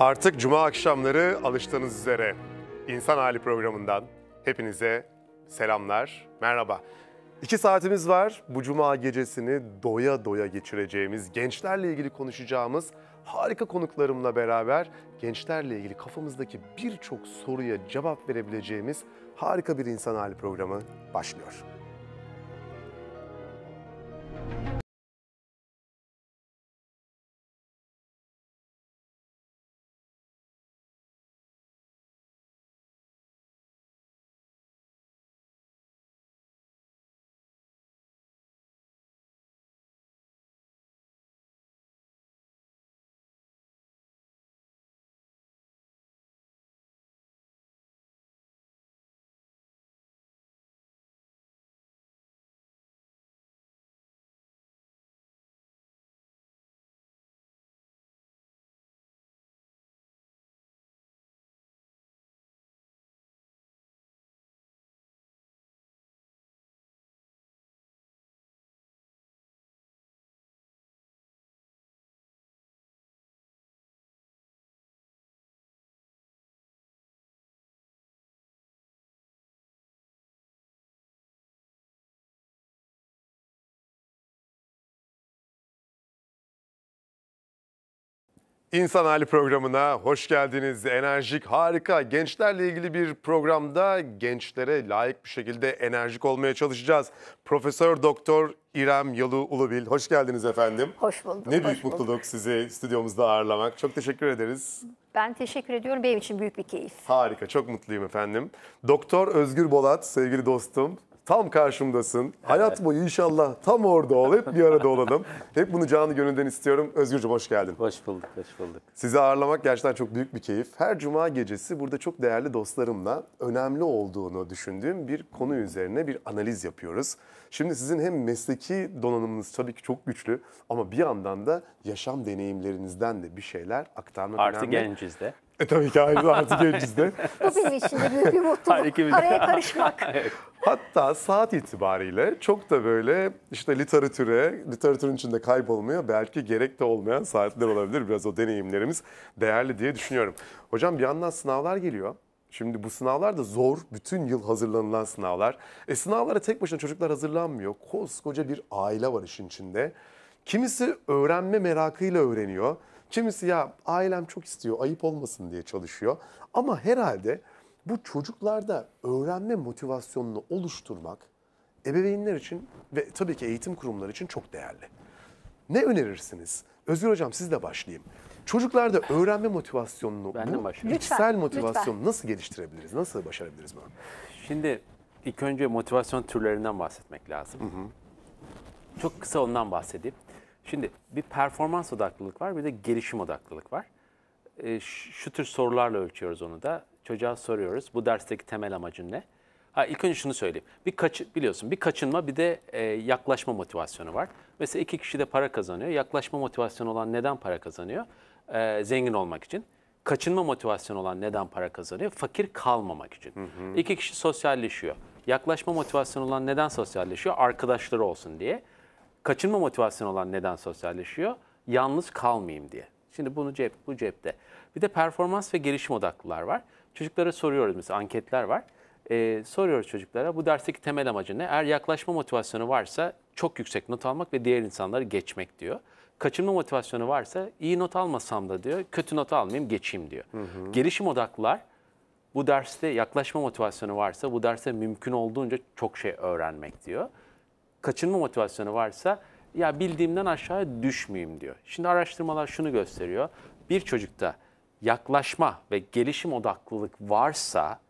Artık cuma akşamları alıştığınız üzere İnsan Hali programından hepinize selamlar, merhaba. İki saatimiz var. Bu cuma gecesini doya doya geçireceğimiz, gençlerle ilgili konuşacağımız harika konuklarımla beraber gençlerle ilgili kafamızdaki birçok soruya cevap verebileceğimiz harika bir İnsan hali programı başlıyor. Müzik İnsan Hali programına hoş geldiniz. Enerjik, harika, gençlerle ilgili bir programda gençlere layık bir şekilde enerjik olmaya çalışacağız. Profesör Doktor İrem Yalı Ulubil, hoş geldiniz efendim. Hoş bulduk. Ne büyük bulduk. mutluluk sizi stüdyomuzda ağırlamak. Çok teşekkür ederiz. Ben teşekkür ediyorum. Benim için büyük bir keyif. Harika, çok mutluyum efendim. Doktor Özgür Bolat, sevgili dostum tam karşımdasın. Evet. Hayat boyu inşallah tam orada ol. Hep bir arada olalım. Hep bunu canı gönülden istiyorum. Özgürcüm hoş geldin. Hoş bulduk, hoş bulduk. Sizi ağırlamak gerçekten çok büyük bir keyif. Her cuma gecesi burada çok değerli dostlarımla önemli olduğunu düşündüğüm bir konu üzerine bir analiz yapıyoruz. Şimdi sizin hem mesleki donanımınız tabii ki çok güçlü ama bir yandan da yaşam deneyimlerinizden de bir şeyler aktarmak Artı önemli. Artı genciz de. E tabii ki ayrı artık elinizde. Bu bizim için büyük bir mutluluk. Araya karışmak. Hatta saat itibariyle çok da böyle işte literatüre, literatürün içinde kaybolmuyor belki gerek de olmayan saatler olabilir. Biraz o deneyimlerimiz değerli diye düşünüyorum. Hocam bir yandan sınavlar geliyor. Şimdi bu sınavlar da zor. Bütün yıl hazırlanılan sınavlar. E sınavlara tek başına çocuklar hazırlanmıyor. Koskoca bir aile var işin içinde. Kimisi öğrenme merakıyla öğreniyor. Kimisi ya ailem çok istiyor ayıp olmasın diye çalışıyor. Ama herhalde bu çocuklarda öğrenme motivasyonunu oluşturmak ebeveynler için ve tabii ki eğitim kurumları için çok değerli. Ne önerirsiniz? Özgür Hocam sizle başlayayım. Çocuklarda öğrenme motivasyonunu, ben bu içsel motivasyonu nasıl geliştirebiliriz? Nasıl başarabiliriz bunu? Şimdi ilk önce motivasyon türlerinden bahsetmek lazım. Hı hı. Çok kısa ondan bahsedeyim. Şimdi bir performans odaklılık var bir de gelişim odaklılık var. E, şu tür sorularla ölçüyoruz onu da. Çocuğa soruyoruz bu dersteki temel amacın ne? Ha, ilk önce şunu söyleyeyim. Bir kaç, biliyorsun bir kaçınma bir de e, yaklaşma motivasyonu var. Mesela iki kişi de para kazanıyor. Yaklaşma motivasyonu olan neden para kazanıyor? E, zengin olmak için. Kaçınma motivasyonu olan neden para kazanıyor? Fakir kalmamak için. Hı hı. İki kişi sosyalleşiyor. Yaklaşma motivasyonu olan neden sosyalleşiyor? Arkadaşları olsun diye kaçınma motivasyonu olan neden sosyalleşiyor? Yalnız kalmayayım diye. Şimdi bunu cep, bu cepte. Bir de performans ve gelişim odaklılar var. Çocuklara soruyoruz mesela anketler var. Ee, soruyoruz çocuklara bu dersteki temel amacı ne? Eğer yaklaşma motivasyonu varsa çok yüksek not almak ve diğer insanları geçmek diyor. Kaçınma motivasyonu varsa iyi not almasam da diyor kötü not almayayım geçeyim diyor. Hı hı. Gelişim odaklılar bu derste yaklaşma motivasyonu varsa bu derse mümkün olduğunca çok şey öğrenmek diyor kaçınma motivasyonu varsa ya bildiğimden aşağıya düşmeyeyim diyor. Şimdi araştırmalar şunu gösteriyor. Bir çocukta yaklaşma ve gelişim odaklılık varsa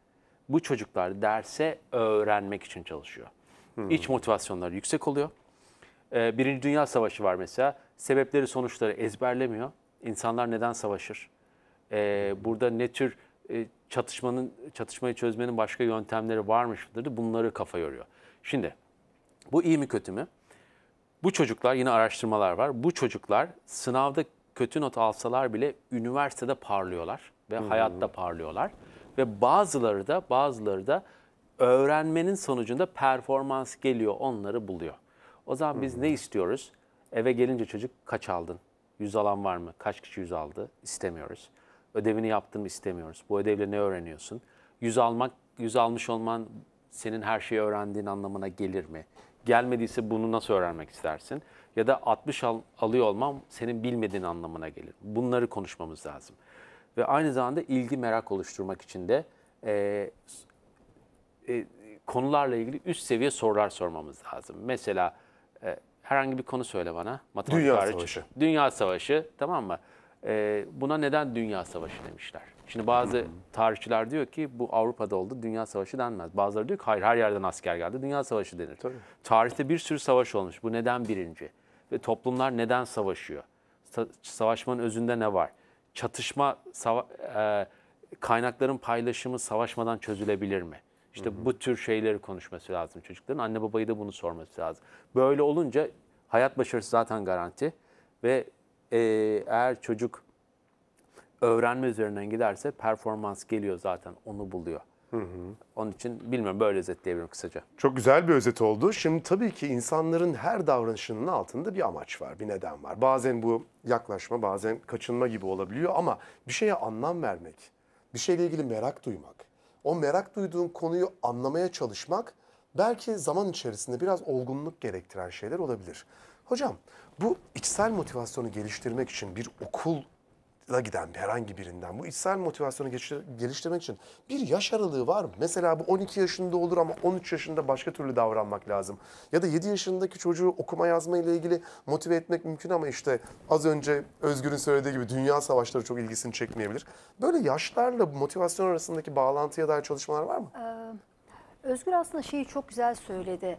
bu çocuklar derse öğrenmek için çalışıyor. Hmm. İç motivasyonları yüksek oluyor. Ee, Birinci Dünya Savaşı var mesela. Sebepleri sonuçları ezberlemiyor. İnsanlar neden savaşır? Ee, burada ne tür e, çatışmanın çatışmayı çözmenin başka yöntemleri varmış mıdır? Bunları kafa yoruyor. Şimdi bu iyi mi kötü mü? Bu çocuklar yine araştırmalar var. Bu çocuklar sınavda kötü not alsalar bile üniversitede parlıyorlar ve hmm. hayatta parlıyorlar. Ve bazıları da bazıları da öğrenmenin sonucunda performans geliyor, onları buluyor. O zaman biz hmm. ne istiyoruz? Eve gelince çocuk kaç aldın? Yüz alan var mı? Kaç kişi yüz aldı? İstemiyoruz. Ödevini yaptın mı istemiyoruz. Bu ödevle ne öğreniyorsun? Yüz almak, yüz almış olman senin her şeyi öğrendiğin anlamına gelir mi? gelmediyse bunu nasıl öğrenmek istersin? Ya da 60 al, alıyor olmam senin bilmediğin anlamına gelir. Bunları konuşmamız lazım. Ve aynı zamanda ilgi merak oluşturmak için de e, e, konularla ilgili üst seviye sorular sormamız lazım. Mesela e, herhangi bir konu söyle bana. Matematik Dünya hariç. Savaşı. Dünya Savaşı tamam mı? E, buna neden Dünya Savaşı demişler. Şimdi bazı tarihçiler diyor ki bu Avrupa'da oldu, Dünya Savaşı denmez. Bazıları diyor ki hayır her yerden asker geldi, Dünya Savaşı denir. Tabii. Tarihte bir sürü savaş olmuş. Bu neden birinci? Ve toplumlar neden savaşıyor? Sa savaşmanın özünde ne var? Çatışma, sava e, kaynakların paylaşımı savaşmadan çözülebilir mi? İşte hı hı. bu tür şeyleri konuşması lazım çocukların. Anne babayı da bunu sorması lazım. Böyle olunca hayat başarısı zaten garanti ve ee, eğer çocuk öğrenme üzerinden giderse performans geliyor zaten onu buluyor. Hı hı. Onun için bilmiyorum böyle özetleyebilirim kısaca. Çok güzel bir özet oldu. Şimdi tabii ki insanların her davranışının altında bir amaç var, bir neden var. Bazen bu yaklaşma, bazen kaçınma gibi olabiliyor ama bir şeye anlam vermek, bir şeyle ilgili merak duymak, o merak duyduğun konuyu anlamaya çalışmak belki zaman içerisinde biraz olgunluk gerektiren şeyler olabilir. Hocam bu içsel motivasyonu geliştirmek için bir okula giden herhangi birinden bu içsel motivasyonu geliştirmek için bir yaş aralığı var mı? Mesela bu 12 yaşında olur ama 13 yaşında başka türlü davranmak lazım. Ya da 7 yaşındaki çocuğu okuma yazma ile ilgili motive etmek mümkün ama işte az önce Özgür'ün söylediği gibi dünya savaşları çok ilgisini çekmeyebilir. Böyle yaşlarla motivasyon arasındaki bağlantıya dair çalışmalar var mı? Ee, Özgür aslında şeyi çok güzel söyledi.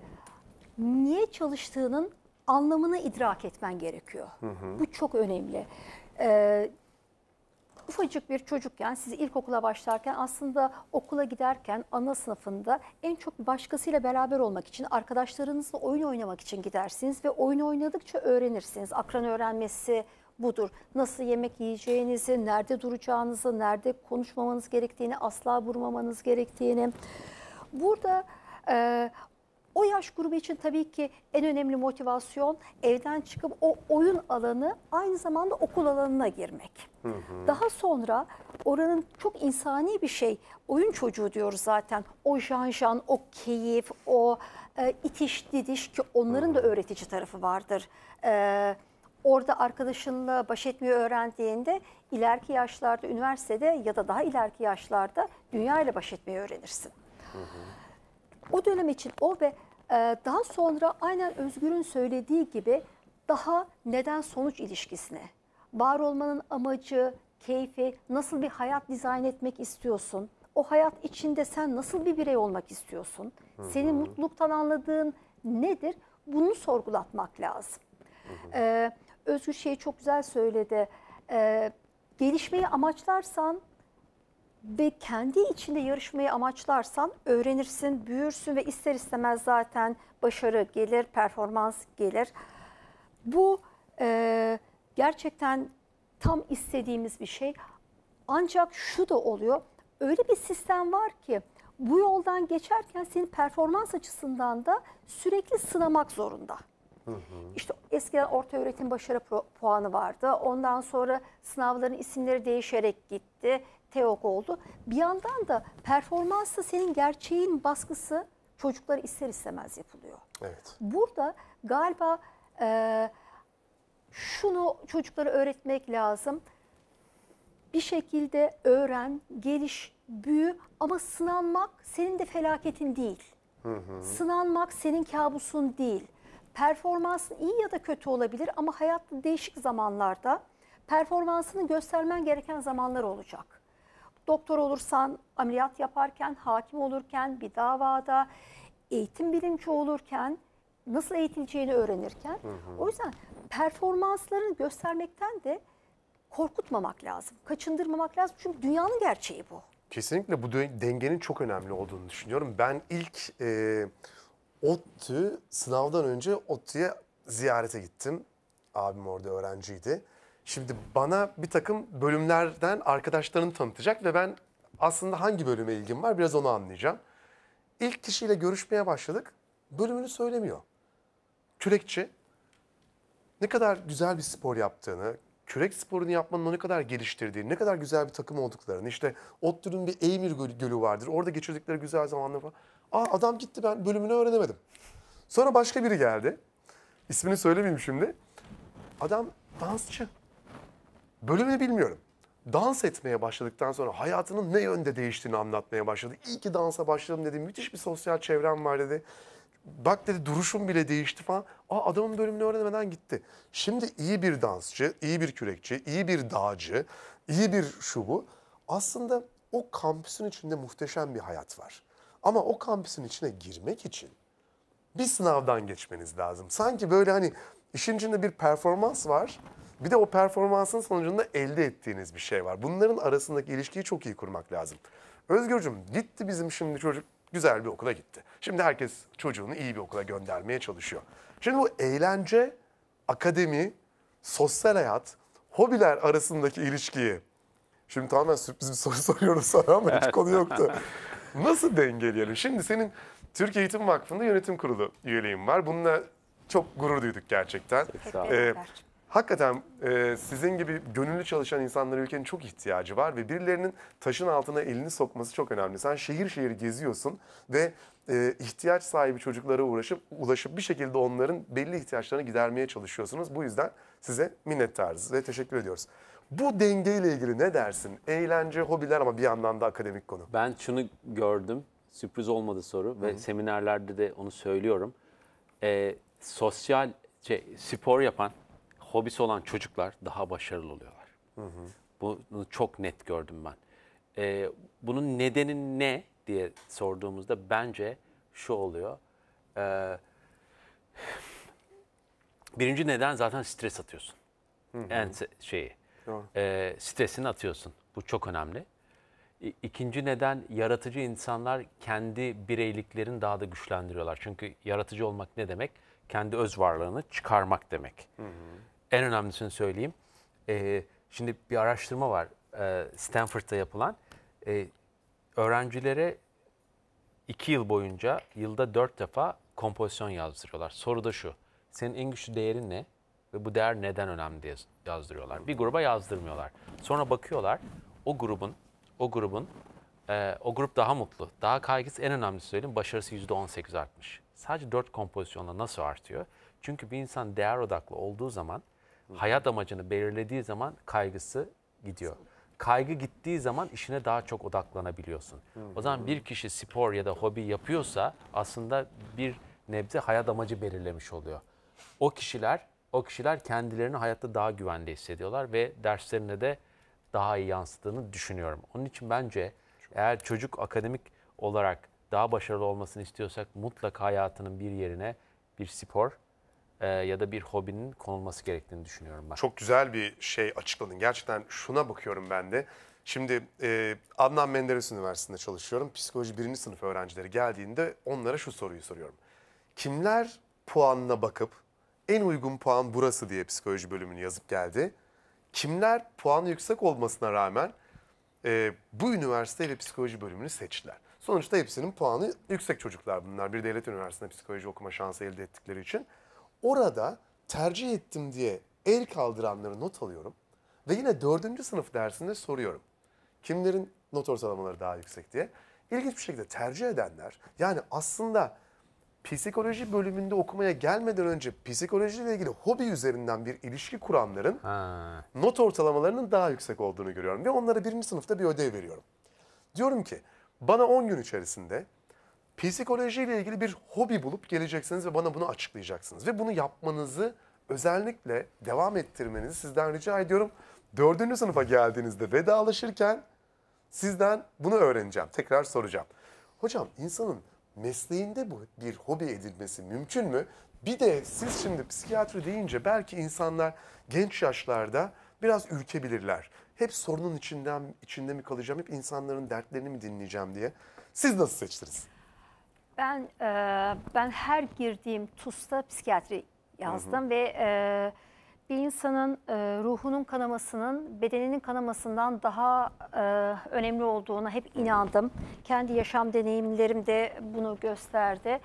Niye çalıştığının anlamını idrak etmen gerekiyor. Hı hı. Bu çok önemli. Ee, ufacık bir çocukken siz ilkokula başlarken aslında okula giderken ana sınıfında en çok başkasıyla beraber olmak için arkadaşlarınızla oyun oynamak için gidersiniz ve oyun oynadıkça öğrenirsiniz. Akran öğrenmesi budur. Nasıl yemek yiyeceğinizi, nerede duracağınızı, nerede konuşmamanız gerektiğini, asla vurmamanız gerektiğini. Burada e, o yaş grubu için tabii ki en önemli motivasyon evden çıkıp o oyun alanı aynı zamanda okul alanına girmek. Hı hı. Daha sonra oranın çok insani bir şey oyun çocuğu diyoruz zaten. O janjan, o keyif, o e, itiş didiş ki onların hı hı. da öğretici tarafı vardır. Evet orada arkadaşınla baş etmeyi öğrendiğinde ileriki yaşlarda üniversitede ya da daha ileriki yaşlarda dünya ile baş etmeyi öğrenirsin. Hı hı. O dönem için o ve ee, daha sonra aynen Özgür'ün söylediği gibi daha neden sonuç ilişkisine, var olmanın amacı, keyfi, nasıl bir hayat dizayn etmek istiyorsun, o hayat içinde sen nasıl bir birey olmak istiyorsun, senin mutluluktan anladığın nedir bunu sorgulatmak lazım. Ee, Özgür şeyi çok güzel söyledi. Ee, gelişmeyi amaçlarsan ve kendi içinde yarışmayı amaçlarsan öğrenirsin, büyürsün ve ister istemez zaten başarı gelir, performans gelir. Bu e, gerçekten tam istediğimiz bir şey. Ancak şu da oluyor, öyle bir sistem var ki bu yoldan geçerken senin performans açısından da sürekli sınamak zorunda. İşte eskiden orta öğretim başarı puanı vardı. Ondan sonra sınavların isimleri değişerek gitti teok oldu. Bir yandan da performansla senin gerçeğin baskısı çocuklar ister istemez yapılıyor. Evet. Burada galiba e, şunu çocuklara öğretmek lazım. Bir şekilde öğren, geliş, büyü ama sınanmak senin de felaketin değil. Hı hı. Sınanmak senin kabusun değil. Performansın iyi ya da kötü olabilir ama hayatta değişik zamanlarda performansını göstermen gereken zamanlar olacak doktor olursan, ameliyat yaparken, hakim olurken, bir davada, eğitim bilimci olurken, nasıl eğitileceğini öğrenirken. Hı hı. O yüzden performanslarını göstermekten de korkutmamak lazım, kaçındırmamak lazım. Çünkü dünyanın gerçeği bu. Kesinlikle bu dengenin çok önemli olduğunu düşünüyorum. Ben ilk e, ODTÜ sınavdan önce ODTÜ'ye ziyarete gittim. Abim orada öğrenciydi. Şimdi bana bir takım bölümlerden arkadaşlarını tanıtacak ve ben aslında hangi bölüme ilgim var biraz onu anlayacağım. İlk kişiyle görüşmeye başladık. Bölümünü söylemiyor. Kürekçi. Ne kadar güzel bir spor yaptığını, kürek sporunu yapmanın ne kadar geliştirdiğini, ne kadar güzel bir takım olduklarını, işte Ottür'ün bir Eymir Gölü vardır. Orada geçirdikleri güzel zamanlar falan. Aa adam gitti ben bölümünü öğrenemedim. Sonra başka biri geldi. İsmini söylemeyeyim şimdi. Adam dansçı. Bölümünü bilmiyorum. Dans etmeye başladıktan sonra hayatının ne yönde değiştiğini anlatmaya başladı. İyi ki dansa başladım dedi. Müthiş bir sosyal çevrem var dedi. Bak dedi duruşum bile değişti falan. Aa adamın bölümünü öğrenmeden gitti. Şimdi iyi bir dansçı, iyi bir kürekçi, iyi bir dağcı, iyi bir şu bu. Aslında o kampüsün içinde muhteşem bir hayat var. Ama o kampüsün içine girmek için bir sınavdan geçmeniz lazım. Sanki böyle hani işin içinde bir performans var. Bir de o performansın sonucunda elde ettiğiniz bir şey var. Bunların arasındaki ilişkiyi çok iyi kurmak lazım. Özgürcüm gitti bizim şimdi çocuk güzel bir okula gitti. Şimdi herkes çocuğunu iyi bir okula göndermeye çalışıyor. Şimdi bu eğlence, akademi, sosyal hayat, hobiler arasındaki ilişkiyi Şimdi tamamen sürpriz bir soru soruyorum sana ama hiç konu yoktu. Nasıl dengeleyelim? Şimdi senin Türkiye Eğitim Vakfı'nda yönetim kurulu üyeliğin var. Bununla çok gurur duyduk gerçekten. Ee, Hakikaten e, sizin gibi gönüllü çalışan insanlara ülkenin çok ihtiyacı var ve birilerinin taşın altına elini sokması çok önemli. Sen şehir şehir geziyorsun ve e, ihtiyaç sahibi çocuklara uğraşıp ulaşıp bir şekilde onların belli ihtiyaçlarını gidermeye çalışıyorsunuz. Bu yüzden size minnettarız ve teşekkür ediyoruz. Bu dengeyle ilgili ne dersin? Eğlence, hobiler ama bir yandan da akademik konu. Ben şunu gördüm. Sürpriz olmadı soru ve Hı-hı. seminerlerde de onu söylüyorum. E, sosyal şey, spor yapan hobisi olan çocuklar daha başarılı oluyorlar. Hı hı. Bunu çok net gördüm ben. Ee, bunun nedeni ne diye sorduğumuzda bence şu oluyor. Ee, birinci neden zaten stres atıyorsun. Hı hı. Yani şeyi. Doğru. E, stresini atıyorsun. Bu çok önemli. İkinci neden yaratıcı insanlar kendi bireyliklerini daha da güçlendiriyorlar. Çünkü yaratıcı olmak ne demek? Kendi öz varlığını çıkarmak demek. Hı hı en önemlisini söyleyeyim. E, şimdi bir araştırma var e, Stanford'da yapılan. E, öğrencilere iki yıl boyunca yılda dört defa kompozisyon yazdırıyorlar. Soru da şu. Senin en güçlü değerin ne? Ve bu değer neden önemli diye yazdırıyorlar. Bir gruba yazdırmıyorlar. Sonra bakıyorlar o grubun o grubun e, o grup daha mutlu. Daha kaygısı en önemli söyleyeyim. Başarısı yüzde on sekiz artmış. Sadece dört kompozisyonla nasıl artıyor? Çünkü bir insan değer odaklı olduğu zaman hayat amacını belirlediği zaman kaygısı gidiyor. Kaygı gittiği zaman işine daha çok odaklanabiliyorsun. O zaman bir kişi spor ya da hobi yapıyorsa aslında bir nebze hayat amacı belirlemiş oluyor. O kişiler o kişiler kendilerini hayatta daha güvende hissediyorlar ve derslerine de daha iyi yansıdığını düşünüyorum. Onun için bence eğer çocuk akademik olarak daha başarılı olmasını istiyorsak mutlaka hayatının bir yerine bir spor e, ya da bir hobinin konulması gerektiğini düşünüyorum ben. Çok güzel bir şey açıkladın. Gerçekten şuna bakıyorum ben de. Şimdi e, Adnan Menderes Üniversitesi'nde çalışıyorum. Psikoloji birinci sınıf öğrencileri geldiğinde onlara şu soruyu soruyorum. Kimler puanına bakıp en uygun puan burası diye psikoloji bölümünü yazıp geldi. Kimler puan yüksek olmasına rağmen e, bu üniversite ve psikoloji bölümünü seçtiler. Sonuçta hepsinin puanı yüksek çocuklar bunlar. Bir devlet üniversitesinde psikoloji okuma şansı elde ettikleri için orada tercih ettim diye el kaldıranları not alıyorum. Ve yine dördüncü sınıf dersinde soruyorum. Kimlerin not ortalamaları daha yüksek diye. İlginç bir şekilde tercih edenler yani aslında psikoloji bölümünde okumaya gelmeden önce psikolojiyle ilgili hobi üzerinden bir ilişki kuranların ha. not ortalamalarının daha yüksek olduğunu görüyorum. Ve onlara birinci sınıfta bir ödev veriyorum. Diyorum ki bana 10 gün içerisinde psikolojiyle ilgili bir hobi bulup geleceksiniz ve bana bunu açıklayacaksınız. Ve bunu yapmanızı özellikle devam ettirmenizi sizden rica ediyorum. Dördüncü sınıfa geldiğinizde vedalaşırken sizden bunu öğreneceğim. Tekrar soracağım. Hocam insanın mesleğinde bu bir hobi edilmesi mümkün mü? Bir de siz şimdi psikiyatri deyince belki insanlar genç yaşlarda biraz ürkebilirler. Hep sorunun içinden içinde mi kalacağım, hep insanların dertlerini mi dinleyeceğim diye. Siz nasıl seçtiniz? Ben e, ben her girdiğim TUS'ta psikiyatri yazdım hı hı. ve e, bir insanın e, ruhunun kanamasının bedeninin kanamasından daha e, önemli olduğuna hep inandım. Kendi yaşam deneyimlerim de bunu gösterdi.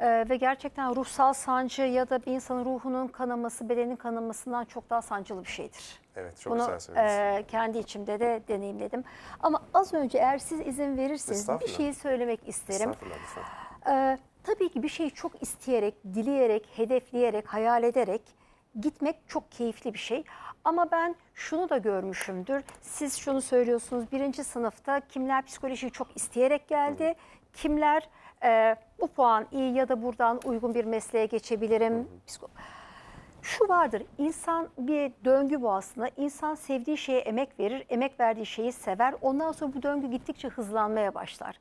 Ee, ve gerçekten ruhsal sancı ya da bir insanın ruhunun kanaması, bedenin kanamasından çok daha sancılı bir şeydir. Evet, çok Bunu, güzel e, söylediniz. E, kendi içimde de deneyimledim. Ama az önce eğer siz izin verirseniz bir şeyi söylemek isterim. Estağfurullah, Ee, tabii ki bir şeyi çok isteyerek, dileyerek, hedefleyerek, hayal ederek gitmek çok keyifli bir şey. Ama ben şunu da görmüşümdür. Siz şunu söylüyorsunuz. Birinci sınıfta kimler psikolojiyi çok isteyerek geldi. Hı. Kimler e, bu puan iyi ya da buradan uygun bir mesleğe geçebilirim. Şu vardır, insan bir döngü bu aslında. İnsan sevdiği şeye emek verir, emek verdiği şeyi sever. Ondan sonra bu döngü gittikçe hızlanmaya başlar.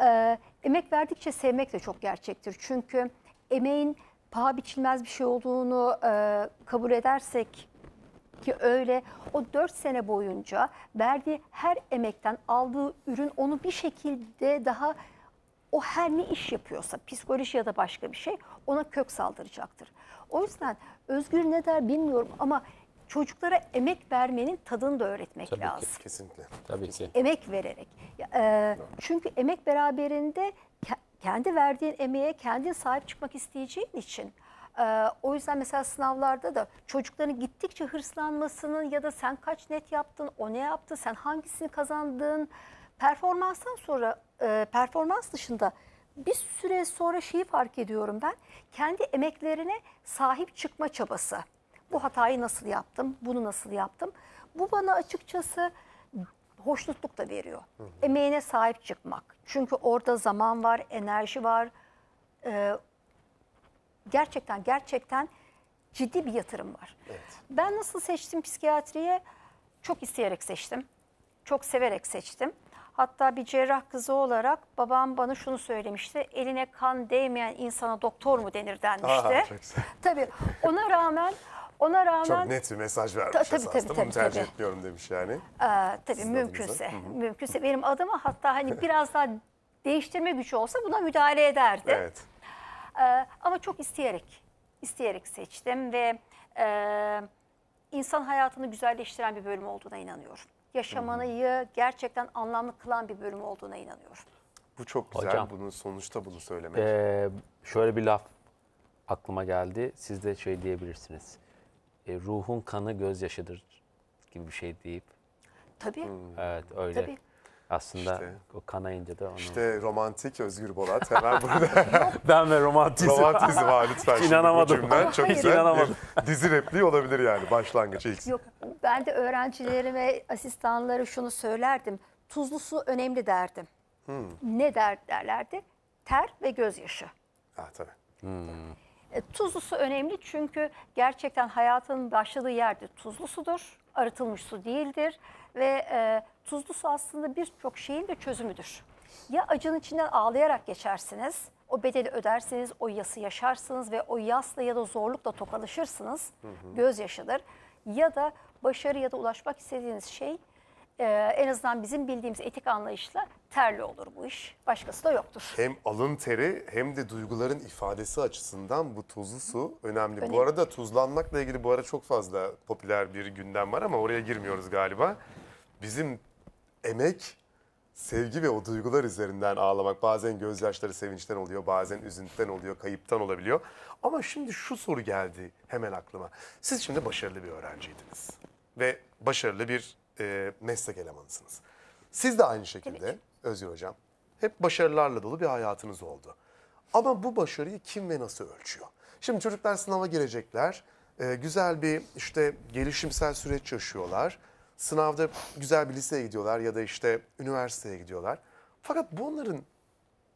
Ee, emek verdikçe sevmek de çok gerçektir. Çünkü emeğin paha biçilmez bir şey olduğunu e, kabul edersek ki öyle o dört sene boyunca verdiği her emekten aldığı ürün onu bir şekilde daha o her ne iş yapıyorsa psikoloji ya da başka bir şey ona kök saldıracaktır. O yüzden Özgür ne der bilmiyorum ama çocuklara emek vermenin tadını da öğretmek Tabii lazım. Ki, kesinlikle. Tabii ki. Emek vererek. E, çünkü emek beraberinde kendi verdiğin emeğe kendin sahip çıkmak isteyeceğin için e, o yüzden mesela sınavlarda da çocukların gittikçe hırslanmasının ya da sen kaç net yaptın, o ne yaptı, sen hangisini kazandın, Performanstan sonra e, performans dışında bir süre sonra şeyi fark ediyorum ben. Kendi emeklerine sahip çıkma çabası. Bu hatayı nasıl yaptım? Bunu nasıl yaptım? Bu bana açıkçası hoşnutluk da veriyor. Hı hı. Emeğine sahip çıkmak. Çünkü orada zaman var, enerji var. Ee, gerçekten gerçekten ciddi bir yatırım var. Evet. Ben nasıl seçtim psikiyatriye? Çok isteyerek seçtim. Çok severek seçtim. Hatta bir cerrah kızı olarak babam bana şunu söylemişti. Eline kan değmeyen insana doktor mu denir denmişti. tabii ona rağmen ona rağmen çok net bir mesaj vermiş ta, tabii, tabii, tabii, Bunu tercih tabii. etmiyorum demiş yani. Ee, tabii Sizin mümkünse. Adınıza. Mümkünse benim adıma hatta hani biraz daha değiştirme gücü olsa buna müdahale ederdi. Evet. Ee, ama çok isteyerek isteyerek seçtim ve e, insan hayatını güzelleştiren bir bölüm olduğuna inanıyorum yaşamayı gerçekten anlamlı kılan bir bölüm olduğuna inanıyorum. Bu çok güzel. Hocam, Bunun sonuçta bunu söylemek. Ee, şöyle bir laf aklıma geldi. Siz de şey diyebilirsiniz. E, ruhun kanı göz yaşıdır gibi bir şey deyip. Tabii. Evet öyle. Tabii. Aslında işte, o kanayınca da onu... İşte romantik Özgür Bolat hemen burada. ben ve romantizm. romantizm var lütfen. Hiç inanamadım. Cümlen çok güzel inanamadım. dizi repliği olabilir yani başlangıç ilk. Yok ben de öğrencilerime, asistanları şunu söylerdim. Tuzlu su önemli derdim. Hmm. Ne der, derlerdi? Ter ve gözyaşı. Ah tabii. Hmm. E, tuzlu su önemli çünkü gerçekten hayatın başladığı yerde tuzlu sudur. Arıtılmış su değildir ve... E, Tuzlu su aslında birçok şeyin de çözümüdür. Ya acının içinden ağlayarak geçersiniz, o bedeli ödersiniz, o yası yaşarsınız ve o yasla ya da zorlukla tokalaşırsınız, hı hı. gözyaşıdır. Ya da başarı ya da ulaşmak istediğiniz şey e, en azından bizim bildiğimiz etik anlayışla terli olur bu iş. Başkası da yoktur. Hem alın teri hem de duyguların ifadesi açısından bu tuzlu su önemli. önemli. Bu arada tuzlanmakla ilgili bu ara çok fazla popüler bir gündem var ama oraya girmiyoruz galiba. Bizim emek, sevgi ve o duygular üzerinden ağlamak. Bazen gözyaşları sevinçten oluyor, bazen üzüntüden oluyor, kayıptan olabiliyor. Ama şimdi şu soru geldi hemen aklıma. Siz şimdi başarılı bir öğrenciydiniz ve başarılı bir e, meslek elemanısınız. Siz de aynı şekilde evet. Özgür Hocam hep başarılarla dolu bir hayatınız oldu. Ama bu başarıyı kim ve nasıl ölçüyor? Şimdi çocuklar sınava girecekler, e, güzel bir işte gelişimsel süreç yaşıyorlar sınavda güzel bir liseye gidiyorlar ya da işte üniversiteye gidiyorlar. Fakat bunların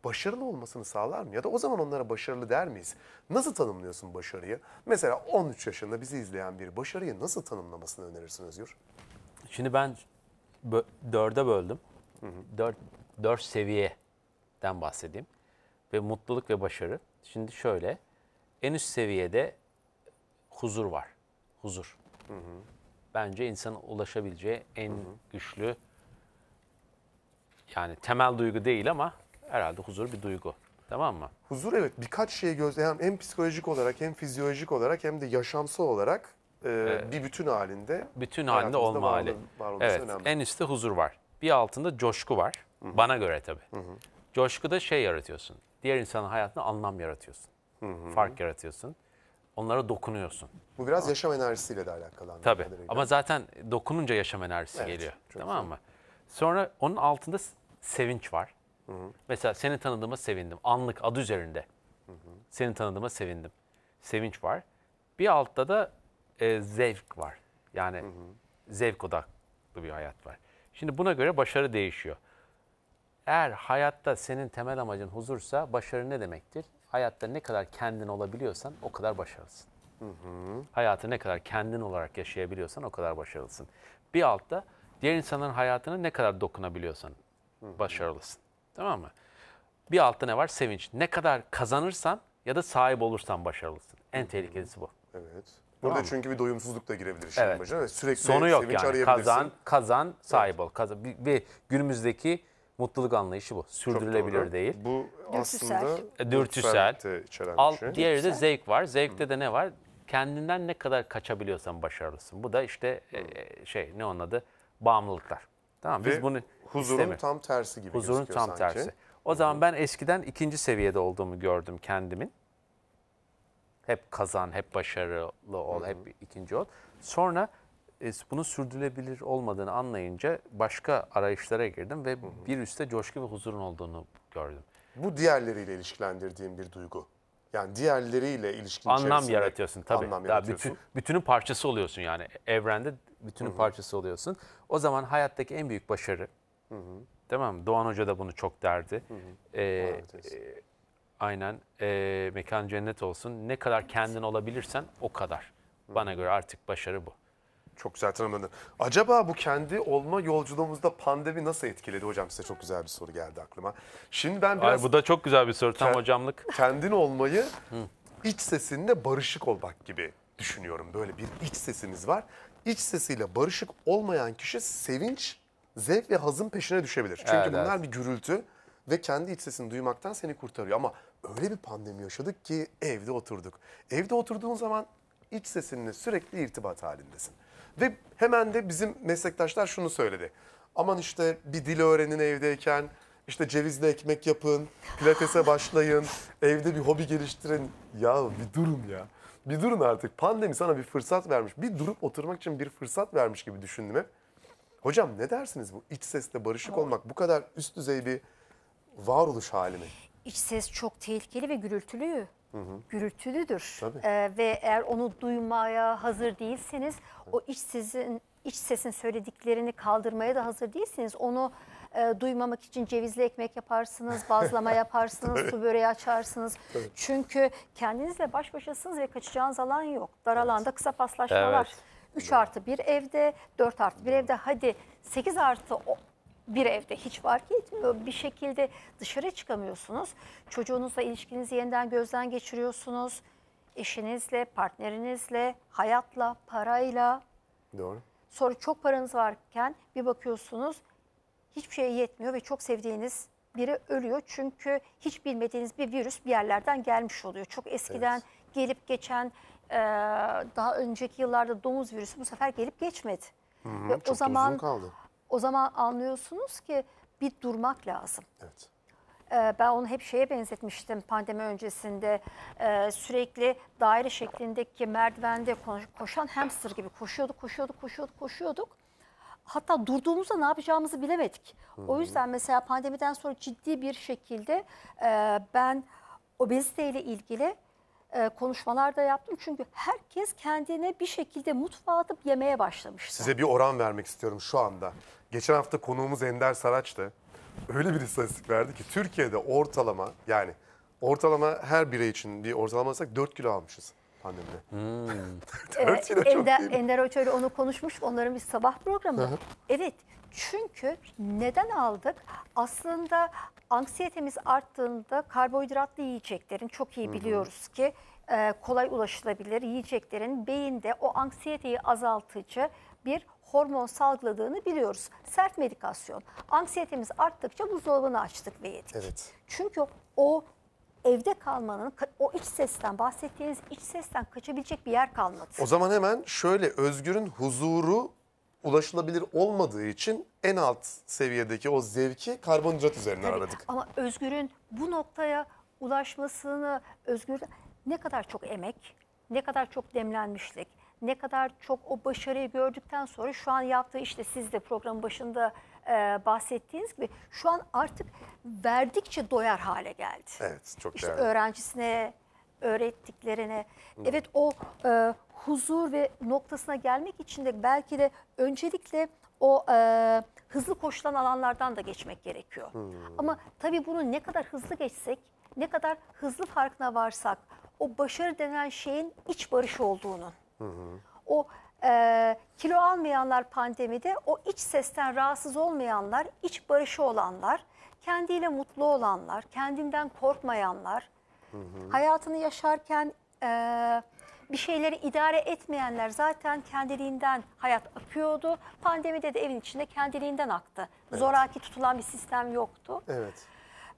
başarılı olmasını sağlar mı? Ya da o zaman onlara başarılı der miyiz? Nasıl tanımlıyorsun başarıyı? Mesela 13 yaşında bizi izleyen bir başarıyı nasıl tanımlamasını önerirsin Özgür? Şimdi ben bö dörde böldüm. Hı hı. Dört, dört seviyeden bahsedeyim. Ve mutluluk ve başarı. Şimdi şöyle, en üst seviyede huzur var. Huzur. Hı hı bence insanın ulaşabileceği en hı hı. güçlü yani temel duygu değil ama herhalde huzur bir duygu. Tamam mı? Huzur evet birkaç şeyi gözleyen hem psikolojik olarak hem fizyolojik olarak hem de yaşamsal olarak e, ee, bir bütün halinde. Bütün halinde olma hali. Evet önemli. en üstte huzur var. Bir altında coşku var. Hı-hı. Bana göre tabii. Hı-hı. Coşkuda şey yaratıyorsun. Diğer insanın hayatına anlam yaratıyorsun. Hı-hı. Fark yaratıyorsun onlara dokunuyorsun. Bu biraz yaşam enerjisiyle de alakalı. anladığım Tabii kadarıyla. ama zaten dokununca yaşam enerjisi Evet, geliyor. Tamam mı? Sonra onun altında sevinç var. Mesela seni tanıdığıma sevindim. Anlık adı üzerinde. Seni tanıdığıma sevindim. Sevinç var. Bir altta da e, zevk var. Yani zevk odaklı bir hayat var. Şimdi buna göre başarı değişiyor. Eğer hayatta senin temel amacın huzursa başarı ne demektir? hayatta ne kadar kendin olabiliyorsan o kadar başarılısın. Hı hı. Hayatı ne kadar kendin olarak yaşayabiliyorsan o kadar başarılısın. Bir altta diğer insanların hayatına ne kadar dokunabiliyorsan hı hı. başarılısın. Tamam mı? Bir altta ne var? Sevinç. Ne kadar kazanırsan ya da sahip olursan başarılısın. En hı hı. tehlikelisi bu. Evet. Burada tamam çünkü bir doyumsuzluk da girebilir işin evet. başına. Sürekli Sonu yok sevinç yani. Kazan, kazan, sahip evet. ol. Kazan. Bir, bir günümüzdeki Mutluluk anlayışı bu. Sürdürülebilir değil. Bu aslında e, dürtüsel. dürtüsel. Alt, şey. Diğeri de zevk var. Zevkte hmm. de ne var? Kendinden ne kadar kaçabiliyorsan başarılısın. Bu da işte e, hmm. şey ne onun adı? Bağımlılıklar. Tamam biz bunu huzurun istemiyor. tam tersi gibi Huzurun tam sanki. tersi. O zaman hmm. ben eskiden ikinci seviyede olduğumu gördüm kendimin. Hep kazan, hep başarılı ol, hep ikinci ol. Sonra e, bunu sürdürülebilir olmadığını anlayınca başka arayışlara girdim ve hı hı. bir üstte coşku ve huzurun olduğunu gördüm. Bu diğerleriyle ilişkilendirdiğim bir duygu. Yani diğerleriyle ilişkin Anlam yaratıyorsun tabii. Anlam Daha yaratıyorsun. Bütün, bütünün parçası oluyorsun yani. Evrende bütünün hı hı. parçası oluyorsun. O zaman hayattaki en büyük başarı. Hı hı. Tamam mı? Doğan Hoca da bunu çok derdi. Hı hı. Ee, e, aynen. E, mekan cennet olsun. Ne kadar kendin olabilirsen o kadar. Bana göre artık başarı bu çok güzel tanımladın. Acaba bu kendi olma yolculuğumuzda pandemi nasıl etkiledi hocam? Size çok güzel bir soru geldi aklıma. Şimdi ben biraz... Ay, bu da çok güzel bir soru tam hocamlık. Kendin olmayı iç sesinle barışık olmak gibi düşünüyorum. Böyle bir iç sesiniz var. İç sesiyle barışık olmayan kişi sevinç, zevk ve hazın peşine düşebilir. Çünkü evet, bunlar evet. bir gürültü ve kendi iç sesini duymaktan seni kurtarıyor. Ama öyle bir pandemi yaşadık ki evde oturduk. Evde oturduğun zaman iç sesinle sürekli irtibat halindesin. Ve hemen de bizim meslektaşlar şunu söyledi. Aman işte bir dil öğrenin evdeyken, işte cevizle ekmek yapın, pilatese başlayın, evde bir hobi geliştirin. Ya bir durun ya. Bir durun artık. Pandemi sana bir fırsat vermiş. Bir durup oturmak için bir fırsat vermiş gibi düşündüm hep. Hocam ne dersiniz bu iç sesle barışık olmak bu kadar üst düzey bir varoluş halini? İç ses çok tehlikeli ve gürültülü hı hı. gürültülüdür. Tabii. Ee, ve eğer onu duymaya hazır değilseniz o iç sizin iç sesin söylediklerini kaldırmaya da hazır değilsiniz. Onu e, duymamak için cevizli ekmek yaparsınız, bazlama yaparsınız, su böreği açarsınız. Tabii. Çünkü kendinizle baş başasınız ve kaçacağınız alan yok. Dar alanda kısa paslaşmalar. Evet. 3 artı 1 evde, 4 artı 1 evde hadi 8 artı bir evde hiç fark etmiyor. Bir şekilde dışarı çıkamıyorsunuz. Çocuğunuzla ilişkinizi yeniden gözden geçiriyorsunuz. Eşinizle, partnerinizle, hayatla, parayla. Doğru. Sonra çok paranız varken bir bakıyorsunuz hiçbir şeye yetmiyor ve çok sevdiğiniz biri ölüyor. Çünkü hiç bilmediğiniz bir virüs bir yerlerden gelmiş oluyor. Çok eskiden evet. gelip geçen daha önceki yıllarda domuz virüsü bu sefer gelip geçmedi. Hı hı, ve o zaman kaldı. O zaman anlıyorsunuz ki bir durmak lazım. Evet. Ee, ben onu hep şeye benzetmiştim pandemi öncesinde e, sürekli daire şeklindeki merdivende koşan hamster gibi koşuyorduk, koşuyorduk, koşuyorduk, koşuyorduk. Hatta durduğumuzda ne yapacağımızı bilemedik. Hı O yüzden mesela pandemiden sonra ciddi bir şekilde e, ben obeziteyle ilgili e, konuşmalar da yaptım. Çünkü herkes kendine bir şekilde mutfağa atıp yemeye başlamıştı. Size bir oran vermek istiyorum şu anda. Geçen hafta konuğumuz Ender Saraç'tı. Öyle bir istatistik verdi ki Türkiye'de ortalama yani ortalama her birey için bir ortalama alsak 4 kilo almışız annemle. Hmm. evet, ee, Ender, Ender Hoca ile onu konuşmuş onların bir sabah programı. Hı hı. Evet çünkü neden aldık? Aslında anksiyetemiz arttığında karbonhidratlı yiyeceklerin çok iyi biliyoruz hı hı. ki e, kolay ulaşılabilir yiyeceklerin beyinde o anksiyeteyi azaltıcı bir hormon salgıladığını biliyoruz. Sert medikasyon. Anksiyetemiz arttıkça buzdolabını açtık ve yedik. Evet. Çünkü o evde kalmanın o iç sesten bahsettiğiniz iç sesten kaçabilecek bir yer kalmadı. O zaman hemen şöyle Özgür'ün huzuru ulaşılabilir olmadığı için en alt seviyedeki o zevki karbonhidrat üzerinden Tabii, aradık. Ama Özgür'ün bu noktaya ulaşmasını Özgür ne kadar çok emek, ne kadar çok demlenmişlik, ne kadar çok o başarıyı gördükten sonra şu an yaptığı işte siz de programın başında e, bahsettiğiniz gibi şu an artık verdikçe doyar hale geldi. Evet çok işte değerli. öğrencisine, öğrettiklerine. Hı. Evet o e, huzur ve noktasına gelmek için de belki de öncelikle o e, hızlı koşulan alanlardan da geçmek gerekiyor. Hmm. Ama tabii bunu ne kadar hızlı geçsek, ne kadar hızlı farkına varsak, o başarı denen şeyin iç barış olduğunun, hmm. o e, kilo almayanlar pandemide o iç sesten rahatsız olmayanlar, iç barışı olanlar, kendiyle mutlu olanlar, kendinden korkmayanlar, hı hı. hayatını yaşarken e, bir şeyleri idare etmeyenler zaten kendiliğinden hayat akıyordu. Pandemide de evin içinde kendiliğinden aktı. Evet. Zoraki tutulan bir sistem yoktu. Evet.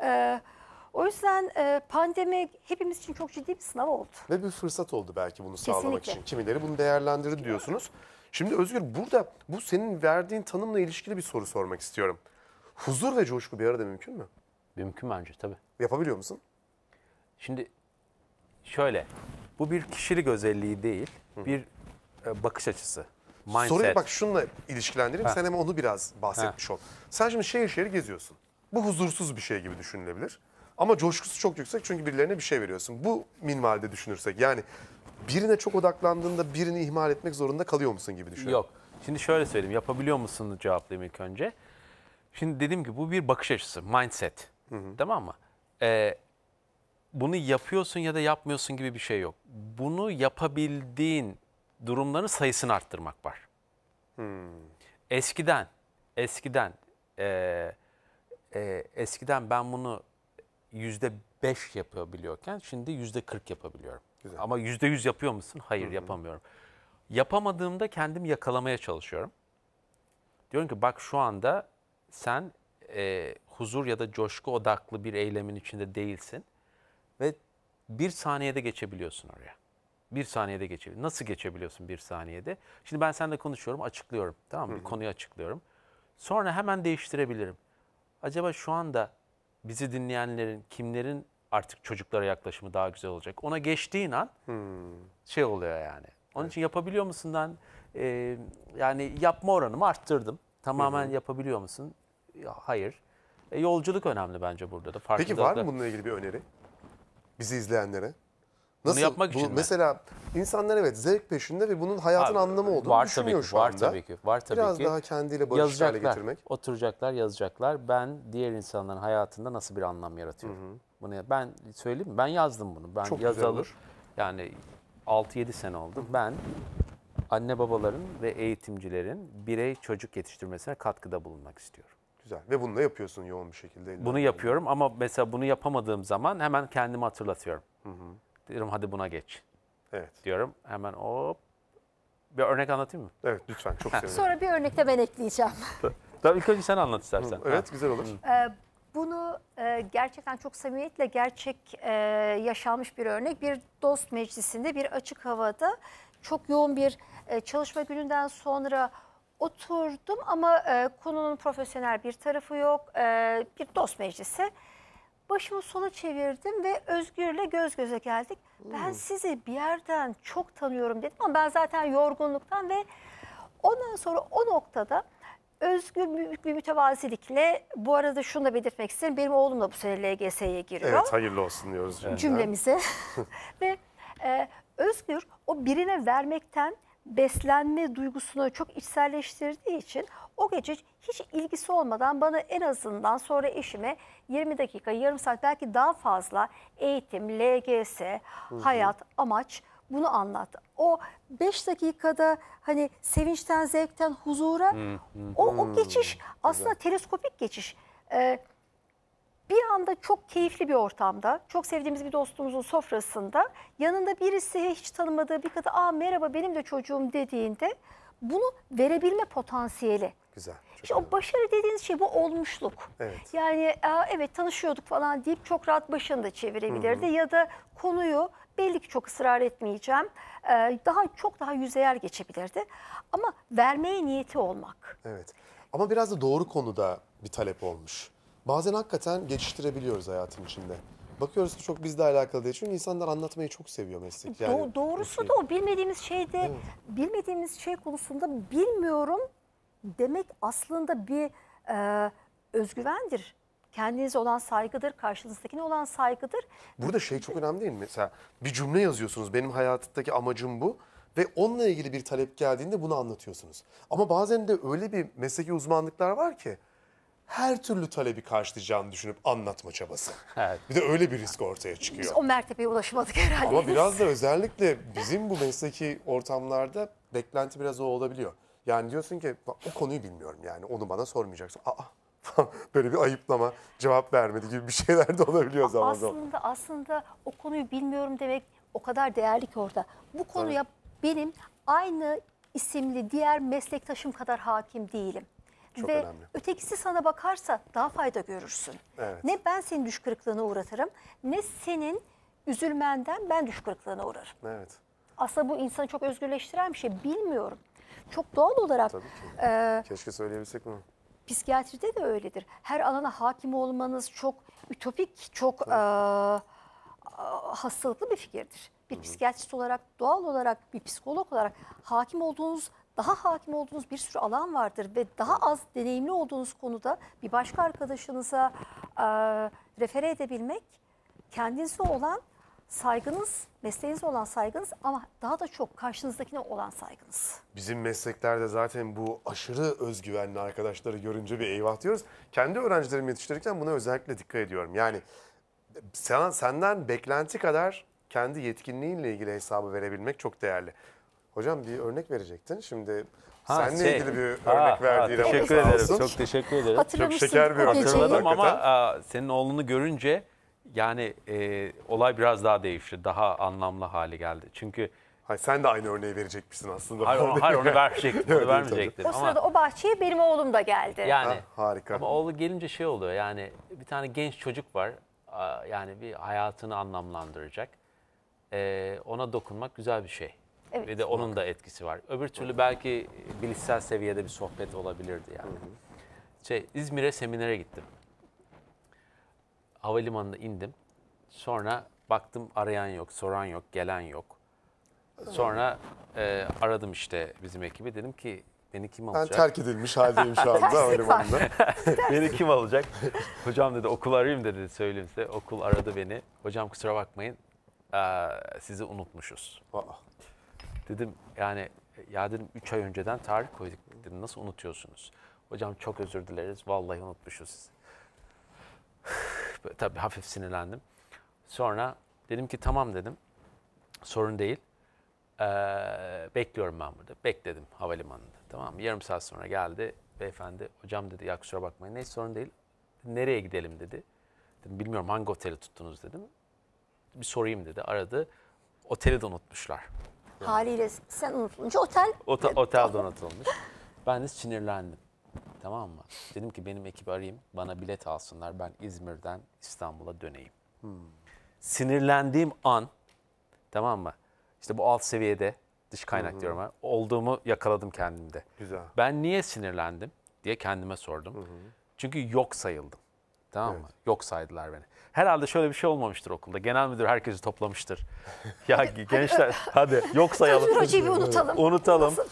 Evet. O yüzden e, pandemi hepimiz için çok ciddi bir sınav oldu. Ve bir fırsat oldu belki bunu Kesinlikle. sağlamak için. Kimileri bunu değerlendirdi diyorsunuz. Şimdi Özgür burada bu senin verdiğin tanımla ilişkili bir soru sormak istiyorum. Huzur ve coşku bir arada mümkün mü? Mümkün bence tabii. Yapabiliyor musun? Şimdi şöyle bu bir kişilik özelliği değil Hı. bir e, bakış açısı. Mindset. Soruyu bak şununla ilişkilendireyim ha. sen hemen onu biraz bahsetmiş ha. ol. Sen şimdi şehir şehir geziyorsun. Bu huzursuz bir şey gibi düşünülebilir. Ama coşkusu çok yüksek çünkü birilerine bir şey veriyorsun. Bu minvalde düşünürsek yani birine çok odaklandığında birini ihmal etmek zorunda kalıyor musun gibi düşünüyorum. Yok. Şimdi şöyle söyleyeyim. Yapabiliyor musun cevaplayayım ilk önce. Şimdi dedim ki bu bir bakış açısı. Mindset. Hı hı. Tamam mı? Ee, bunu yapıyorsun ya da yapmıyorsun gibi bir şey yok. Bunu yapabildiğin durumların sayısını arttırmak var. Hmm. Eskiden, eskiden, e, e, eskiden ben bunu yüzde beş yapabiliyorken şimdi yüzde kırk yapabiliyorum. Güzel. Ama yüzde yüz yapıyor musun? Hayır Hı-hı. yapamıyorum. Yapamadığımda kendim yakalamaya çalışıyorum. Diyorum ki bak şu anda sen e, huzur ya da coşku odaklı bir eylemin içinde değilsin. Ve bir saniyede geçebiliyorsun oraya. Bir saniyede geçebiliyorsun. Nasıl geçebiliyorsun bir saniyede? Şimdi ben seninle konuşuyorum, açıklıyorum. Tamam mı? Hı-hı. Bir konuyu açıklıyorum. Sonra hemen değiştirebilirim. Acaba şu anda bizi dinleyenlerin kimlerin artık çocuklara yaklaşımı daha güzel olacak. Ona geçtiğin an hmm. şey oluyor yani. Onun evet. için yapabiliyor musundan e, ee, yani yapma oranımı arttırdım. Tamamen hı yapabiliyor musun? Hayır. E, yolculuk önemli bence burada da. Peki var mı bununla ilgili bir öneri? Bizi izleyenlere? Nasıl? Bunu yapmak bu, için Mesela mi? insanlar evet zevk peşinde ve bunun hayatın Abi, anlamı olduğunu var düşünüyor tabii ki, şu anda. Var tabii ki. Var tabii Biraz ki. daha kendiyle barışık hale getirmek. Oturacaklar, yazacaklar. Ben diğer insanların hayatında nasıl bir anlam yaratıyorum? Hı hı. Bunu ben söyleyeyim mi? Ben yazdım bunu. Ben Çok yazalı. Yani 6-7 sene oldu. Ben anne babaların ve eğitimcilerin birey çocuk yetiştirmesine katkıda bulunmak istiyorum. Güzel. Ve bunu da yapıyorsun yoğun bir şekilde. Bunu yapıyorum ama mesela bunu yapamadığım zaman hemen kendimi hatırlatıyorum. Hı hı diyorum hadi buna geç. Evet. Diyorum hemen hop. Bir örnek anlatayım mı? Evet lütfen çok sevinirim. Sonra bir örnekte ben ekleyeceğim. Tabii ilk önce sen anlat istersen. Evet güzel olur. Ee, bunu e, gerçekten çok samimiyetle gerçek e, yaşanmış bir örnek. Bir dost meclisinde bir açık havada çok yoğun bir e, çalışma gününden sonra oturdum ama konunun profesyonel bir tarafı yok. bir dost meclisi. Başımı sola çevirdim ve Özgür'le göz göze geldik. Ben hmm. sizi bir yerden çok tanıyorum dedim ama ben zaten yorgunluktan ve ondan sonra o noktada Özgür büyük bir mütevazilikle bu arada şunu da belirtmek isterim. Benim oğlum da bu sene LGS'ye giriyor. Evet hayırlı olsun diyoruz. Cümlemize. ve e, Özgür o birine vermekten beslenme duygusunu çok içselleştirdiği için o gece hiç ilgisi olmadan bana en azından sonra eşime 20 dakika, yarım saat belki daha fazla eğitim, LGS, hayat, amaç bunu anlat. O 5 dakikada hani sevinçten, zevkten, huzura o, o geçiş aslında teleskopik geçiş. Ee, bir anda çok keyifli bir ortamda, çok sevdiğimiz bir dostumuzun sofrasında yanında birisi hiç tanımadığı bir kadın "Aa merhaba benim de çocuğum" dediğinde bunu verebilme potansiyeli Güzel. Çok işte o başarı dediğiniz şey bu olmuşluk. Evet. Yani evet tanışıyorduk falan deyip çok rahat başını da çevirebilirdi. Hı hı. Ya da konuyu belli ki çok ısrar etmeyeceğim. daha çok daha yüzeyer geçebilirdi. Ama vermeye niyeti olmak. Evet. Ama biraz da doğru konuda bir talep olmuş. Bazen hakikaten geçiştirebiliyoruz hayatın içinde. Bakıyoruz ki çok bizle alakalı değil. Çünkü insanlar anlatmayı çok seviyor meslek. Yani Do doğrusu şey. da o bilmediğimiz şeyde, evet. bilmediğimiz şey konusunda bilmiyorum demek aslında bir e, özgüvendir. Kendinize olan saygıdır, karşınızdakine olan saygıdır. Burada şey çok önemli değil mi? Mesela bir cümle yazıyorsunuz. Benim hayatımdaki amacım bu ve onunla ilgili bir talep geldiğinde bunu anlatıyorsunuz. Ama bazen de öyle bir mesleki uzmanlıklar var ki her türlü talebi karşılayacağını düşünüp anlatma çabası. Evet. Bir de öyle bir risk ortaya çıkıyor. Biz o mertebeye ulaşamadık herhalde. Ama biraz da özellikle bizim bu mesleki ortamlarda beklenti biraz o olabiliyor. Yani diyorsun ki o konuyu bilmiyorum yani onu bana sormayacaksın. Aa böyle bir ayıplama cevap vermedi gibi bir şeyler de olabiliyor zaman zaman. Aslında aslında o konuyu bilmiyorum demek o kadar değerli ki orada. Bu konuya evet. benim aynı isimli diğer meslektaşım kadar hakim değilim. Çok Ve önemli. ötekisi sana bakarsa daha fayda görürsün. Evet. Ne ben senin düş kırıklığına uğratırım ne senin üzülmenden ben düş kırıklığına uğrarım. Evet. Aslında bu insanı çok özgürleştiren bir şey. Bilmiyorum. Çok doğal olarak. Tabii ki. E, Keşke söyleyebilsek mi? Psikiyatride de öyledir. Her alana hakim olmanız çok ütopik, çok e, hastalıklı bir fikirdir. Bir Hı -hı. psikiyatrist olarak, doğal olarak, bir psikolog olarak hakim olduğunuz daha hakim olduğunuz bir sürü alan vardır ve daha az deneyimli olduğunuz konuda bir başka arkadaşınıza e, refere edebilmek kendinize olan saygınız, mesleğinize olan saygınız ama daha da çok karşınızdakine olan saygınız. Bizim mesleklerde zaten bu aşırı özgüvenli arkadaşları görünce bir eyvah diyoruz. Kendi öğrencilerimi yetiştirirken buna özellikle dikkat ediyorum. Yani sen, senden beklenti kadar kendi yetkinliğinle ilgili hesabı verebilmek çok değerli. Hocam bir örnek verecektin. Şimdi Ha, Seninle şey, ilgili bir örnek ha, verdiğin ha, Teşekkür ederim. Olsun. Çok teşekkür ederim. Çok şeker bir örnek. Hatırladım ama a, senin oğlunu görünce yani e, olay biraz daha değişti. Daha anlamlı hale geldi. Çünkü Hayır, sen de aynı örneği verecek misin aslında. Hayır, onu, hayır onu verecektim. Onu vermeyecektim. O sırada o bahçeye benim oğlum da geldi. Yani, ha, ah, harika. Ama oğlu gelince şey oluyor yani bir tane genç çocuk var. Yani bir hayatını anlamlandıracak. Ee, ona dokunmak güzel bir şey. Evet. Ve de onun da etkisi var. Öbür türlü belki bilişsel seviyede bir sohbet olabilirdi yani. Şey, İzmir'e seminere gittim havalimanına indim. Sonra baktım arayan yok, soran yok, gelen yok. Sonra e, aradım işte bizim ekibi. Dedim ki beni kim alacak? Ben terk edilmiş haldeyim şu anda havalimanında. beni kim alacak? Hocam dedi okul arayayım dedi söyleyeyim size. Okul aradı beni. Hocam kusura bakmayın eee, sizi unutmuşuz. Dedim yani ya dedim 3 ay önceden tarih koyduk dedim nasıl unutuyorsunuz? Hocam çok özür dileriz vallahi unutmuşuz sizi hafif tabii hafif sinirlendim. Sonra dedim ki tamam dedim. Sorun değil. Ee, bekliyorum ben burada. Bekledim havalimanında. Tamam mı? Yarım saat sonra geldi. Beyefendi hocam dedi ya kusura bakmayın. Neyse sorun değil. Nereye gidelim dedi. Dedim, bilmiyorum hangi oteli tuttunuz dedim. Bir sorayım dedi. Aradı. Oteli de unutmuşlar. Haliyle sen unutulunca otel... Ota, otel de unutulmuş. Ben de sinirlendim. Tamam mı? Dedim ki benim ekip arayayım. Bana bilet alsınlar. Ben İzmir'den İstanbul'a döneyim. Hmm. Sinirlendiğim an tamam mı? İşte bu alt seviyede dış kaynak hı diyorum ben. Olduğumu yakaladım kendimde. Güzel. Ben niye sinirlendim diye kendime sordum. hı Çünkü yok sayıldım. Tamam evet. mı? Yok saydılar beni. Herhalde şöyle bir şey olmamıştır okulda. Genel müdür herkesi toplamıştır. ya gençler hadi yok sayalım. Özgür Hoca'yı bir unutalım. Unutalım. Nasıl?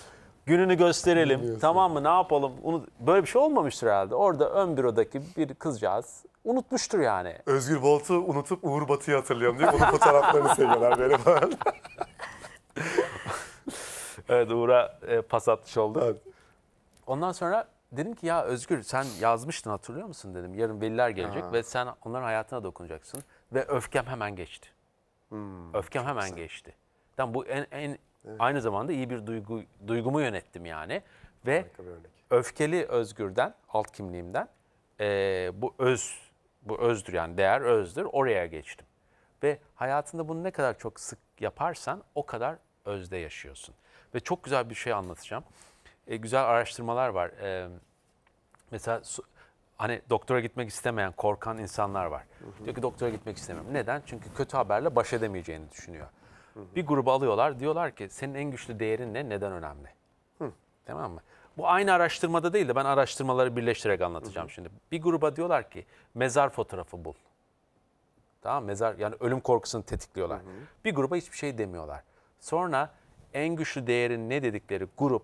Gününü gösterelim. Tamam mı? Ne yapalım? Böyle bir şey olmamıştır herhalde. Orada ön bürodaki bir kızcağız unutmuştur yani. Özgür Bolt'u unutup Uğur Batı'yı hatırlayalım diye onun fotoğraflarını seviyorlar böyle falan. evet Uğur'a e, pas atmış oldu. Evet. Ondan sonra dedim ki ya Özgür sen yazmıştın hatırlıyor musun dedim. Yarın veliler gelecek ha. ve sen onların hayatına dokunacaksın. Ve öfkem hemen geçti. Hmm, öfkem hemen güzel. geçti. Tam bu en, en Evet. Aynı zamanda iyi bir duygu duygumu yönettim yani. Ve öfkeli özgürden, alt kimliğimden e, bu öz, bu özdür yani değer özdür oraya geçtim. Ve hayatında bunu ne kadar çok sık yaparsan o kadar özde yaşıyorsun. Ve çok güzel bir şey anlatacağım. E, güzel araştırmalar var. E, mesela hani doktora gitmek istemeyen, korkan insanlar var. Hı hı. Diyor ki doktora gitmek istemiyorum. Neden? Çünkü kötü haberle baş edemeyeceğini düşünüyor. Hı Bir grubu alıyorlar diyorlar ki senin en güçlü değerin ne neden önemli? Hı. Tamam mı? Bu aynı araştırmada değil de ben araştırmaları birleştirerek anlatacağım hı hı. şimdi. Bir gruba diyorlar ki mezar fotoğrafı bul. Tamam mezar yani ölüm korkusunu tetikliyorlar. Hı hı. Bir gruba hiçbir şey demiyorlar. Sonra en güçlü değerin ne dedikleri grup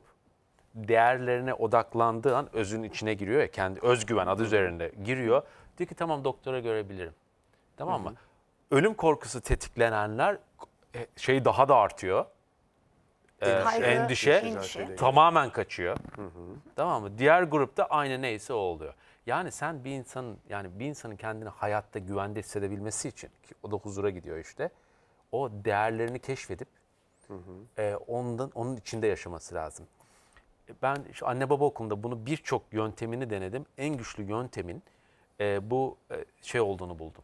değerlerine odaklandığı an özün içine giriyor ya kendi özgüven adı üzerinde giriyor. Diyor ki tamam doktora görebilirim. Tamam mı? Hı hı. Ölüm korkusu tetiklenenler e, şey daha da artıyor. Ee, endişe, endişe, endişe tamamen kaçıyor. Hı hı. Tamam mı? Diğer grupta aynı neyse o oluyor. Yani sen bir insanın yani bir insanın kendini hayatta güvende hissedebilmesi için ki o da huzura gidiyor işte. O değerlerini keşfedip hı hı. E, ondan onun içinde yaşaması lazım. E, ben şu anne baba okulunda bunu birçok yöntemini denedim. En güçlü yöntemin e, bu e, şey olduğunu buldum.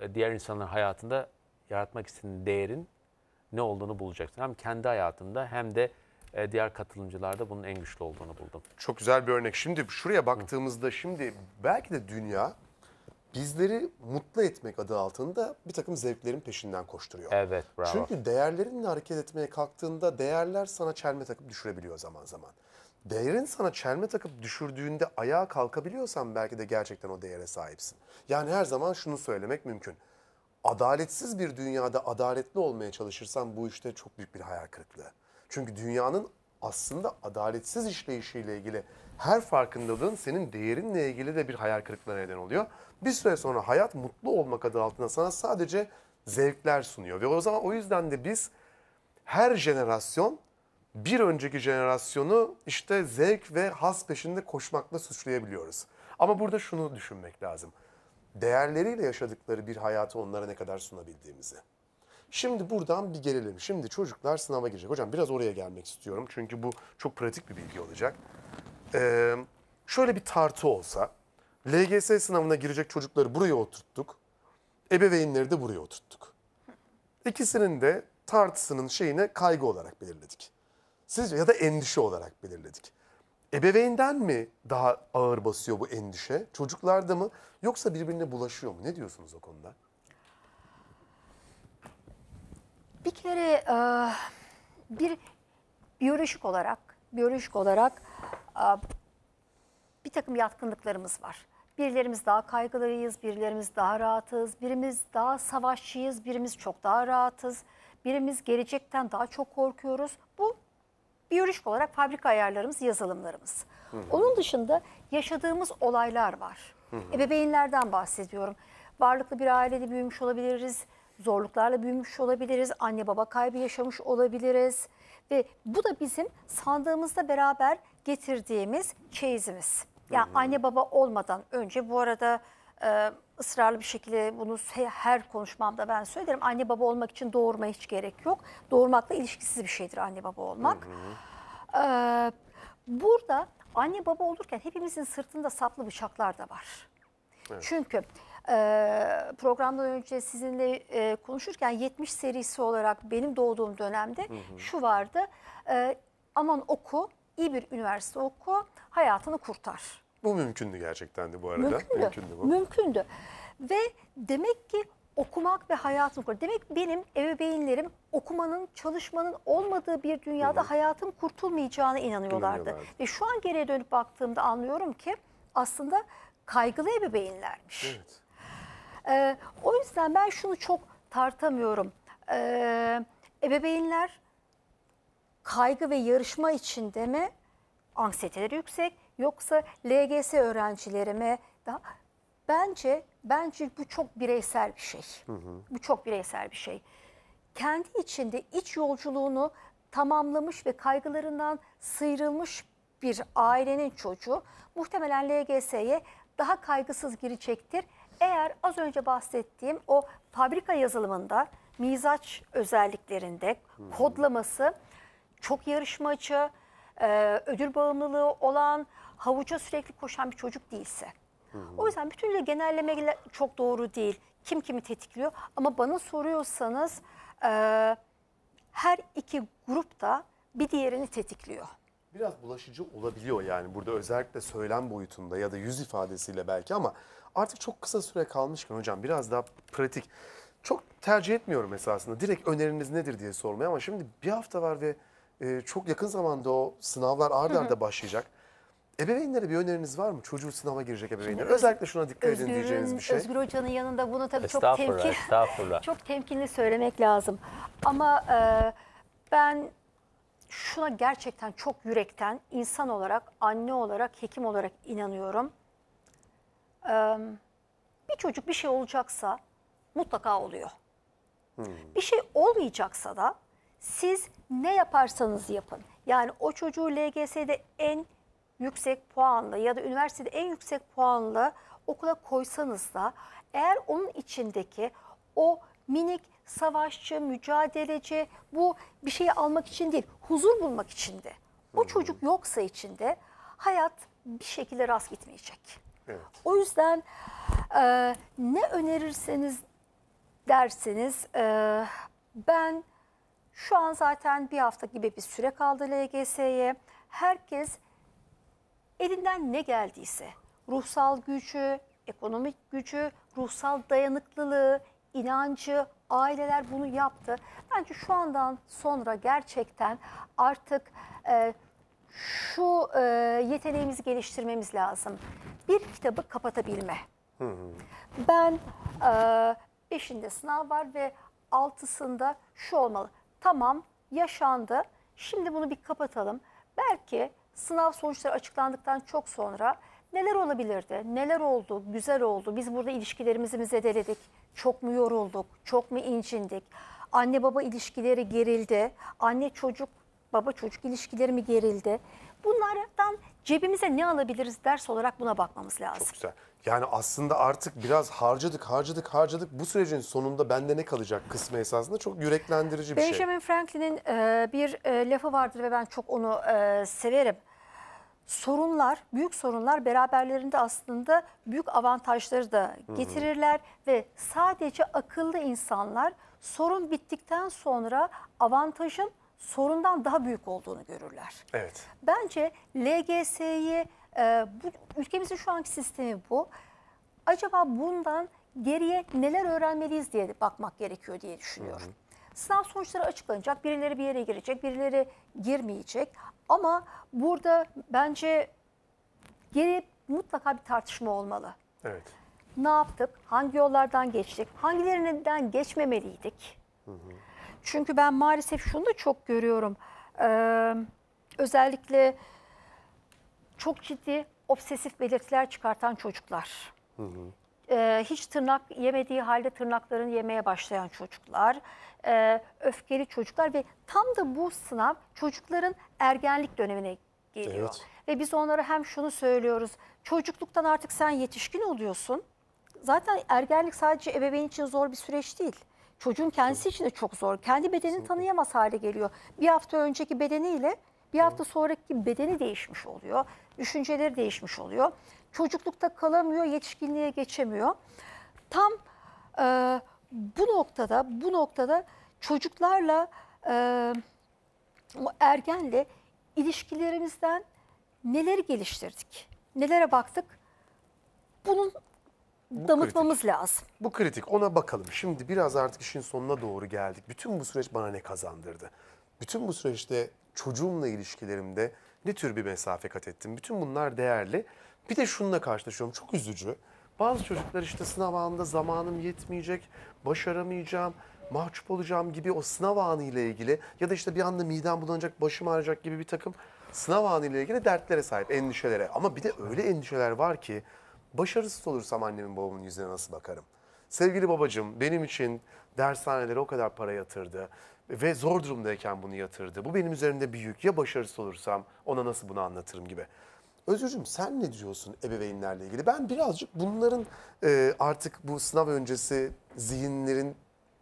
E, diğer insanların hayatında yaratmak istediğin değerin ne olduğunu bulacaksın. Hem kendi hayatında hem de e, diğer katılımcılarda bunun en güçlü olduğunu buldum. Çok güzel bir örnek. Şimdi şuraya baktığımızda şimdi belki de dünya bizleri mutlu etmek adı altında bir takım zevklerin peşinden koşturuyor. Evet bravo. Çünkü değerlerinle hareket etmeye kalktığında değerler sana çelme takıp düşürebiliyor zaman zaman. Değerin sana çelme takıp düşürdüğünde ayağa kalkabiliyorsan belki de gerçekten o değere sahipsin. Yani her zaman şunu söylemek mümkün adaletsiz bir dünyada adaletli olmaya çalışırsan bu işte çok büyük bir hayal kırıklığı. Çünkü dünyanın aslında adaletsiz işleyişiyle ilgili her farkındalığın senin değerinle ilgili de bir hayal kırıklığına neden oluyor. Bir süre sonra hayat mutlu olmak adı altında sana sadece zevkler sunuyor. Ve o zaman o yüzden de biz her jenerasyon bir önceki jenerasyonu işte zevk ve has peşinde koşmakla suçlayabiliyoruz. Ama burada şunu düşünmek lazım değerleriyle yaşadıkları bir hayatı onlara ne kadar sunabildiğimizi. Şimdi buradan bir gelelim. Şimdi çocuklar sınava girecek. Hocam biraz oraya gelmek istiyorum. Çünkü bu çok pratik bir bilgi olacak. Ee, şöyle bir tartı olsa. LGS sınavına girecek çocukları buraya oturttuk. Ebeveynleri de buraya oturttuk. İkisinin de tartısının şeyine kaygı olarak belirledik. Sizce ya da endişe olarak belirledik. Ebeveynden mi daha ağır basıyor bu endişe? Çocuklarda mı? Yoksa birbirine bulaşıyor mu? Ne diyorsunuz o konuda? Bir kere e, bir biyolojik olarak biyolojik olarak e, bir takım yatkınlıklarımız var. Birilerimiz daha kaygılıyız, birilerimiz daha rahatız, birimiz daha savaşçıyız, birimiz çok daha rahatız, birimiz gelecekten daha çok korkuyoruz biyolojik olarak fabrika ayarlarımız, yazılımlarımız. Hı hı. Onun dışında yaşadığımız olaylar var. Hı e, hı. Ebeveynlerden bahsediyorum. Varlıklı bir ailede büyümüş olabiliriz, zorluklarla büyümüş olabiliriz, anne baba kaybı yaşamış olabiliriz. Ve bu da bizim sandığımızda beraber getirdiğimiz çeyizimiz. Yani hı hı. anne baba olmadan önce bu arada e, ısrarlı bir şekilde bunu her konuşmamda ben söylerim. Anne baba olmak için doğurma hiç gerek yok. Doğurmakla ilişkisiz bir şeydir anne baba olmak. Hı hı. E, ee, burada anne baba olurken hepimizin sırtında saplı bıçaklar da var. Evet. Çünkü e, programdan önce sizinle e, konuşurken 70 serisi olarak benim doğduğum dönemde hı hı. şu vardı. E, aman oku, iyi bir üniversite oku, hayatını kurtar. Bu mümkündü gerçekten de bu arada. Mümkündü. Mümkündü, bu. mümkündü. Ve demek ki okumak ve hayatın kurtulmak. Demek benim ebeveynlerim okumanın, çalışmanın olmadığı bir dünyada Hı -hı. hayatın kurtulmayacağına inanıyorlardı. inanıyorlardı. Ve şu an geriye dönüp baktığımda anlıyorum ki aslında kaygılı ebeveynlermiş. Evet. Ee, o yüzden ben şunu çok tartamıyorum. Ee, ebeveynler kaygı ve yarışma içinde mi? Anksiyeteleri yüksek, yoksa LGS öğrencileri mi? Daha, bence bence bu çok bireysel bir şey. Hı hı. Bu çok bireysel bir şey. Kendi içinde iç yolculuğunu tamamlamış ve kaygılarından sıyrılmış bir ailenin çocuğu muhtemelen LGS'ye daha kaygısız girecektir. Eğer az önce bahsettiğim o fabrika yazılımında mizaç özelliklerinde kodlaması çok yarışmacı, ödül bağımlılığı olan havuca sürekli koşan bir çocuk değilse. Hı hı. O yüzden bütün de genellemeler çok doğru değil. Kim kimi tetikliyor ama bana soruyorsanız e, her iki grup da bir diğerini tetikliyor. Biraz bulaşıcı olabiliyor yani burada özellikle söylem boyutunda ya da yüz ifadesiyle belki ama artık çok kısa süre kalmışken hocam biraz daha pratik. Çok tercih etmiyorum esasında direkt öneriniz nedir diye sormaya ama şimdi bir hafta var ve e, çok yakın zamanda o sınavlar ard başlayacak. Ebeveynlere bir öneriniz var mı? Çocuğu sınava girecek ebeveynler. Özellikle şuna dikkat edin diyeceğiniz bir şey. Özgür Hoca'nın yanında bunu tabii çok Estağfurullah, temkin, çok temkinli söylemek lazım. Ama e, ben şuna gerçekten çok yürekten insan olarak, anne olarak, hekim olarak inanıyorum. E, bir çocuk bir şey olacaksa mutlaka oluyor. Hmm. Bir şey olmayacaksa da siz ne yaparsanız yapın. Yani o çocuğu LGS'de en yüksek puanlı ya da üniversitede en yüksek puanlı okula koysanız da eğer onun içindeki o minik savaşçı, mücadeleci bu bir şeyi almak için değil, huzur bulmak için de. O çocuk yoksa içinde hayat bir şekilde rast gitmeyecek. Evet. O yüzden e, ne önerirseniz derseniz e, ben şu an zaten bir hafta gibi bir süre kaldı LGS'ye. Herkes elinden ne geldiyse ruhsal gücü, ekonomik gücü, ruhsal dayanıklılığı, inancı, aileler bunu yaptı. Bence şu andan sonra gerçekten artık e, şu e, yeteneğimizi geliştirmemiz lazım. Bir kitabı kapatabilme. Hı hı. Ben e, beşinde sınav var ve altısında şu olmalı. Tamam yaşandı. Şimdi bunu bir kapatalım. Belki sınav sonuçları açıklandıktan çok sonra neler olabilirdi, neler oldu, güzel oldu, biz burada ilişkilerimizi mi zedeledik, çok mu yorulduk, çok mu incindik, anne baba ilişkileri gerildi, anne çocuk baba çocuk ilişkileri mi gerildi? Bunlardan cebimize ne alabiliriz ders olarak buna bakmamız lazım. Çok güzel. Yani aslında artık biraz harcadık, harcadık, harcadık. Bu sürecin sonunda bende ne kalacak kısmı esasında çok yüreklendirici bir Benjamin şey. Benjamin Franklin'in bir lafı vardır ve ben çok onu severim sorunlar, büyük sorunlar beraberlerinde aslında büyük avantajları da getirirler hı hı. ve sadece akıllı insanlar sorun bittikten sonra avantajın sorundan daha büyük olduğunu görürler. Evet. Bence LGS'yi e, bu ülkemizin şu anki sistemi bu. Acaba bundan geriye neler öğrenmeliyiz diye bakmak gerekiyor diye düşünüyorum. Hı hı. Sınav sonuçları açıklanacak. Birileri bir yere girecek, birileri girmeyecek. Ama burada bence geri mutlaka bir tartışma olmalı. Evet. Ne yaptık? Hangi yollardan geçtik? Hangilerinden geçmemeliydik? Hı hı. Çünkü ben maalesef şunu da çok görüyorum. Ee, özellikle çok ciddi obsesif belirtiler çıkartan çocuklar. Hı hı e, hiç tırnak yemediği halde tırnaklarını yemeye başlayan çocuklar, e, öfkeli çocuklar ve tam da bu sınav çocukların ergenlik dönemine geliyor. Evet. Ve biz onlara hem şunu söylüyoruz, çocukluktan artık sen yetişkin oluyorsun. Zaten ergenlik sadece ebeveyn için zor bir süreç değil. Çocuğun kendisi için de çok zor. Kendi bedenini tanıyamaz hale geliyor. Bir hafta önceki bedeniyle bir hafta sonraki bedeni değişmiş oluyor. Düşünceleri değişmiş oluyor çocuklukta kalamıyor, yetişkinliğe geçemiyor. Tam e, bu noktada, bu noktada çocuklarla e, o ergenle ilişkilerimizden neleri geliştirdik, nelere baktık, bunun bu damıtmamız kritik. lazım. Bu kritik. Ona bakalım. Şimdi biraz artık işin sonuna doğru geldik. Bütün bu süreç bana ne kazandırdı? Bütün bu süreçte çocuğumla ilişkilerimde ne tür bir mesafe kat ettim? Bütün bunlar değerli. Bir de şununla karşılaşıyorum çok üzücü. Bazı çocuklar işte sınav anında zamanım yetmeyecek, başaramayacağım, mahcup olacağım gibi o sınav anı ile ilgili ya da işte bir anda midem bulanacak, başım ağrıyacak gibi bir takım sınav anı ile ilgili dertlere sahip, endişelere. Ama bir de öyle endişeler var ki başarısız olursam annemin babamın yüzüne nasıl bakarım? Sevgili babacığım benim için dershanelere o kadar para yatırdı ve zor durumdayken bunu yatırdı. Bu benim üzerinde bir yük. Ya başarısız olursam ona nasıl bunu anlatırım gibi. Özürcüm sen ne diyorsun ebeveynlerle ilgili? Ben birazcık bunların e, artık bu sınav öncesi zihinlerin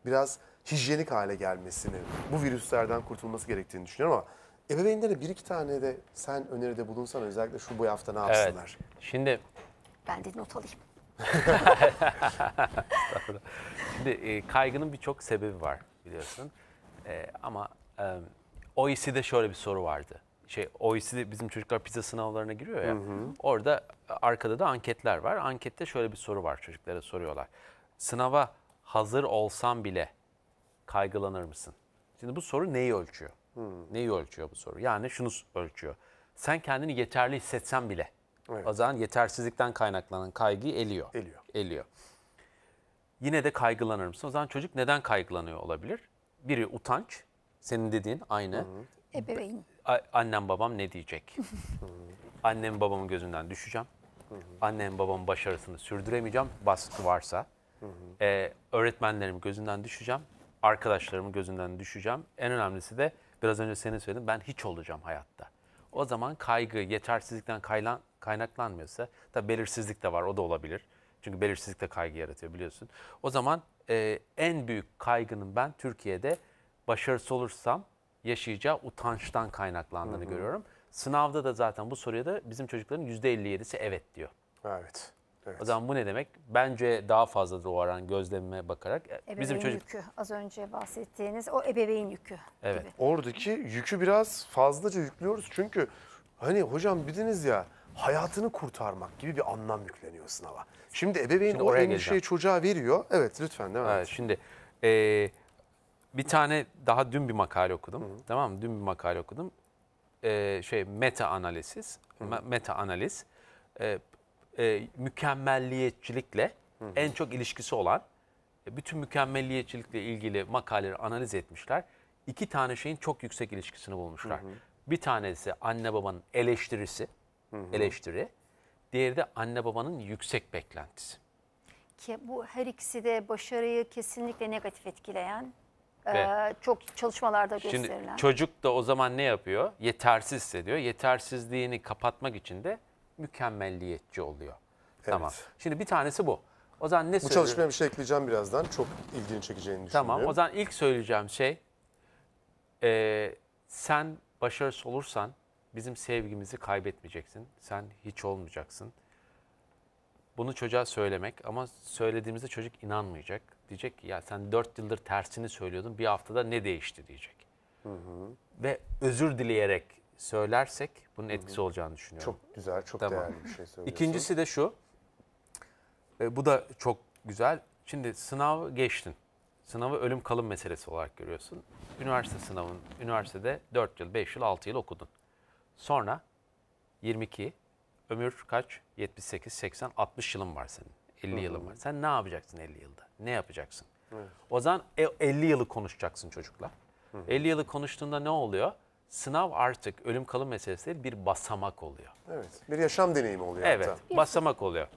biraz hijyenik hale gelmesini, bu virüslerden kurtulması gerektiğini düşünüyorum ama ebeveynlere bir iki tane de sen öneride bulunsan özellikle şu bu hafta ne yapsınlar? Evet. Şimdi ben de not alayım. Şimdi e, kaygının birçok sebebi var biliyorsun. E, ama e, OECD'de şöyle bir soru vardı şey OECD bizim çocuklar pizza sınavlarına giriyor ya. Hı hı. Orada e, arkada da anketler var. Ankette şöyle bir soru var çocuklara soruyorlar. Sınava hazır olsam bile kaygılanır mısın? Şimdi bu soru neyi ölçüyor? Hı. Neyi ölçüyor bu soru? Yani şunu ölçüyor. Sen kendini yeterli hissetsen bile evet. o zaman yetersizlikten kaynaklanan kaygıyı eliyor. Eliyor. Eliyor. Yine de kaygılanır mısın? O zaman çocuk neden kaygılanıyor olabilir? Biri utanç, senin dediğin aynı. Hı hı. Ebeveyn. A- annem babam ne diyecek? annem babamın gözünden düşeceğim. annem babamın başarısını sürdüremeyeceğim baskı varsa. ee, öğretmenlerim gözünden düşeceğim. Arkadaşlarımın gözünden düşeceğim. En önemlisi de biraz önce senin söyledin ben hiç olacağım hayatta. O zaman kaygı yetersizlikten kaylan, kaynaklanmıyorsa da belirsizlik de var o da olabilir. Çünkü belirsizlik de kaygı yaratıyor biliyorsun. O zaman e, en büyük kaygının ben Türkiye'de başarısız olursam yaşayacağı utançtan kaynaklandığını hı hı. görüyorum. Sınavda da zaten bu soruya da bizim çocukların %57'si evet diyor. Evet. Evet. O zaman bu ne demek? Bence daha fazladır o aran gözlemime bakarak. E, ebeveyn Bizim çocuk... yükü az önce bahsettiğiniz o ebeveyn yükü. Evet. Gibi. Oradaki yükü biraz fazlaca yüklüyoruz. Çünkü hani hocam bildiniz ya hayatını kurtarmak gibi bir anlam yükleniyor sınava. Şimdi ebeveyn şimdi o endişeyi geleceğim. Şey çocuğa veriyor. Evet lütfen devam evet, Şimdi e, bir tane daha dün bir makale okudum. Hı. Tamam mı? Dün bir makale okudum. Ee, şey meta analiziz. Meta analiz. Ee, e, mükemmelliyetçilikle Hı. en çok ilişkisi olan e, bütün mükemmelliyetçilikle ilgili makaleleri analiz etmişler. İki tane şeyin çok yüksek ilişkisini bulmuşlar. Hı hı. Bir tanesi anne babanın eleştirisi, hı hı. eleştiri. Diğeri de anne babanın yüksek beklentisi. Ki bu her ikisi de başarıyı kesinlikle negatif etkileyen ve- ee, çok çalışmalarda gösterilen. çocuk da o zaman ne yapıyor? Yetersiz hissediyor. Yetersizliğini kapatmak için de mükemmelliyetçi oluyor. Tamam. Şimdi bir tanesi bu. O zaman ne Bu çalışmaya bir şey ekleyeceğim birazdan. Çok ilgini çekeceğini düşünüyorum. Tamam. O zaman ilk söyleyeceğim şey eee, sen başarısız olursan bizim sevgimizi kaybetmeyeceksin. Sen hiç olmayacaksın. Bunu çocuğa söylemek ama söylediğimizde çocuk inanmayacak. Diyecek ki ya sen dört yıldır tersini söylüyordun bir haftada ne değişti diyecek. Hı hı. Ve özür dileyerek söylersek bunun etkisi hı hı. olacağını düşünüyorum. Çok güzel, çok tamam. değerli bir şey söylüyorsun. İkincisi de şu. E, bu da çok güzel. Şimdi sınav geçtin. Sınavı ölüm kalım meselesi olarak görüyorsun. Üniversite sınavın, üniversitede 4 yıl, 5 yıl, 6 yıl okudun. Sonra 22, ömür kaç? 78, 80, 60 yılın var senin. 50 hı yılın var. Sen ne yapacaksın 50 yılda? Ne yapacaksın? Evet. O zaman 50 e, yılı konuşacaksın çocukla. hı 50 yılı konuştuğunda ne oluyor? Sınav artık ölüm kalım meselesi değil, bir basamak oluyor. Evet, bir yaşam deneyimi oluyor evet, hatta. basamak oluyor.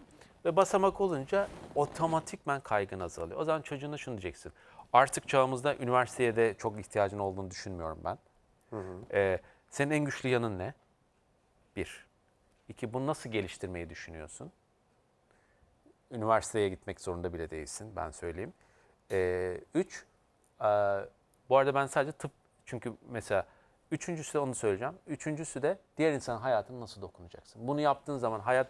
Ve basamak olunca otomatikmen kaygın azalıyor. O zaman çocuğuna şunu diyeceksin. Artık çağımızda üniversiteye de çok ihtiyacın olduğunu düşünmüyorum ben. Hı hı. Ee, senin en güçlü yanın ne? Bir. İki, bunu nasıl geliştirmeyi düşünüyorsun? Üniversiteye gitmek zorunda bile değilsin ben söyleyeyim. E, üç, e, bu arada ben sadece tıp çünkü mesela üçüncüsü de onu söyleyeceğim. Üçüncüsü de diğer insanın hayatını nasıl dokunacaksın? Bunu yaptığın zaman hayat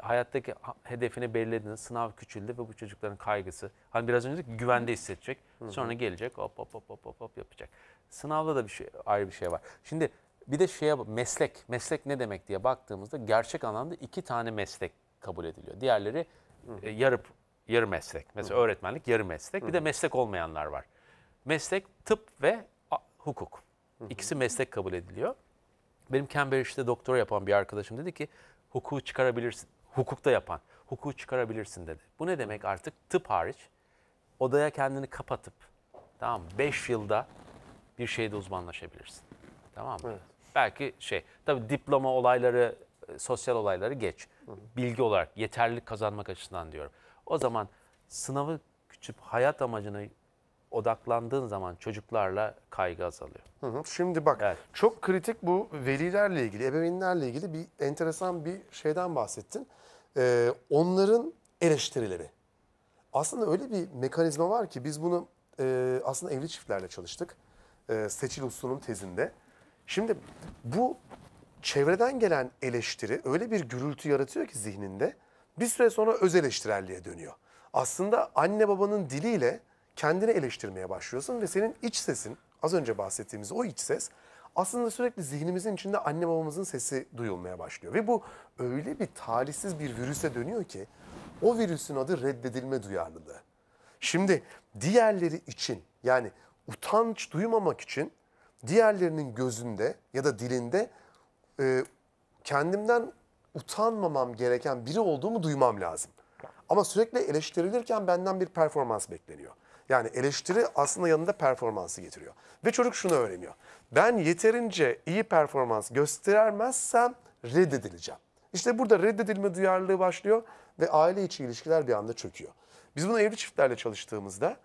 hayattaki hedefini belirlediniz, sınav küçüldü ve bu çocukların kaygısı. Hani biraz önce güvende hissedecek. Sonra gelecek hop hop hop hop hop, hop yapacak. Sınavda da bir şey ayrı bir şey var. Şimdi bir de şeye meslek, meslek ne demek diye baktığımızda gerçek anlamda iki tane meslek kabul ediliyor. Diğerleri e, yarı, yarı meslek. Mesela Hı. öğretmenlik yarı meslek. Hı. Bir de meslek olmayanlar var. Meslek tıp ve hukuk. Hı. İkisi meslek kabul ediliyor. Benim Cambridge'de doktora yapan bir arkadaşım dedi ki hukuku çıkarabilirsin. Hukukta yapan. Hukuku çıkarabilirsin dedi. Bu ne demek artık? Tıp hariç odaya kendini kapatıp tamam 5 yılda bir şeyde uzmanlaşabilirsin. Tamam mı? Evet. Belki şey, tabii diploma olayları, e, sosyal olayları geç bilgi olarak yeterlilik kazanmak açısından diyorum. O zaman sınavı küçüp hayat amacına odaklandığın zaman çocuklarla kaygı azalıyor. Hı hı. Şimdi bak evet. çok kritik bu velilerle ilgili, ebeveynlerle ilgili bir enteresan bir şeyden bahsettin. Ee, onların eleştirileri. Aslında öyle bir mekanizma var ki biz bunu e, aslında evli çiftlerle çalıştık. E, Seçil Uslu'nun tezinde. Şimdi bu çevreden gelen eleştiri öyle bir gürültü yaratıyor ki zihninde bir süre sonra öz eleştirelliğe dönüyor. Aslında anne babanın diliyle kendini eleştirmeye başlıyorsun ve senin iç sesin az önce bahsettiğimiz o iç ses aslında sürekli zihnimizin içinde anne babamızın sesi duyulmaya başlıyor. Ve bu öyle bir talihsiz bir virüse dönüyor ki o virüsün adı reddedilme duyarlılığı. Şimdi diğerleri için yani utanç duymamak için diğerlerinin gözünde ya da dilinde e, kendimden utanmamam gereken biri olduğumu duymam lazım. Ama sürekli eleştirilirken benden bir performans bekleniyor. Yani eleştiri aslında yanında performansı getiriyor. Ve çocuk şunu öğreniyor. Ben yeterince iyi performans göstermezsem reddedileceğim. İşte burada reddedilme duyarlılığı başlıyor ve aile içi ilişkiler bir anda çöküyor. Biz bunu evli çiftlerle çalıştığımızda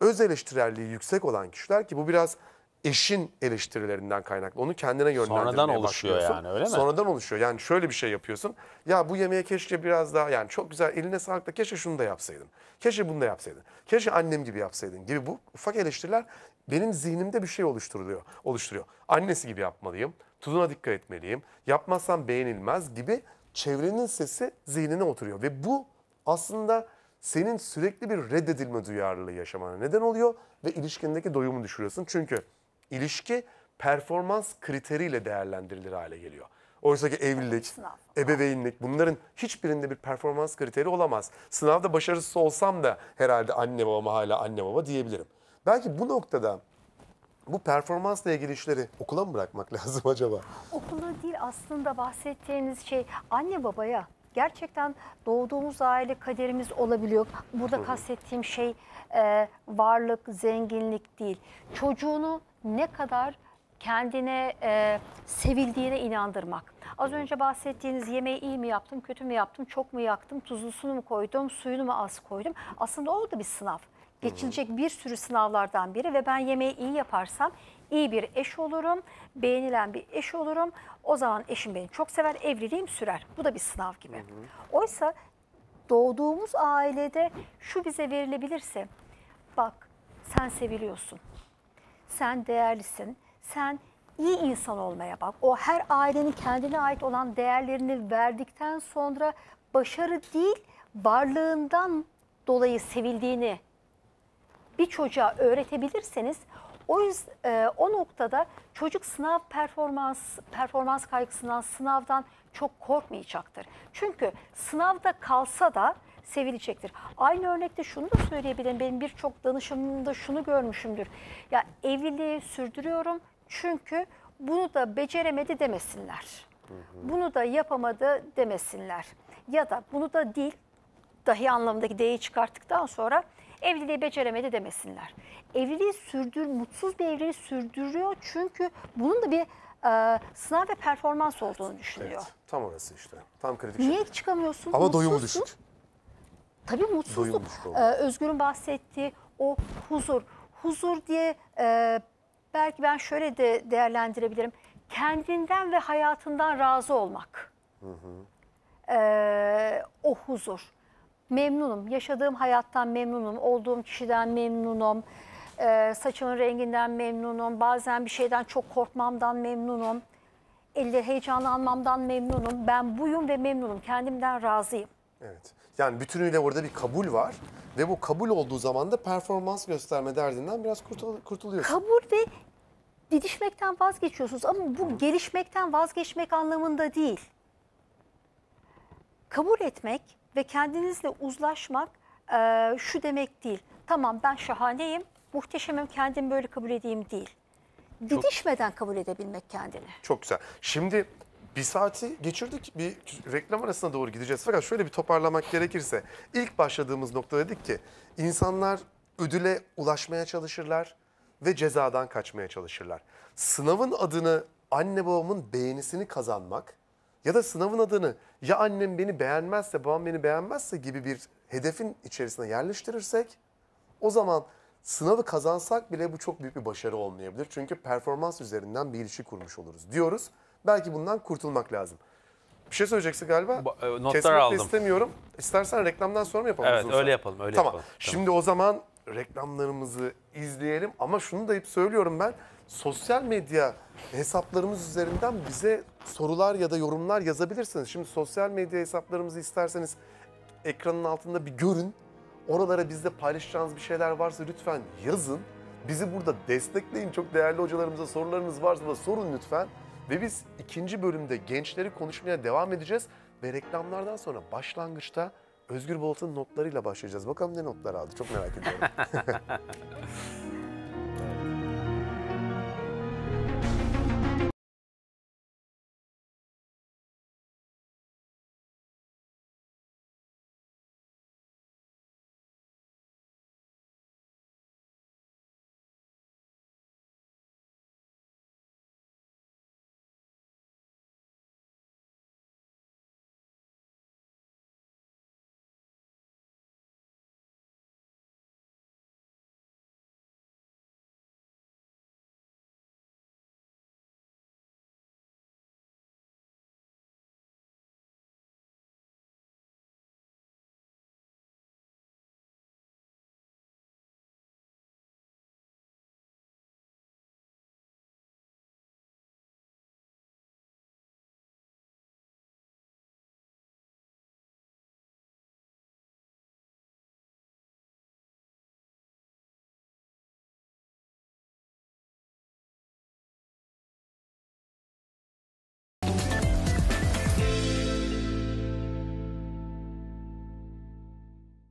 öz eleştirelliği yüksek olan kişiler ki bu biraz eşin eleştirilerinden kaynaklı. Onu kendine yönlendirmeye Sonradan oluşuyor yani öyle mi? Sonradan oluşuyor. Yani şöyle bir şey yapıyorsun. Ya bu yemeğe keşke biraz daha yani çok güzel eline sağlık da keşke şunu da yapsaydın. Keşke bunu da yapsaydın. Keşke annem gibi yapsaydın gibi bu ufak eleştiriler benim zihnimde bir şey oluşturuyor. oluşturuyor. Annesi gibi yapmalıyım. Tuzuna dikkat etmeliyim. Yapmazsam beğenilmez gibi çevrenin sesi zihnine oturuyor. Ve bu aslında senin sürekli bir reddedilme duyarlılığı yaşamana neden oluyor ve ilişkindeki doyumu düşürüyorsun. Çünkü ilişki performans kriteriyle değerlendirilir hale geliyor. Oysa ki evlilik, ebeveynlik bunların hiçbirinde bir performans kriteri olamaz. Sınavda başarısız olsam da herhalde anne babama hala anne baba diyebilirim. Belki bu noktada bu performansla ilgili işleri okula mı bırakmak lazım acaba? Okula değil aslında bahsettiğiniz şey anne babaya gerçekten doğduğumuz aile kaderimiz olabiliyor. Burada kastettiğim şey e, varlık, zenginlik değil. Çocuğunu ne kadar kendine e, sevildiğine inandırmak. Az önce bahsettiğiniz yemeği iyi mi yaptım, kötü mü yaptım, çok mu yaktım, tuzlusunu mu koydum, suyunu mu az koydum. Aslında o da bir sınav. Geçilecek bir sürü sınavlardan biri ve ben yemeği iyi yaparsam iyi bir eş olurum, beğenilen bir eş olurum. O zaman eşim beni çok sever, evliliğim sürer. Bu da bir sınav gibi. Oysa doğduğumuz ailede şu bize verilebilirse, bak sen seviliyorsun, sen değerlisin, sen iyi insan olmaya bak. O her ailenin kendine ait olan değerlerini verdikten sonra başarı değil, varlığından dolayı sevildiğini bir çocuğa öğretebilirseniz o yüzden e, o noktada çocuk sınav performans performans kaygısından, sınavdan çok korkmayacaktır. Çünkü sınavda kalsa da sevilecektir. Aynı örnekte şunu da söyleyebilirim. Benim birçok danışımımda şunu görmüşümdür. Ya evliliği sürdürüyorum çünkü bunu da beceremedi demesinler. Bunu da yapamadı demesinler. Ya da bunu da dil dahi anlamındaki D'yi çıkarttıktan sonra evliliği beceremedi demesinler. Evliliği sürdür, mutsuz bir evliliği sürdürüyor çünkü bunun da bir e, sınav ve performans olduğunu düşünüyor. Evet, tam orası işte. Tam kritik Niye şey. çıkamıyorsun? Ama doyumu düşük. Tabii mutsuzluk. Ee, Özgür'ün bahsettiği o huzur. Huzur diye e, belki ben şöyle de değerlendirebilirim. Kendinden ve hayatından razı olmak. Hı hı. Ee, o huzur. Memnunum. Yaşadığım hayattan memnunum. Olduğum kişiden memnunum. Ee, saçımın renginden memnunum. Bazen bir şeyden çok korkmamdan memnunum. elleri heyecanlanmamdan memnunum. Ben buyum ve memnunum. Kendimden razıyım. Evet. Yani bütünüyle orada bir kabul var ve bu kabul olduğu zaman da performans gösterme derdinden biraz kurtul kurtuluyorsun. Kabul ve didişmekten vazgeçiyorsunuz ama bu gelişmekten vazgeçmek anlamında değil. Kabul etmek ve kendinizle uzlaşmak e, şu demek değil. Tamam ben şahaneyim, muhteşemim kendimi böyle kabul edeyim değil. Didişmeden kabul edebilmek kendini. Çok güzel. Şimdi bir saati geçirdik. Bir reklam arasına doğru gideceğiz. Fakat şöyle bir toparlamak gerekirse. ilk başladığımız nokta dedik ki insanlar ödüle ulaşmaya çalışırlar ve cezadan kaçmaya çalışırlar. Sınavın adını anne babamın beğenisini kazanmak ya da sınavın adını ya annem beni beğenmezse babam beni beğenmezse gibi bir hedefin içerisine yerleştirirsek o zaman sınavı kazansak bile bu çok büyük bir başarı olmayabilir. Çünkü performans üzerinden bir ilişki kurmuş oluruz diyoruz. Belki bundan kurtulmak lazım. Bir şey söyleyeceksin galiba. Ba, e, notlar aldım. istemiyorum. İstersen reklamdan sonra mı yapalım? Evet uzunsa? öyle yapalım. Öyle tamam. yapalım. Tamam. Şimdi o zaman reklamlarımızı izleyelim. Ama şunu da hep söylüyorum ben. Sosyal medya hesaplarımız üzerinden bize sorular ya da yorumlar yazabilirsiniz. Şimdi sosyal medya hesaplarımızı isterseniz ekranın altında bir görün. Oralara bizde paylaşacağınız bir şeyler varsa lütfen yazın. Bizi burada destekleyin. Çok değerli hocalarımıza sorularınız varsa da sorun lütfen. Ve biz ikinci bölümde gençleri konuşmaya devam edeceğiz ve reklamlardan sonra başlangıçta Özgür Bolt'un notlarıyla başlayacağız. Bakalım ne notlar aldı çok merak ediyorum.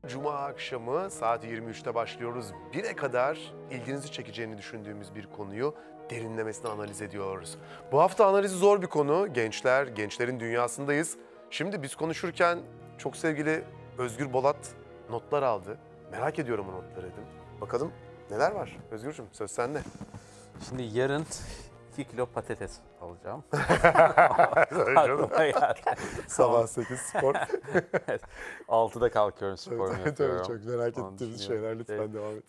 Cuma akşamı saat 23'te başlıyoruz. bire kadar ilginizi çekeceğini düşündüğümüz bir konuyu derinlemesine analiz ediyoruz. Bu hafta analizi zor bir konu. Gençler, gençlerin dünyasındayız. Şimdi biz konuşurken çok sevgili Özgür Bolat notlar aldı. Merak ediyorum o notları dedim. Bakalım neler var? Özgürcüm söz sende. Şimdi yarın 2 kilo patates alacağım. Sabah 8 spor. evet. 6'da kalkıyorum spor. evet, yapıyorum. Tabii çok merak ettiğiniz şeyler lütfen evet. devam et.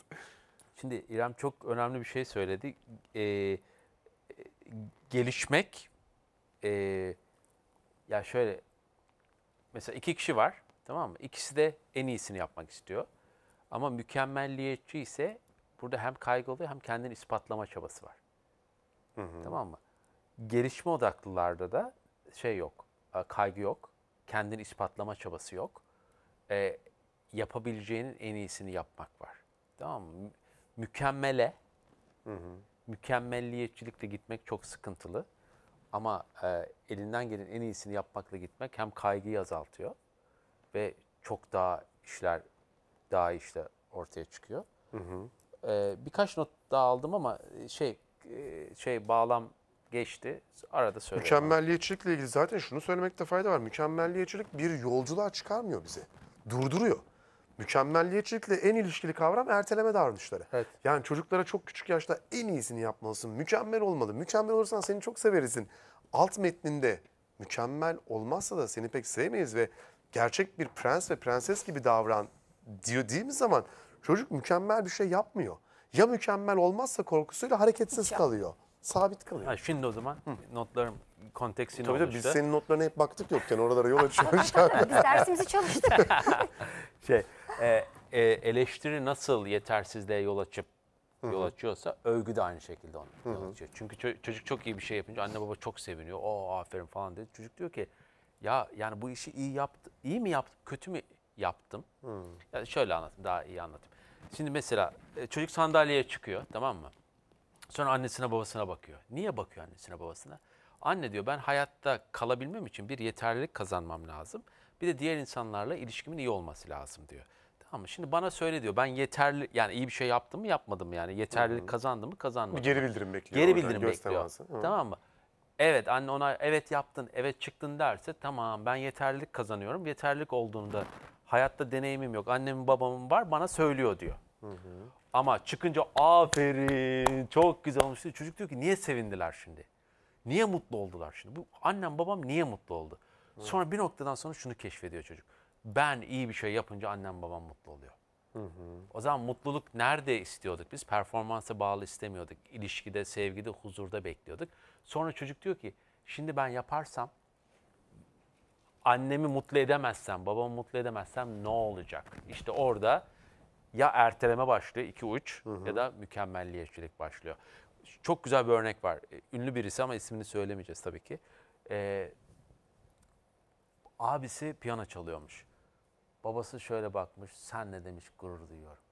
Şimdi İrem çok önemli bir şey söyledi. Ee, gelişmek e, ya şöyle mesela iki kişi var tamam mı? İkisi de en iyisini yapmak istiyor. Ama mükemmelliyetçi ise burada hem kaygı oluyor hem kendini ispatlama çabası var. Hı hı. Tamam mı? Gelişme odaklılarda da şey yok, kaygı yok, kendini ispatlama çabası yok. E, yapabileceğinin en iyisini yapmak var. Tamam mı? Mükemmele, hı hı. mükemmelliyetçilikle gitmek çok sıkıntılı. Ama e, elinden gelen en iyisini yapmakla gitmek hem kaygıyı azaltıyor ve çok daha işler daha işte ortaya çıkıyor. Hı hı. E, birkaç not daha aldım ama e, şey e, şey bağlam geçti. Arada söylüyorum. Mükemmelliyetçilikle ilgili zaten şunu söylemekte fayda var. Mükemmelliyetçilik bir yolculuğa çıkarmıyor bizi. Durduruyor. Mükemmelliyetçilikle en ilişkili kavram erteleme davranışları. Evet. Yani çocuklara çok küçük yaşta en iyisini yapmalısın. Mükemmel olmalı. Mükemmel olursan seni çok severizin. Alt metninde mükemmel olmazsa da seni pek sevmeyiz ve gerçek bir prens ve prenses gibi davran diyor değil mi zaman çocuk mükemmel bir şey yapmıyor ya mükemmel olmazsa korkusuyla hareketsiz kalıyor. Sabit kalıyor. Ha, şimdi o zaman notlarım konteksini Tabii tabii biz senin notlarına hep baktık yokken oralara yol açıyoruz. Biz dersimizi çalıştık. Şey, e, e, eleştiri nasıl yetersizliğe yol açıp yol açıyorsa övgü de aynı şekilde onu yol açıyor. Çünkü ço- çocuk çok iyi bir şey yapınca anne baba çok seviniyor. O aferin falan dedi. Çocuk diyor ki ya yani bu işi iyi yaptı, iyi mi yaptım, kötü mü yaptım? Yani şöyle anlatayım, daha iyi anlatayım. Şimdi mesela e, çocuk sandalyeye çıkıyor tamam mı? Sonra annesine babasına bakıyor. Niye bakıyor annesine babasına? Anne diyor ben hayatta kalabilmem için bir yeterlilik kazanmam lazım. Bir de diğer insanlarla ilişkimin iyi olması lazım diyor. Tamam mı? Şimdi bana söyle diyor ben yeterli yani iyi bir şey yaptım mı yapmadım mı yani yeterlilik kazandım mı kazanmadım mı? Geri bildirim bekliyor. Geri bildirim bekliyor. Hı. Tamam mı? Evet anne ona evet yaptın evet çıktın derse tamam ben yeterlilik kazanıyorum. Yeterlilik olduğunda hayatta deneyimim yok. Annemin babamın var bana söylüyor diyor. Hı hı. Ama çıkınca aferin çok güzel olmuş diyor. Çocuk diyor ki niye sevindiler şimdi? Niye mutlu oldular şimdi? Bu annem babam niye mutlu oldu? Hı. Sonra bir noktadan sonra şunu keşfediyor çocuk. Ben iyi bir şey yapınca annem babam mutlu oluyor. Hı hı. O zaman mutluluk nerede istiyorduk biz? Performansa bağlı istemiyorduk. İlişkide, sevgide, huzurda bekliyorduk. Sonra çocuk diyor ki şimdi ben yaparsam annemi mutlu edemezsem, babamı mutlu edemezsem ne olacak? İşte orada ya erteleme başlıyor 2-3 ya da mükemmelliyetçilik başlıyor. Çok güzel bir örnek var. E, ünlü birisi ama ismini söylemeyeceğiz tabii ki. Ee, abisi piyano çalıyormuş. Babası şöyle bakmış, sen ne demiş gurur duyuyorum.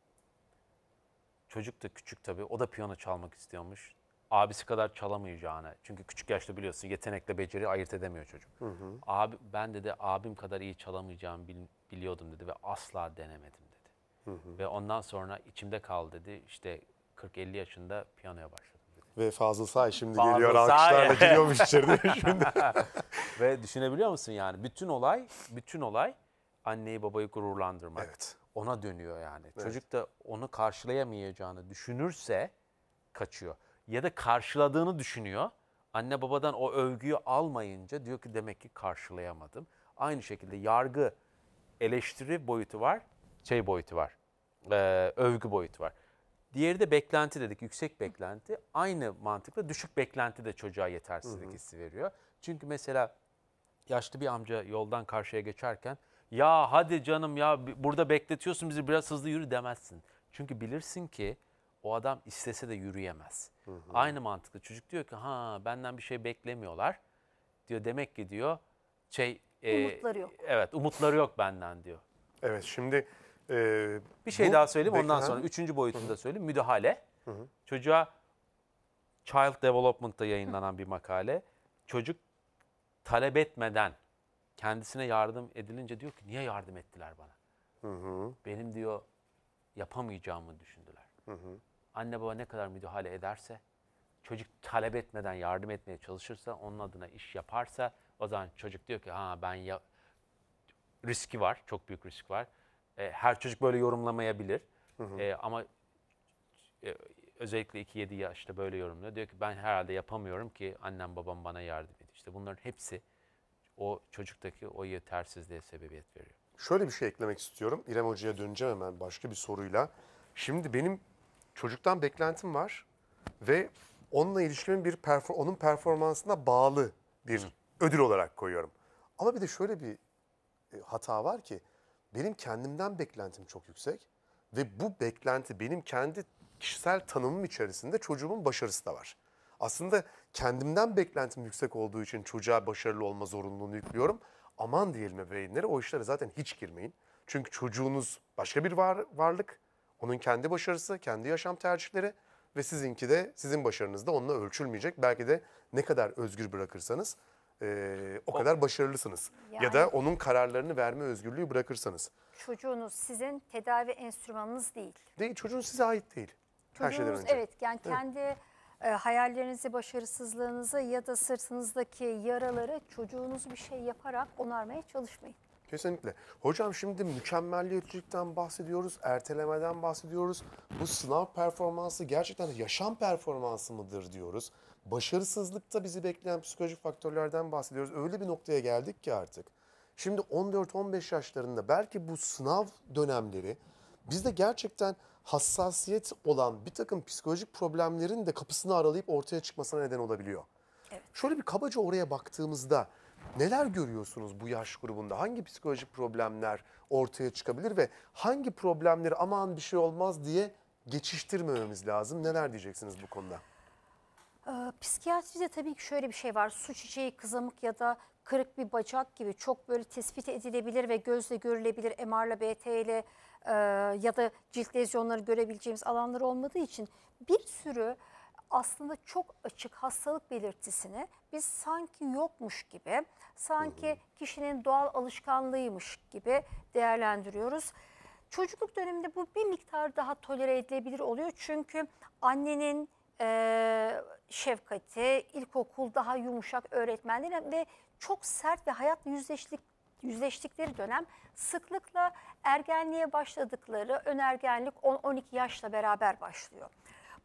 Çocuk da küçük tabii, o da piyano çalmak istiyormuş abisi kadar çalamayacağını. Çünkü küçük yaşta biliyorsun yetenekle beceri ayırt edemiyor çocuk. Hı hı. Abi ben dedi abim kadar iyi çalamayacağımı bil, biliyordum dedi ve asla denemedim dedi. Hı hı. Ve ondan sonra içimde kaldı dedi. İşte 40-50 yaşında piyanoya başladım dedi. Ve Fazıl Say şimdi Fazıl geliyor Say. alkışlarla giriyormuş içeri şimdi. ve düşünebiliyor musun yani bütün olay bütün olay anneyi babayı gururlandırmak. Evet. Ona dönüyor yani. Evet. Çocuk da onu karşılayamayacağını düşünürse kaçıyor ya da karşıladığını düşünüyor. Anne babadan o övgüyü almayınca diyor ki demek ki karşılayamadım. Aynı şekilde yargı eleştiri boyutu var, şey boyutu var, e, övgü boyutu var. Diğeri de beklenti dedik, yüksek beklenti. Aynı mantıkla düşük beklenti de çocuğa yetersizlik hissi veriyor. Çünkü mesela yaşlı bir amca yoldan karşıya geçerken ya hadi canım ya burada bekletiyorsun bizi biraz hızlı yürü demezsin. Çünkü bilirsin ki o adam istese de yürüyemez. Hı hı. Aynı mantıklı çocuk diyor ki ha benden bir şey beklemiyorlar. Diyor demek ki diyor şey e, umutları yok. Evet umutları yok benden diyor. Evet şimdi e, bir şey daha söyleyeyim ondan sonra üçüncü boyutunda hı söyleyeyim müdahale. Hı hı. Çocuğa Child Development'ta yayınlanan bir makale. Çocuk talep etmeden kendisine yardım edilince diyor ki niye yardım ettiler bana? Hı hı. Benim diyor yapamayacağımı düşündüler. Hı hı anne baba ne kadar müdahale ederse, çocuk talep etmeden yardım etmeye çalışırsa, onun adına iş yaparsa o zaman çocuk diyor ki ha ben ya riski var, çok büyük risk var. E, her çocuk böyle yorumlamayabilir. Hı hı. E, ama e, özellikle 2-7 yaşta böyle yorumluyor. Diyor ki ben herhalde yapamıyorum ki annem babam bana yardım ediyor. İşte bunların hepsi o çocuktaki o yetersizliğe sebebiyet veriyor. Şöyle bir şey eklemek istiyorum. İrem Hoca'ya döneceğim hemen başka bir soruyla. Şimdi benim çocuktan beklentim var ve onunla ilişkimin bir perfor onun performansına bağlı bir ödül olarak koyuyorum. Ama bir de şöyle bir e, hata var ki benim kendimden beklentim çok yüksek ve bu beklenti benim kendi kişisel tanımım içerisinde çocuğumun başarısı da var. Aslında kendimden beklentim yüksek olduğu için çocuğa başarılı olma zorunluluğunu yüklüyorum. Aman diyelim ebeveynlere o işlere zaten hiç girmeyin. Çünkü çocuğunuz başka bir var, varlık onun kendi başarısı, kendi yaşam tercihleri ve sizinki de sizin başarınız da onunla ölçülmeyecek. Belki de ne kadar özgür bırakırsanız e, o kadar başarılısınız. Yani- ya da onun kararlarını verme özgürlüğü bırakırsanız. Çocuğunuz sizin tedavi enstrümanınız değil. Değil çocuğun size ait değil. Her Çocuğunuz önce. evet yani kendi e, hayallerinizi, başarısızlığınızı ya da sırtınızdaki yaraları çocuğunuz bir şey yaparak onarmaya çalışmayın. Kesinlikle. Hocam şimdi mükemmelliyetçilikten bahsediyoruz, ertelemeden bahsediyoruz. Bu sınav performansı gerçekten yaşam performansı mıdır diyoruz. Başarısızlıkta bizi bekleyen psikolojik faktörlerden bahsediyoruz. Öyle bir noktaya geldik ki artık. Şimdi 14-15 yaşlarında belki bu sınav dönemleri bizde gerçekten hassasiyet olan bir takım psikolojik problemlerin de kapısını aralayıp ortaya çıkmasına neden olabiliyor. Evet. Şöyle bir kabaca oraya baktığımızda Neler görüyorsunuz bu yaş grubunda? Hangi psikolojik problemler ortaya çıkabilir ve hangi problemleri aman bir şey olmaz diye geçiştirmememiz lazım? Neler diyeceksiniz bu konuda? Ee, psikiyatride tabii ki şöyle bir şey var. Su çiçeği kızamık ya da kırık bir bacak gibi çok böyle tespit edilebilir ve gözle görülebilir MR'la BT ile e, ya da cilt lezyonları görebileceğimiz alanlar olmadığı için bir sürü aslında çok açık hastalık belirtisini biz sanki yokmuş gibi, sanki kişinin doğal alışkanlığıymış gibi değerlendiriyoruz. Çocukluk döneminde bu bir miktar daha tolere edilebilir oluyor. Çünkü annenin e, şefkati, ilkokul daha yumuşak öğretmenler ve çok sert ve hayatla yüzleştik, yüzleştikleri dönem sıklıkla ergenliğe başladıkları önergenlik 10-12 yaşla beraber başlıyor.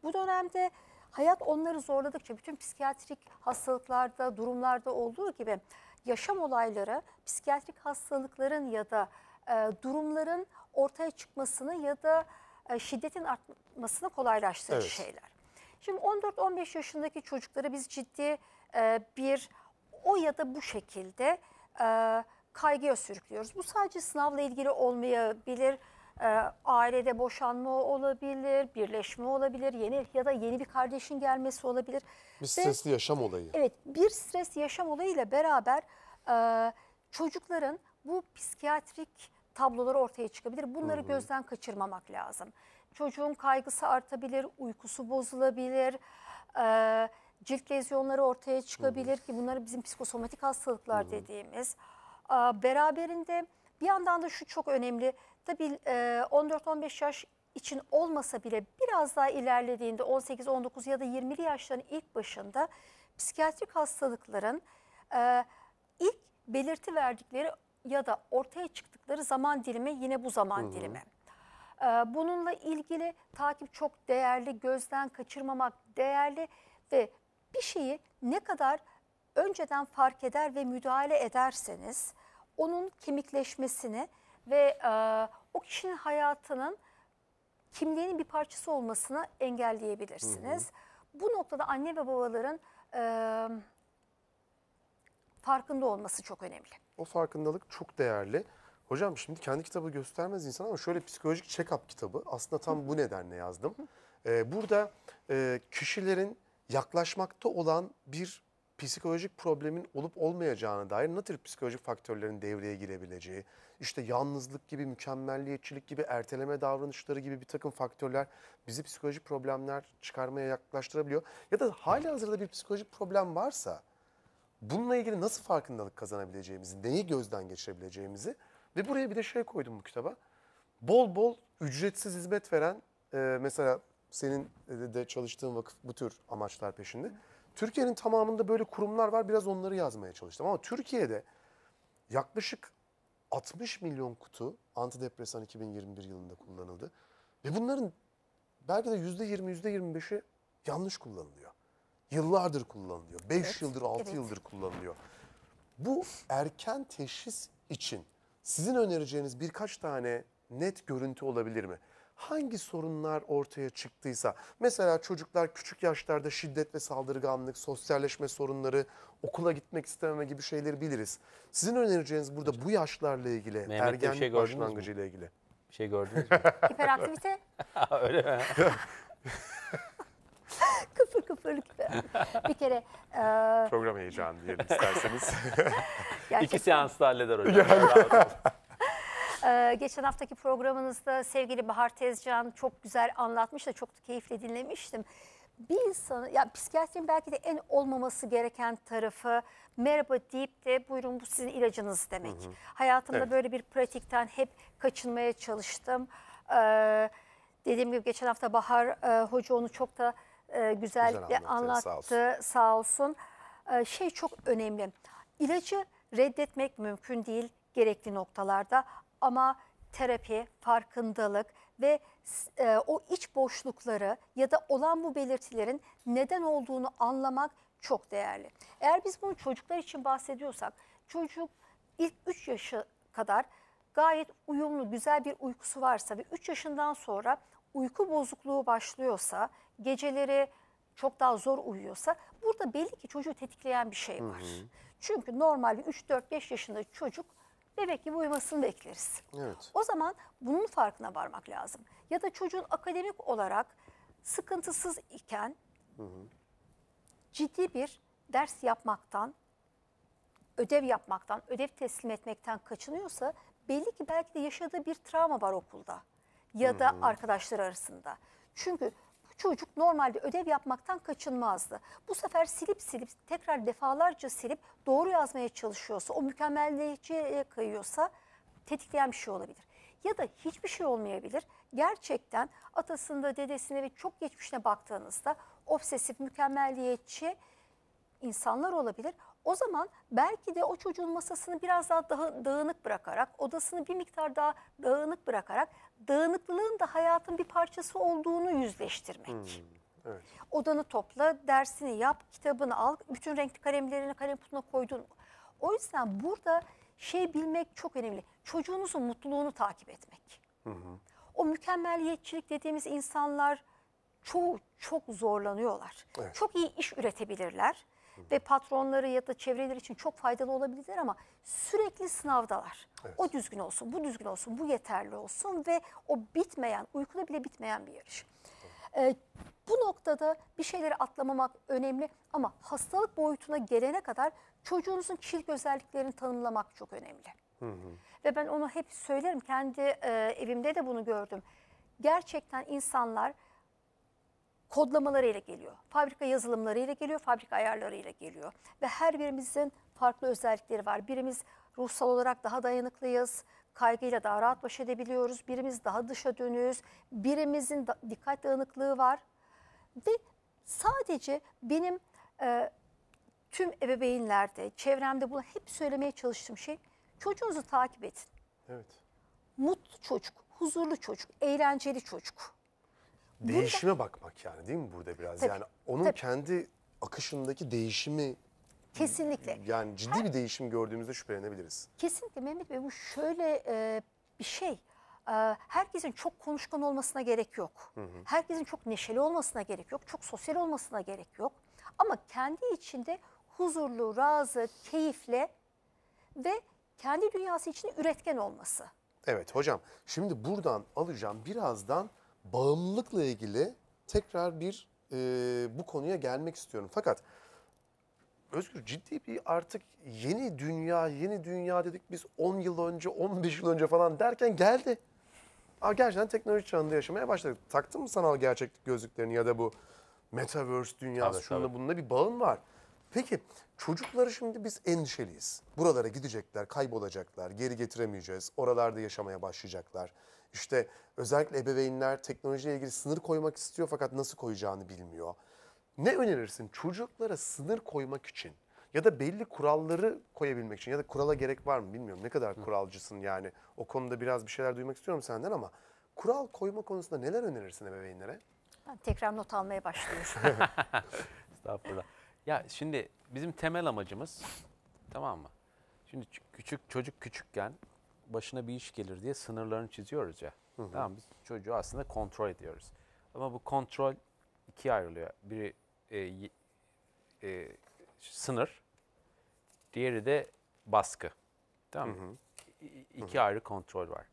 Bu dönemde hayat onları zorladıkça bütün psikiyatrik hastalıklarda, durumlarda olduğu gibi yaşam olayları psikiyatrik hastalıkların ya da e, durumların ortaya çıkmasını ya da e, şiddetin artmasını kolaylaştırıcı evet. şeyler. Şimdi 14-15 yaşındaki çocukları biz ciddi e, bir o ya da bu şekilde e, kaygıya sürüklüyoruz. Bu sadece sınavla ilgili olmayabilir ee, ailede boşanma olabilir, birleşme olabilir, yeni ya da yeni bir kardeşin gelmesi olabilir. Bir stresli Ve, yaşam olayı. Evet, bir stresli yaşam olayıyla beraber e, çocukların bu psikiyatrik tabloları ortaya çıkabilir. Bunları Hı -hı. gözden kaçırmamak lazım. Çocuğun kaygısı artabilir, uykusu bozulabilir, e, cilt lezyonları ortaya çıkabilir Hı -hı. ki bunları bizim psikosomatik hastalıklar Hı -hı. dediğimiz. beraberinde bir yandan da şu çok önemli Tabii 14-15 e, yaş için olmasa bile biraz daha ilerlediğinde 18-19 ya da 20'li yaşların ilk başında psikiyatrik hastalıkların e, ilk belirti verdikleri ya da ortaya çıktıkları zaman dilimi yine bu zaman Hı -hı. dilimi. E, bununla ilgili takip çok değerli, gözden kaçırmamak değerli ve bir şeyi ne kadar önceden fark eder ve müdahale ederseniz onun kemikleşmesini ve e, o kişinin hayatının kimliğinin bir parçası olmasını engelleyebilirsiniz. Hı hı. Bu noktada anne ve babaların e, farkında olması çok önemli. O farkındalık çok değerli. Hocam şimdi kendi kitabı göstermez insan ama şöyle psikolojik check-up kitabı aslında tam bu nedenle yazdım. Ee, burada e, kişilerin yaklaşmakta olan bir psikolojik problemin olup olmayacağına dair ne tür psikolojik faktörlerin devreye girebileceği, işte yalnızlık gibi, mükemmelliyetçilik gibi, erteleme davranışları gibi bir takım faktörler bizi psikolojik problemler çıkarmaya yaklaştırabiliyor. Ya da hali hazırda bir psikolojik problem varsa bununla ilgili nasıl farkındalık kazanabileceğimizi, neyi gözden geçirebileceğimizi ve buraya bir de şey koydum bu kitaba. Bol bol ücretsiz hizmet veren e, mesela senin de çalıştığın vakıf bu tür amaçlar peşinde. Türkiye'nin tamamında böyle kurumlar var. Biraz onları yazmaya çalıştım ama Türkiye'de yaklaşık 60 milyon kutu antidepresan 2021 yılında kullanıldı. Ve bunların belki de %20, %25'i yanlış kullanılıyor. Yıllardır kullanılıyor. 5 evet, yıldır, 6 evet. yıldır kullanılıyor. Bu erken teşhis için sizin önereceğiniz birkaç tane net görüntü olabilir mi? hangi sorunlar ortaya çıktıysa mesela çocuklar küçük yaşlarda şiddet ve saldırganlık, sosyalleşme sorunları, okula gitmek istememe gibi şeyleri biliriz. Sizin önereceğiniz burada bu yaşlarla ilgili, Mehmet'te şey ergenlik şey başlangıcıyla ilgili. Bir şey gördünüz mü? Hiperaktivite. Öyle mi? kıpır kıpırlık. Bir kere... E... Program heyecanı diyelim isterseniz. Gerçekten... İki seansta halleder hocam. Yani... Ee, geçen haftaki programınızda sevgili Bahar Tezcan çok güzel anlatmış da çok keyifle dinlemiştim. Bir insanı ya psikiyatrinin belki de en olmaması gereken tarafı merhaba deyip de buyurun bu sizin ilacınız demek. Hı hı. Hayatımda evet. böyle bir pratikten hep kaçınmaya çalıştım. Ee, dediğim gibi geçen hafta Bahar e, Hoca onu çok da e, güzellikle güzel anlattı, anlattı sağ olsun. Sağ olsun. E, şey çok önemli, ilacı reddetmek mümkün değil gerekli noktalarda ama terapi, farkındalık ve e, o iç boşlukları ya da olan bu belirtilerin neden olduğunu anlamak çok değerli. Eğer biz bunu çocuklar için bahsediyorsak çocuk ilk 3 yaşı kadar gayet uyumlu, güzel bir uykusu varsa ve 3 yaşından sonra uyku bozukluğu başlıyorsa, geceleri çok daha zor uyuyorsa burada belli ki çocuğu tetikleyen bir şey var. Hı hı. Çünkü normalde 3-4-5 yaşında çocuk Bebek gibi uyumasını bekleriz. Evet. O zaman bunun farkına varmak lazım. Ya da çocuğun akademik olarak sıkıntısız iken hı hı. ciddi bir ders yapmaktan, ödev yapmaktan, ödev teslim etmekten kaçınıyorsa belli ki belki de yaşadığı bir travma var okulda ya da hmm. arkadaşlar arasında. Çünkü çocuk normalde ödev yapmaktan kaçınmazdı. Bu sefer silip silip tekrar defalarca silip doğru yazmaya çalışıyorsa, o mükemmelliyetçiye kayıyorsa tetikleyen bir şey olabilir. Ya da hiçbir şey olmayabilir. Gerçekten atasında, dedesine ve çok geçmişine baktığınızda obsesif, mükemmelliyetçi insanlar olabilir. O zaman belki de o çocuğun masasını biraz daha, daha dağınık bırakarak, odasını bir miktar daha dağınık bırakarak, dağınıklığın da hayatın bir parçası olduğunu yüzleştirmek. Hmm. Evet. Odanı topla, dersini yap, kitabını al, bütün renkli kalemlerini kalem kutuna koydun. O yüzden burada şey bilmek çok önemli. Çocuğunuzun mutluluğunu takip etmek. Hı hı. O mükemmeliyetçilik dediğimiz insanlar çoğu çok zorlanıyorlar. Evet. Çok iyi iş üretebilirler ve patronları ya da çevreleri için çok faydalı olabilirler ama sürekli sınavdalar. Evet. O düzgün olsun, bu düzgün olsun, bu yeterli olsun ve o bitmeyen, uykuda bile bitmeyen bir yarış. Ee, bu noktada bir şeyleri atlamamak önemli ama hastalık boyutuna gelene kadar çocuğunuzun kişilik özelliklerini tanımlamak çok önemli. Hı hı. Ve ben onu hep söylerim, kendi e, evimde de bunu gördüm. Gerçekten insanlar kodlamalarıyla geliyor. Fabrika yazılımlarıyla geliyor, fabrika ayarlarıyla geliyor. Ve her birimizin farklı özellikleri var. Birimiz ruhsal olarak daha dayanıklıyız, kaygıyla daha rahat baş edebiliyoruz. Birimiz daha dışa dönüyoruz. Birimizin da, dikkat dağınıklığı var. Ve sadece benim e, tüm ebeveynlerde, çevremde bunu hep söylemeye çalıştığım şey çocuğunuzu takip edin. Evet. Mutlu çocuk, huzurlu çocuk, eğlenceli çocuk. Değişime burada, bakmak yani değil mi burada biraz? Tabii, yani onun tabii. kendi akışındaki değişimi Kesinlikle. Yani ciddi Her, bir değişim gördüğümüzde şüphelenebiliriz. Kesinlikle Mehmet Bey bu şöyle e, bir şey. E, herkesin çok konuşkan olmasına gerek yok. Hı hı. Herkesin çok neşeli olmasına gerek yok. Çok sosyal olmasına gerek yok. Ama kendi içinde huzurlu, razı, keyifle ve kendi dünyası için üretken olması. Evet hocam şimdi buradan alacağım birazdan bağımlılıkla ilgili tekrar bir e, bu konuya gelmek istiyorum. Fakat Özgür ciddi bir artık yeni dünya, yeni dünya dedik biz 10 yıl önce, 15 yıl önce falan derken geldi. Aa, gerçekten teknoloji çağında yaşamaya başladık. Taktın mı sanal gerçeklik gözlüklerini ya da bu metaverse dünyası tabii, şununla tabii. bununla bir bağın var. Peki çocukları şimdi biz endişeliyiz. Buralara gidecekler, kaybolacaklar, geri getiremeyeceğiz. Oralarda yaşamaya başlayacaklar. İşte özellikle ebeveynler teknolojiyle ilgili sınır koymak istiyor fakat nasıl koyacağını bilmiyor. Ne önerirsin çocuklara sınır koymak için ya da belli kuralları koyabilmek için ya da kurala gerek var mı bilmiyorum. Ne kadar Hı. kuralcısın yani o konuda biraz bir şeyler duymak istiyorum senden ama kural koyma konusunda neler önerirsin ebeveynlere? Ben tekrar not almaya başlıyorum. Estağfurullah. Ya şimdi bizim temel amacımız tamam mı? Şimdi küçük çocuk küçükken başına bir iş gelir diye sınırlarını çiziyoruz ya. Hı hı. Tamam biz çocuğu aslında kontrol ediyoruz. Ama bu kontrol ikiye ayrılıyor. Biri e, e, sınır, diğeri de baskı. Tamam mı? İki hı hı. ayrı kontrol var.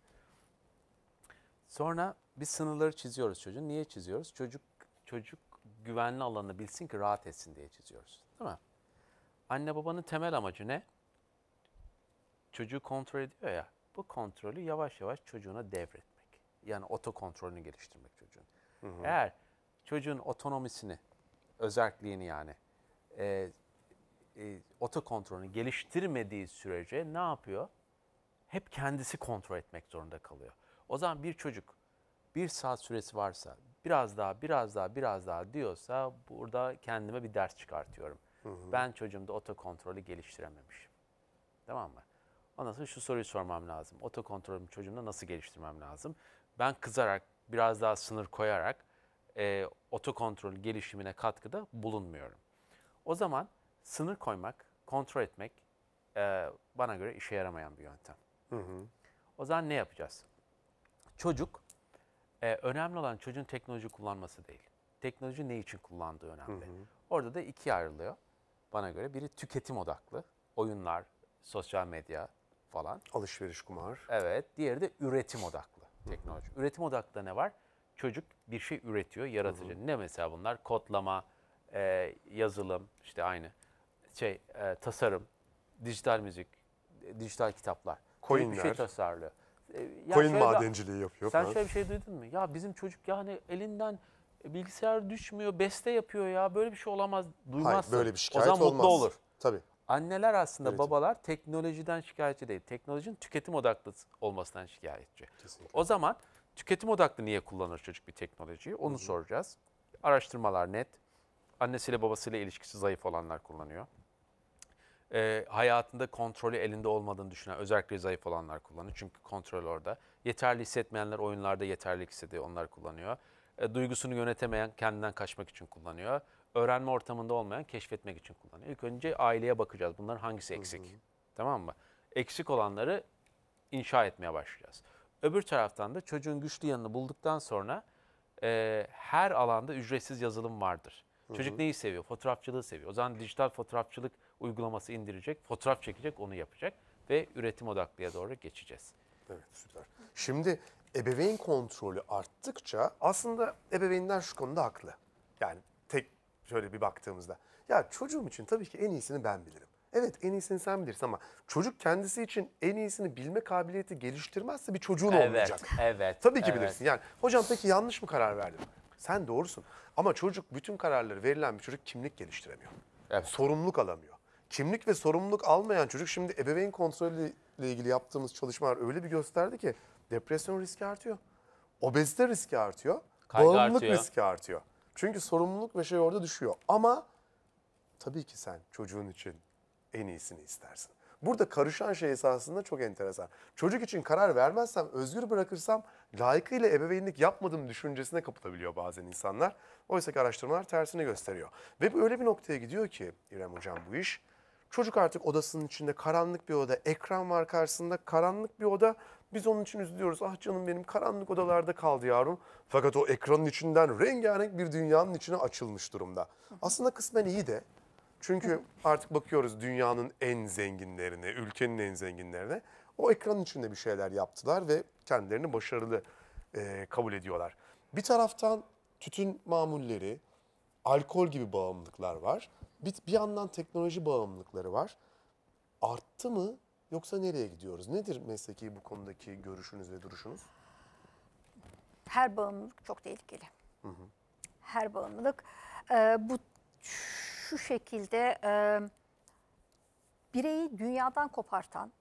Sonra biz sınırları çiziyoruz çocuğun. Niye çiziyoruz? Çocuk çocuk güvenli alanı bilsin ki rahat etsin diye çiziyoruz. Değil mi? Anne babanın temel amacı ne? Çocuğu kontrol ediyor ya bu kontrolü yavaş yavaş çocuğuna devretmek. Yani oto kontrolünü geliştirmek çocuğun. Hı hı. Eğer çocuğun otonomisini, özelliğini yani e, e, oto kontrolünü geliştirmediği sürece ne yapıyor? Hep kendisi kontrol etmek zorunda kalıyor. O zaman bir çocuk bir saat süresi varsa biraz daha biraz daha biraz daha diyorsa burada kendime bir ders çıkartıyorum. Hı hı. Ben çocuğumda oto kontrolü geliştirememişim. Tamam mı? Ondan sonra şu soruyu sormam lazım. Oto kontrolümü çocuğumda nasıl geliştirmem lazım? Ben kızarak, biraz daha sınır koyarak e, oto kontrol gelişimine katkıda bulunmuyorum. O zaman sınır koymak, kontrol etmek e, bana göre işe yaramayan bir yöntem. Hı hı. O zaman ne yapacağız? Çocuk, e, önemli olan çocuğun teknoloji kullanması değil. Teknoloji ne için kullandığı önemli. Hı hı. Orada da ikiye ayrılıyor bana göre. Biri tüketim odaklı, oyunlar, sosyal medya, falan. Alışveriş kumar. Evet. Diğeri de üretim odaklı teknoloji. Hı hı. Üretim odaklı ne var? Çocuk bir şey üretiyor, yaratıcı. Hı hı. Ne mesela bunlar? Kodlama, e, yazılım, işte aynı şey e, tasarım, dijital müzik, e, dijital kitaplar. Coinler. Bir şey tasarlıyor. E, ya Coin şöyle, madenciliği yapıyor. Sen falan. şöyle bir şey duydun mu? Ya bizim çocuk yani elinden bilgisayar düşmüyor, beste yapıyor ya. Böyle bir şey olamaz. Duymazsın. Hayır, böyle bir şikayet O zaman olmaz. mutlu olur. Tabii. Anneler aslında evet. babalar teknolojiden şikayetçi değil. Teknolojinin tüketim odaklı olmasından şikayetçi. Kesinlikle. O zaman tüketim odaklı niye kullanır çocuk bir teknolojiyi onu Hı-hı. soracağız. Araştırmalar net. Annesiyle babasıyla ilişkisi zayıf olanlar kullanıyor. Ee, hayatında kontrolü elinde olmadığını düşünen özellikle zayıf olanlar kullanıyor. Çünkü kontrol orada. Yeterli hissetmeyenler oyunlarda yeterli hissediyor onlar kullanıyor. E, duygusunu yönetemeyen kendinden kaçmak için kullanıyor öğrenme ortamında olmayan keşfetmek için kullanıyor. İlk önce aileye bakacağız. Bunların hangisi eksik? Hı hı. Tamam mı? Eksik olanları inşa etmeye başlayacağız. Öbür taraftan da çocuğun güçlü yanını bulduktan sonra e, her alanda ücretsiz yazılım vardır. Hı hı. Çocuk neyi seviyor? Fotoğrafçılığı seviyor. O zaman dijital fotoğrafçılık uygulaması indirecek, fotoğraf çekecek, onu yapacak ve üretim odaklıya doğru geçeceğiz. Evet süper. Şimdi ebeveyn kontrolü arttıkça aslında ebeveynler şu konuda haklı. Yani şöyle bir baktığımızda. Ya çocuğum için tabii ki en iyisini ben bilirim. Evet en iyisini sen bilirsin ama çocuk kendisi için en iyisini bilme kabiliyeti geliştirmezse bir çocuğun evet, olmayacak. Evet. Tabii ki evet. bilirsin. Yani hocam peki yanlış mı karar verdim? Sen doğrusun. Ama çocuk bütün kararları verilen bir çocuk kimlik geliştiremiyor. Evet. Sorumluluk alamıyor. Kimlik ve sorumluluk almayan çocuk şimdi ebeveyn kontrolüyle ilgili yaptığımız çalışmalar öyle bir gösterdi ki depresyon riski artıyor. Obezite riski artıyor. Kaygı bağımlılık artıyor. riski artıyor. Çünkü sorumluluk ve şey orada düşüyor. Ama tabii ki sen çocuğun için en iyisini istersin. Burada karışan şey esasında çok enteresan. Çocuk için karar vermezsem, özgür bırakırsam layıkıyla ebeveynlik yapmadığım düşüncesine kapılabiliyor bazen insanlar. Oysa ki araştırmalar tersini gösteriyor. Ve bu öyle bir noktaya gidiyor ki İrem Hocam bu iş. Çocuk artık odasının içinde karanlık bir oda, ekran var karşısında karanlık bir oda biz onun için üzülüyoruz. Ah canım benim karanlık odalarda kaldı yavrum. Fakat o ekranın içinden rengarenk bir dünyanın içine açılmış durumda. Aslında kısmen iyi de. Çünkü artık bakıyoruz dünyanın en zenginlerine, ülkenin en zenginlerine. O ekranın içinde bir şeyler yaptılar ve kendilerini başarılı e, kabul ediyorlar. Bir taraftan tütün mamulleri, alkol gibi bağımlılıklar var. Bir, bir yandan teknoloji bağımlılıkları var. Arttı mı Yoksa nereye gidiyoruz? Nedir mesleki bu konudaki görüşünüz ve duruşunuz? Her bağımlılık çok tehlikeli. Hı hı. Her bağımlılık e, bu şu şekilde e, bireyi dünyadan kopartan,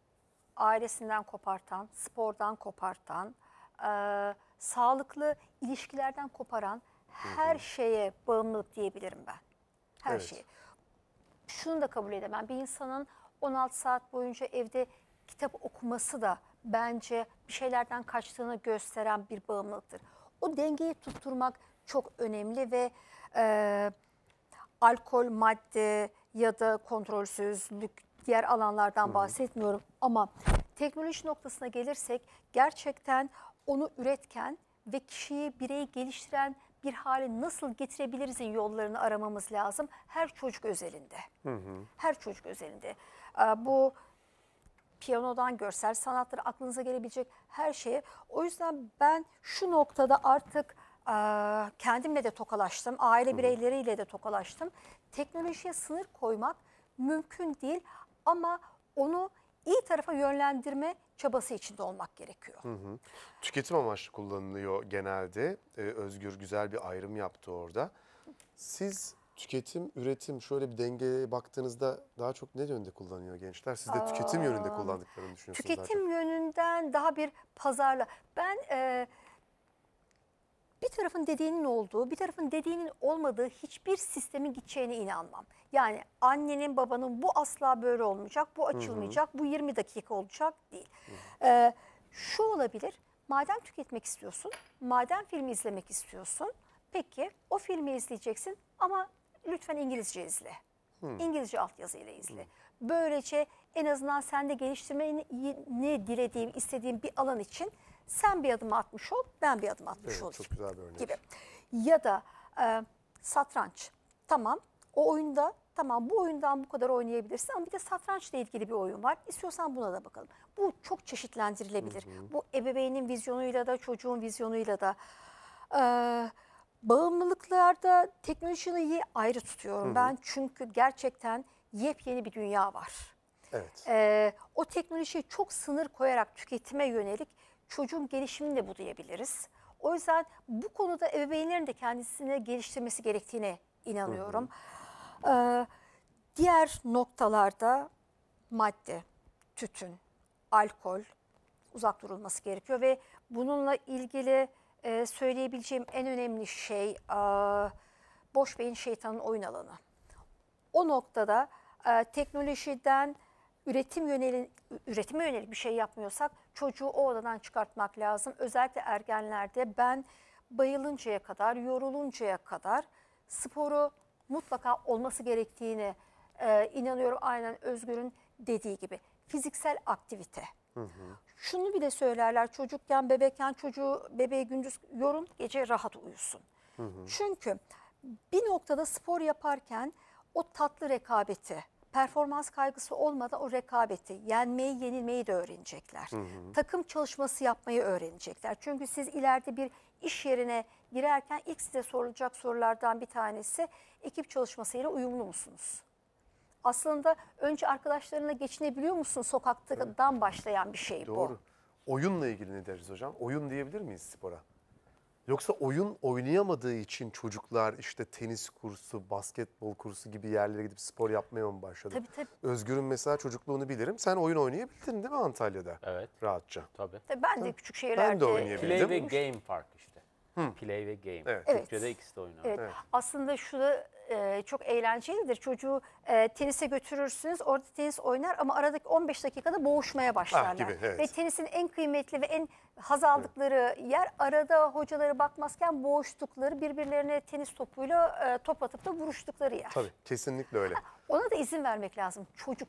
ailesinden kopartan, spordan kopartan, e, sağlıklı ilişkilerden koparan her hı hı. şeye bağımlılık diyebilirim ben. Her evet. şeye. Şunu da kabul edemem. Bir insanın 16 saat boyunca evde kitap okuması da bence bir şeylerden kaçtığını gösteren bir bağımlılıktır. O dengeyi tutturmak çok önemli ve e, alkol, madde ya da kontrolsüzlük diğer alanlardan bahsetmiyorum ama teknoloji noktasına gelirsek gerçekten onu üretken ve kişiyi bireyi geliştiren bir hale nasıl getirebilirizin yollarını aramamız lazım her çocuk özelinde. Hı Her çocuk özelinde. Ee, bu piyanodan görsel sanatları aklınıza gelebilecek her şeyi. O yüzden ben şu noktada artık e, kendimle de tokalaştım, aile bireyleriyle de tokalaştım. Teknolojiye sınır koymak mümkün değil ama onu iyi tarafa yönlendirme çabası içinde olmak gerekiyor. Hı hı. Tüketim amaçlı kullanılıyor genelde. Ee, Özgür güzel bir ayrım yaptı orada. Siz tüketim, üretim şöyle bir dengeye baktığınızda daha çok ne yönde kullanıyor gençler? Siz de tüketim Aa, yönünde kullandıklarını düşünüyorsunuz. Tüketim daha yönünden daha bir pazarla. Ben e, bir tarafın dediğinin olduğu, bir tarafın dediğinin olmadığı hiçbir sistemin gideceğine inanmam. Yani annenin, babanın bu asla böyle olmayacak, bu açılmayacak, Hı -hı. bu 20 dakika olacak değil. E, şu olabilir, madem tüketmek istiyorsun, madem filmi izlemek istiyorsun, peki o filmi izleyeceksin ama lütfen İngilizce izle. Hmm. İngilizce altyazıyla izle. Hmm. Böylece en azından sende geliştirmeni ne dilediğim, istediğim bir alan için sen bir adım atmış ol, ben bir adım atmış evet, olayım. Çok güzel bir örnek. Gibi. Ya da e, satranç. Tamam o oyunda tamam bu oyundan bu kadar oynayabilirsin ama bir de satrançla ilgili bir oyun var. İstiyorsan buna da bakalım. Bu çok çeşitlendirilebilir. Hı hı. Bu ebeveynin vizyonuyla da çocuğun vizyonuyla da... E, Bağımlılıklarda teknolojiyi ayrı tutuyorum hı hı. ben çünkü gerçekten yepyeni bir dünya var. Evet. Ee, o teknolojiye çok sınır koyarak tüketime yönelik çocuğun gelişimini de bu diyebiliriz. O yüzden bu konuda ebeveynlerin de kendisini geliştirmesi gerektiğine inanıyorum. Hı hı. Ee, diğer noktalarda madde, tütün, alkol uzak durulması gerekiyor ve bununla ilgili e, söyleyebileceğim en önemli şey e, boş beyin şeytanın oyun alanı. O noktada e, teknolojiden üretim yönelin üretime yönelik bir şey yapmıyorsak çocuğu o odadan çıkartmak lazım. Özellikle ergenlerde ben bayılıncaya kadar, yoruluncaya kadar sporu mutlaka olması gerektiğini e, inanıyorum aynen Özgür'ün dediği gibi. Fiziksel aktivite. Hı hı. Şunu bile söylerler çocukken bebekken çocuğu bebeği gündüz yorun gece rahat uyusun. Hı hı. Çünkü bir noktada spor yaparken o tatlı rekabeti performans kaygısı olmadan o rekabeti, yenmeyi, yenilmeyi de öğrenecekler. Hı hı. Takım çalışması yapmayı öğrenecekler. Çünkü siz ileride bir iş yerine girerken ilk size sorulacak sorulardan bir tanesi ekip çalışmasıyla uyumlu musunuz? aslında önce arkadaşlarına geçinebiliyor musun sokaktan başlayan bir şey bu. Doğru. Oyunla ilgili ne deriz hocam? Oyun diyebilir miyiz spora? Yoksa oyun oynayamadığı için çocuklar işte tenis kursu, basketbol kursu gibi yerlere gidip spor yapmaya mı başladı? Tabii tabii. Özgür'ün mesela çocukluğunu bilirim. Sen oyun oynayabildin değil mi Antalya'da? Evet. Rahatça. Tabii. Tabii ben de küçük şehirlerde Ben de oynayabildim. Play ve game farkı. Hı. Play ve game. Evet. Türkçe'de ikisi de oynanır. Evet. Evet. Aslında şu da e, çok eğlencelidir. Çocuğu e, tenise götürürsünüz. Orada tenis oynar ama aradaki 15 dakikada boğuşmaya ah, başlarlar. Ah gibi, evet. Ve tenisin en kıymetli ve en haz aldıkları yer arada hocaları bakmazken boğuştukları birbirlerine tenis topuyla e, top atıp da vuruştukları yer. Tabii kesinlikle öyle. Ona da izin vermek lazım. Çocuk.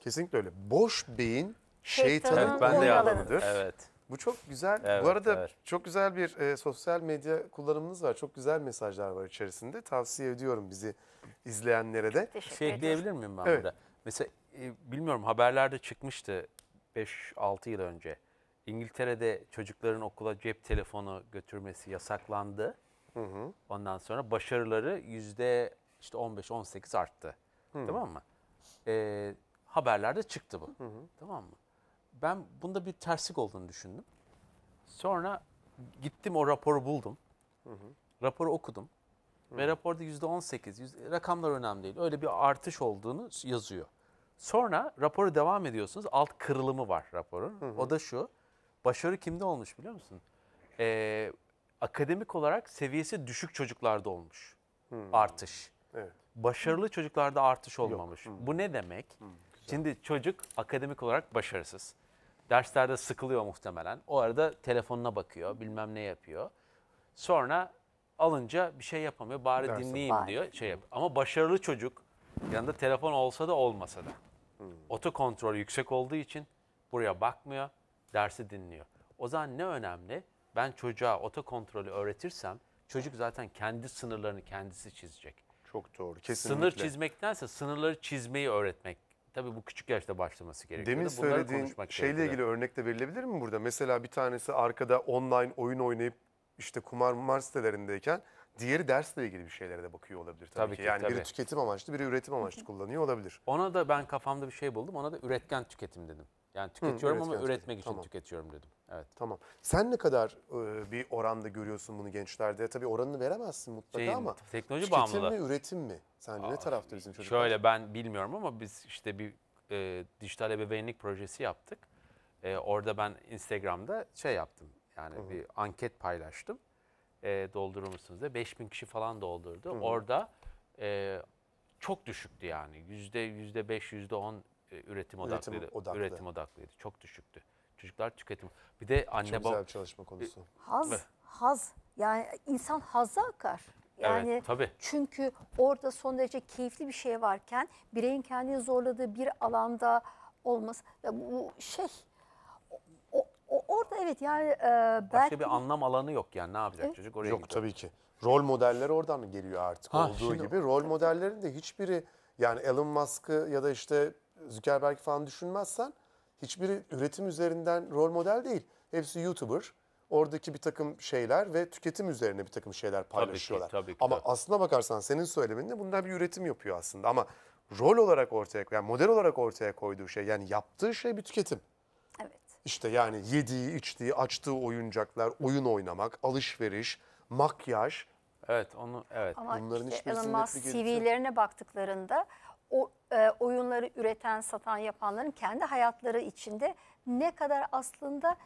Kesinlikle öyle. Boş beyin şeytanın, Şeytanın Evet, ben de oyun alanıdır. Evet. Bu çok güzel. Evet, Bu arada evet. çok güzel bir e, sosyal medya kullanımınız var. Çok güzel mesajlar var içerisinde. Tavsiye ediyorum bizi izleyenlere de. Şey diyebilir miyim ben evet. burada? Mesela e, bilmiyorum haberlerde çıkmıştı 5-6 yıl önce. İngiltere'de çocukların okula cep telefonu götürmesi yasaklandı. Hı hı. Ondan sonra başarıları yüzde işte 15-18 arttı. Hı. Tamam mı? E, haberlerde çıktı bu. Hı hı. Tamam mı? ben bunda bir terslik olduğunu düşündüm. Sonra gittim o raporu buldum. Hı hı. Raporu okudum. Hı. Ve raporda yüzde on sekiz, rakamlar önemli değil. Öyle bir artış olduğunu yazıyor. Sonra raporu devam ediyorsunuz. Alt kırılımı var raporun. Hı hı. O da şu. Başarı kimde olmuş biliyor musun? Ee, akademik olarak seviyesi düşük çocuklarda olmuş. Hı. Artış. Evet. Başarılı hı. çocuklarda artış olmamış. Yok. Hı. Bu ne demek? Hı. Şimdi çocuk akademik olarak başarısız. Derslerde sıkılıyor muhtemelen. O arada telefonuna bakıyor, bilmem ne yapıyor. Sonra alınca bir şey yapamıyor. Bari Dersin, dinleyeyim bari. diyor. Şey yap. Ama başarılı çocuk yanında telefon olsa da olmasa da. Hmm. Oto kontrol yüksek olduğu için buraya bakmıyor, dersi dinliyor. O zaman ne önemli? Ben çocuğa oto kontrolü öğretirsem çocuk zaten kendi sınırlarını kendisi çizecek. Çok doğru. Kesinlikle. Sınır çizmektense sınırları çizmeyi öğretmek Tabii bu küçük yaşta başlaması gerekiyor. Demin Bunları söylediğin şeyle ilgili örnek de verilebilir mi burada? Mesela bir tanesi arkada online oyun oynayıp işte kumar mumar sitelerindeyken diğeri dersle ilgili bir şeylere de bakıyor olabilir tabii, tabii ki. Yani tabii. biri tüketim amaçlı, biri üretim amaçlı kullanıyor olabilir. Ona da ben kafamda bir şey buldum. Ona da üretken tüketim dedim. Yani tüketiyorum Hı, ama üretmek tüketim. için tamam. tüketiyorum dedim. Evet. Tamam. Sen ne kadar e, bir oranda görüyorsun bunu gençlerde? Tabii oranını veremezsin mutlaka Şeyin, ama. Teknoloji bağımlılığı. mi, üretim mi? Sence Aa, ne tarafta bizim çocuklar? Şöyle ben bilmiyorum ama biz işte bir e, dijital ebeveynlik projesi yaptık. E, orada ben Instagram'da şey yaptım. Yani Hı-hı. bir anket paylaştım. E, doldurur musunuz diye. 5000 kişi falan doldurdu. Hı-hı. Orada e, çok düşüktü yani. Yüzde, yüzde beş, yüzde on e, üretim odaklıydı. Üretim odaklı. Üretim odaklıydı. Çok düşüktü. Çocuklar tüketim. Bir de anne Çok güzel çalışma konusu. E, haz, haz. Yani insan hazza akar. Yani Evet, tabii. çünkü orada son derece keyifli bir şey varken bireyin kendini zorladığı bir alanda olması ya bu- şey o- orada evet yani e, belki başka bir anlam alanı yok yani ne yapacak çocuk oraya Yok gidiyor. tabii ki. Rol modeller oradan geliyor artık Ha, olduğu şimdi- gibi. Rol modellerin de hiçbiri yani Elon Musk'ı ya da işte Zuckerberg falan düşünmezsen hiçbiri üretim üzerinden rol model değil. Hepsi YouTuber. Oradaki bir takım şeyler ve tüketim üzerine bir takım şeyler paylaşıyorlar. Tabii ki, tabii ki, ama tabii. aslına bakarsan senin söyleminde bunlar bir üretim yapıyor aslında ama rol olarak ortaya yani model olarak ortaya koyduğu şey yani yaptığı şey bir tüketim. Evet. İşte yani yediği, içtiği, açtığı oyuncaklar, oyun oynamak, alışveriş, makyaj, Evet onu evet. Ama Bunların işte Elon Musk CV'lerine baktıklarında o e, oyunları üreten, satan, yapanların kendi hayatları içinde ne kadar aslında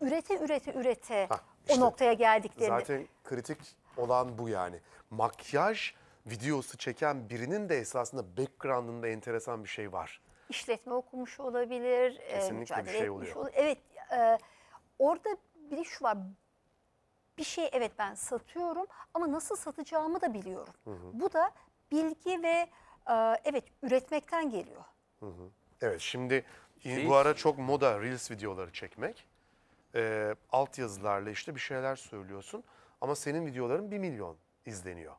ürete ürete ürete ha, işte, o noktaya geldiklerini. Zaten kritik olan bu yani. Makyaj videosu çeken birinin de esasında background'ında enteresan bir şey var. İşletme okumuş olabilir. E, Kesinlikle e, bir şey oluyor. Ol evet e, orada bir de şu var bir şey evet ben satıyorum ama nasıl satacağımı da biliyorum. Hı hı. Bu da bilgi ve ee, evet üretmekten geliyor. Hı hı. Evet şimdi Reels. bu ara çok moda Reels videoları çekmek. E, altyazılarla işte bir şeyler söylüyorsun ama senin videoların bir milyon izleniyor.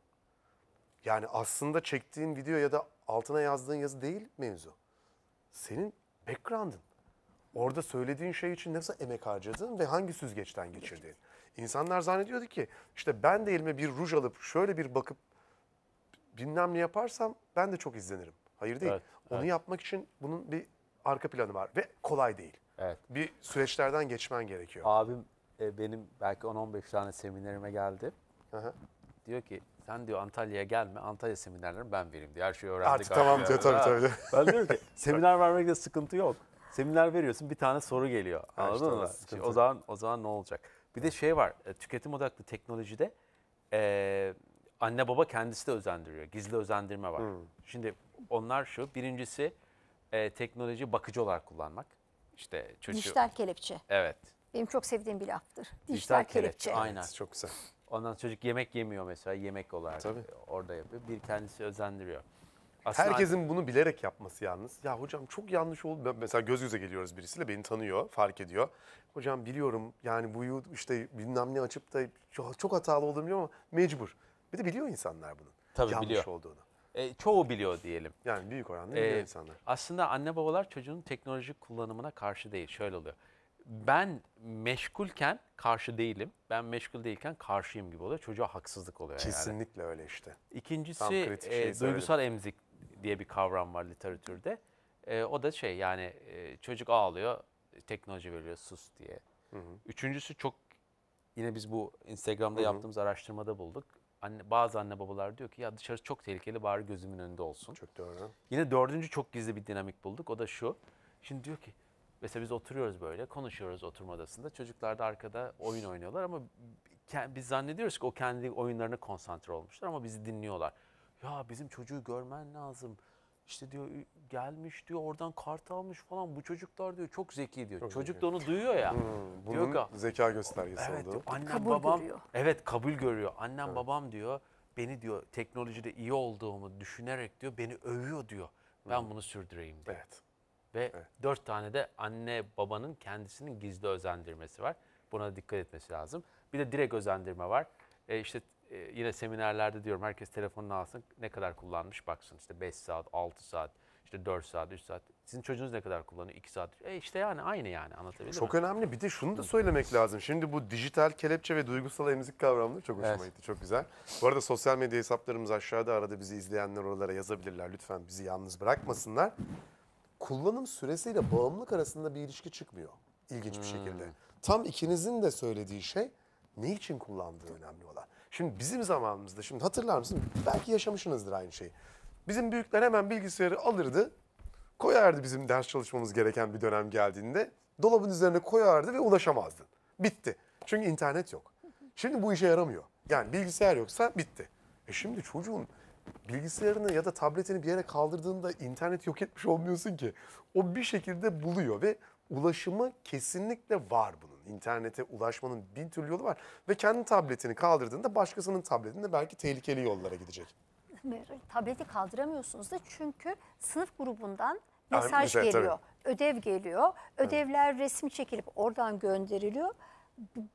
Yani aslında çektiğin video ya da altına yazdığın yazı değil mevzu. Senin background'ın. Orada söylediğin şey için ne kadar emek harcadın ve hangi süzgeçten geçirdin? İnsanlar zannediyordu ki işte ben de elime bir ruj alıp şöyle bir bakıp bilmem ne yaparsam ben de çok izlenirim. Hayır değil. Evet, Onu evet. yapmak için bunun bir arka planı var ve kolay değil. Evet. Bir süreçlerden geçmen gerekiyor. Abim e, benim belki 10-15 tane seminerime geldi. Aha. Diyor ki sen diyor Antalya'ya gelme Antalya seminerlerini ben vereyim diyor. Her şeyi öğrendik. Artık tamam diyor tabii tabii. Ben diyorum ki seminer vermekte sıkıntı yok. Seminer veriyorsun bir tane soru geliyor. Anladın mı? Sıkıntı. O zaman o zaman ne olacak? Bir de şey var e, tüketim odaklı teknolojide eee anne baba kendisi de özendiriyor. Gizli özendirme var. Hmm. Şimdi onlar şu. Birincisi e, teknoloji bakıcı olarak kullanmak. İşte çocuğu. Dijital kelepçe. Evet. Benim çok sevdiğim bir laftır. Dijital, Dijital kelepçe. kelepçe. Aynen. Evet, çok güzel. Ondan çocuk yemek yemiyor mesela yemek olarak Tabii. orada yapıyor. Bir kendisi özendiriyor. Aslında Herkesin bunu bilerek yapması yalnız. Ya hocam çok yanlış oldu. mesela göz göze geliyoruz birisiyle beni tanıyor, fark ediyor. Hocam biliyorum yani bu işte bilmem ne açıp da çok hatalı olduğumu ama mecbur. Bir de biliyor insanlar bunun Tabii yanlış biliyor. olduğunu. E, çoğu biliyor diyelim. Yani büyük oranda e, biliyor Ee, insanlar. Aslında anne babalar çocuğun teknolojik kullanımına karşı değil. Şöyle oluyor. Ben meşgulken karşı değilim. Ben meşgul değilken karşıyım gibi oluyor. Çocuğa haksızlık oluyor yani. Kesinlikle öyle işte. İkincisi kritik e, söyledin. duygusal emzik diye bir kavram var literatürde. E, o da şey yani e, çocuk ağlıyor, teknoloji veriyor sus diye. Üçüncüsü çok yine biz bu Instagram'da yaptığımız araştırmada bulduk anne, bazı anne babalar diyor ki ya dışarı çok tehlikeli bari gözümün önünde olsun. Çok doğru. Yine dördüncü çok gizli bir dinamik bulduk. O da şu. Şimdi diyor ki mesela biz oturuyoruz böyle konuşuyoruz oturma odasında. Çocuklar da arkada oyun oynuyorlar ama biz zannediyoruz ki o kendi oyunlarına konsantre olmuşlar ama bizi dinliyorlar. Ya bizim çocuğu görmen lazım işte diyor gelmiş diyor oradan kart almış falan bu çocuklar diyor çok zeki diyor. Çok Çocuk zeki. da onu duyuyor ya. Hmm, bunun diyor ki, zeka göstergesi evet, oldu. annem kabul babam görüyor. evet kabul görüyor. Annem evet. babam diyor beni diyor teknolojide iyi olduğumu düşünerek diyor beni övüyor diyor. Ben hmm. bunu sürdüreyim diyor. Evet. Ve evet. dört tane de anne babanın kendisinin gizli özendirmesi var. Buna dikkat etmesi lazım. Bir de direkt özendirme var. E işte ee, yine seminerlerde diyorum herkes telefonunu alsın ne kadar kullanmış baksın işte 5 saat, 6 saat, işte 4 saat, 3 saat. Sizin çocuğunuz ne kadar kullanıyor? 2 saat. E işte yani aynı yani anlatabildim Çok mi? önemli. Bir de şunu da söylemek lazım. Şimdi bu dijital kelepçe ve duygusal emzik kavramları çok hoşuma evet. gitti. Çok güzel. Bu arada sosyal medya hesaplarımız aşağıda. Arada bizi izleyenler oralara yazabilirler. Lütfen bizi yalnız bırakmasınlar. Kullanım süresiyle bağımlılık arasında bir ilişki çıkmıyor. ilginç bir şekilde. Hmm. Tam ikinizin de söylediği şey ne için kullandığı önemli olan. Şimdi bizim zamanımızda, şimdi hatırlar mısın? Belki yaşamışsınızdır aynı şeyi. Bizim büyükler hemen bilgisayarı alırdı, koyardı bizim ders çalışmamız gereken bir dönem geldiğinde. Dolabın üzerine koyardı ve ulaşamazdın. Bitti. Çünkü internet yok. Şimdi bu işe yaramıyor. Yani bilgisayar yoksa bitti. E şimdi çocuğun bilgisayarını ya da tabletini bir yere kaldırdığında internet yok etmiş olmuyorsun ki. O bir şekilde buluyor ve ulaşımı kesinlikle var bunun. İnternete ulaşmanın bin türlü yolu var. Ve kendi tabletini kaldırdığında başkasının tabletinde belki tehlikeli yollara gidecek. Tableti kaldıramıyorsunuz da çünkü sınıf grubundan mesaj yani, mesela, geliyor. Tabii. Ödev geliyor. Ödevler evet. resmi çekilip oradan gönderiliyor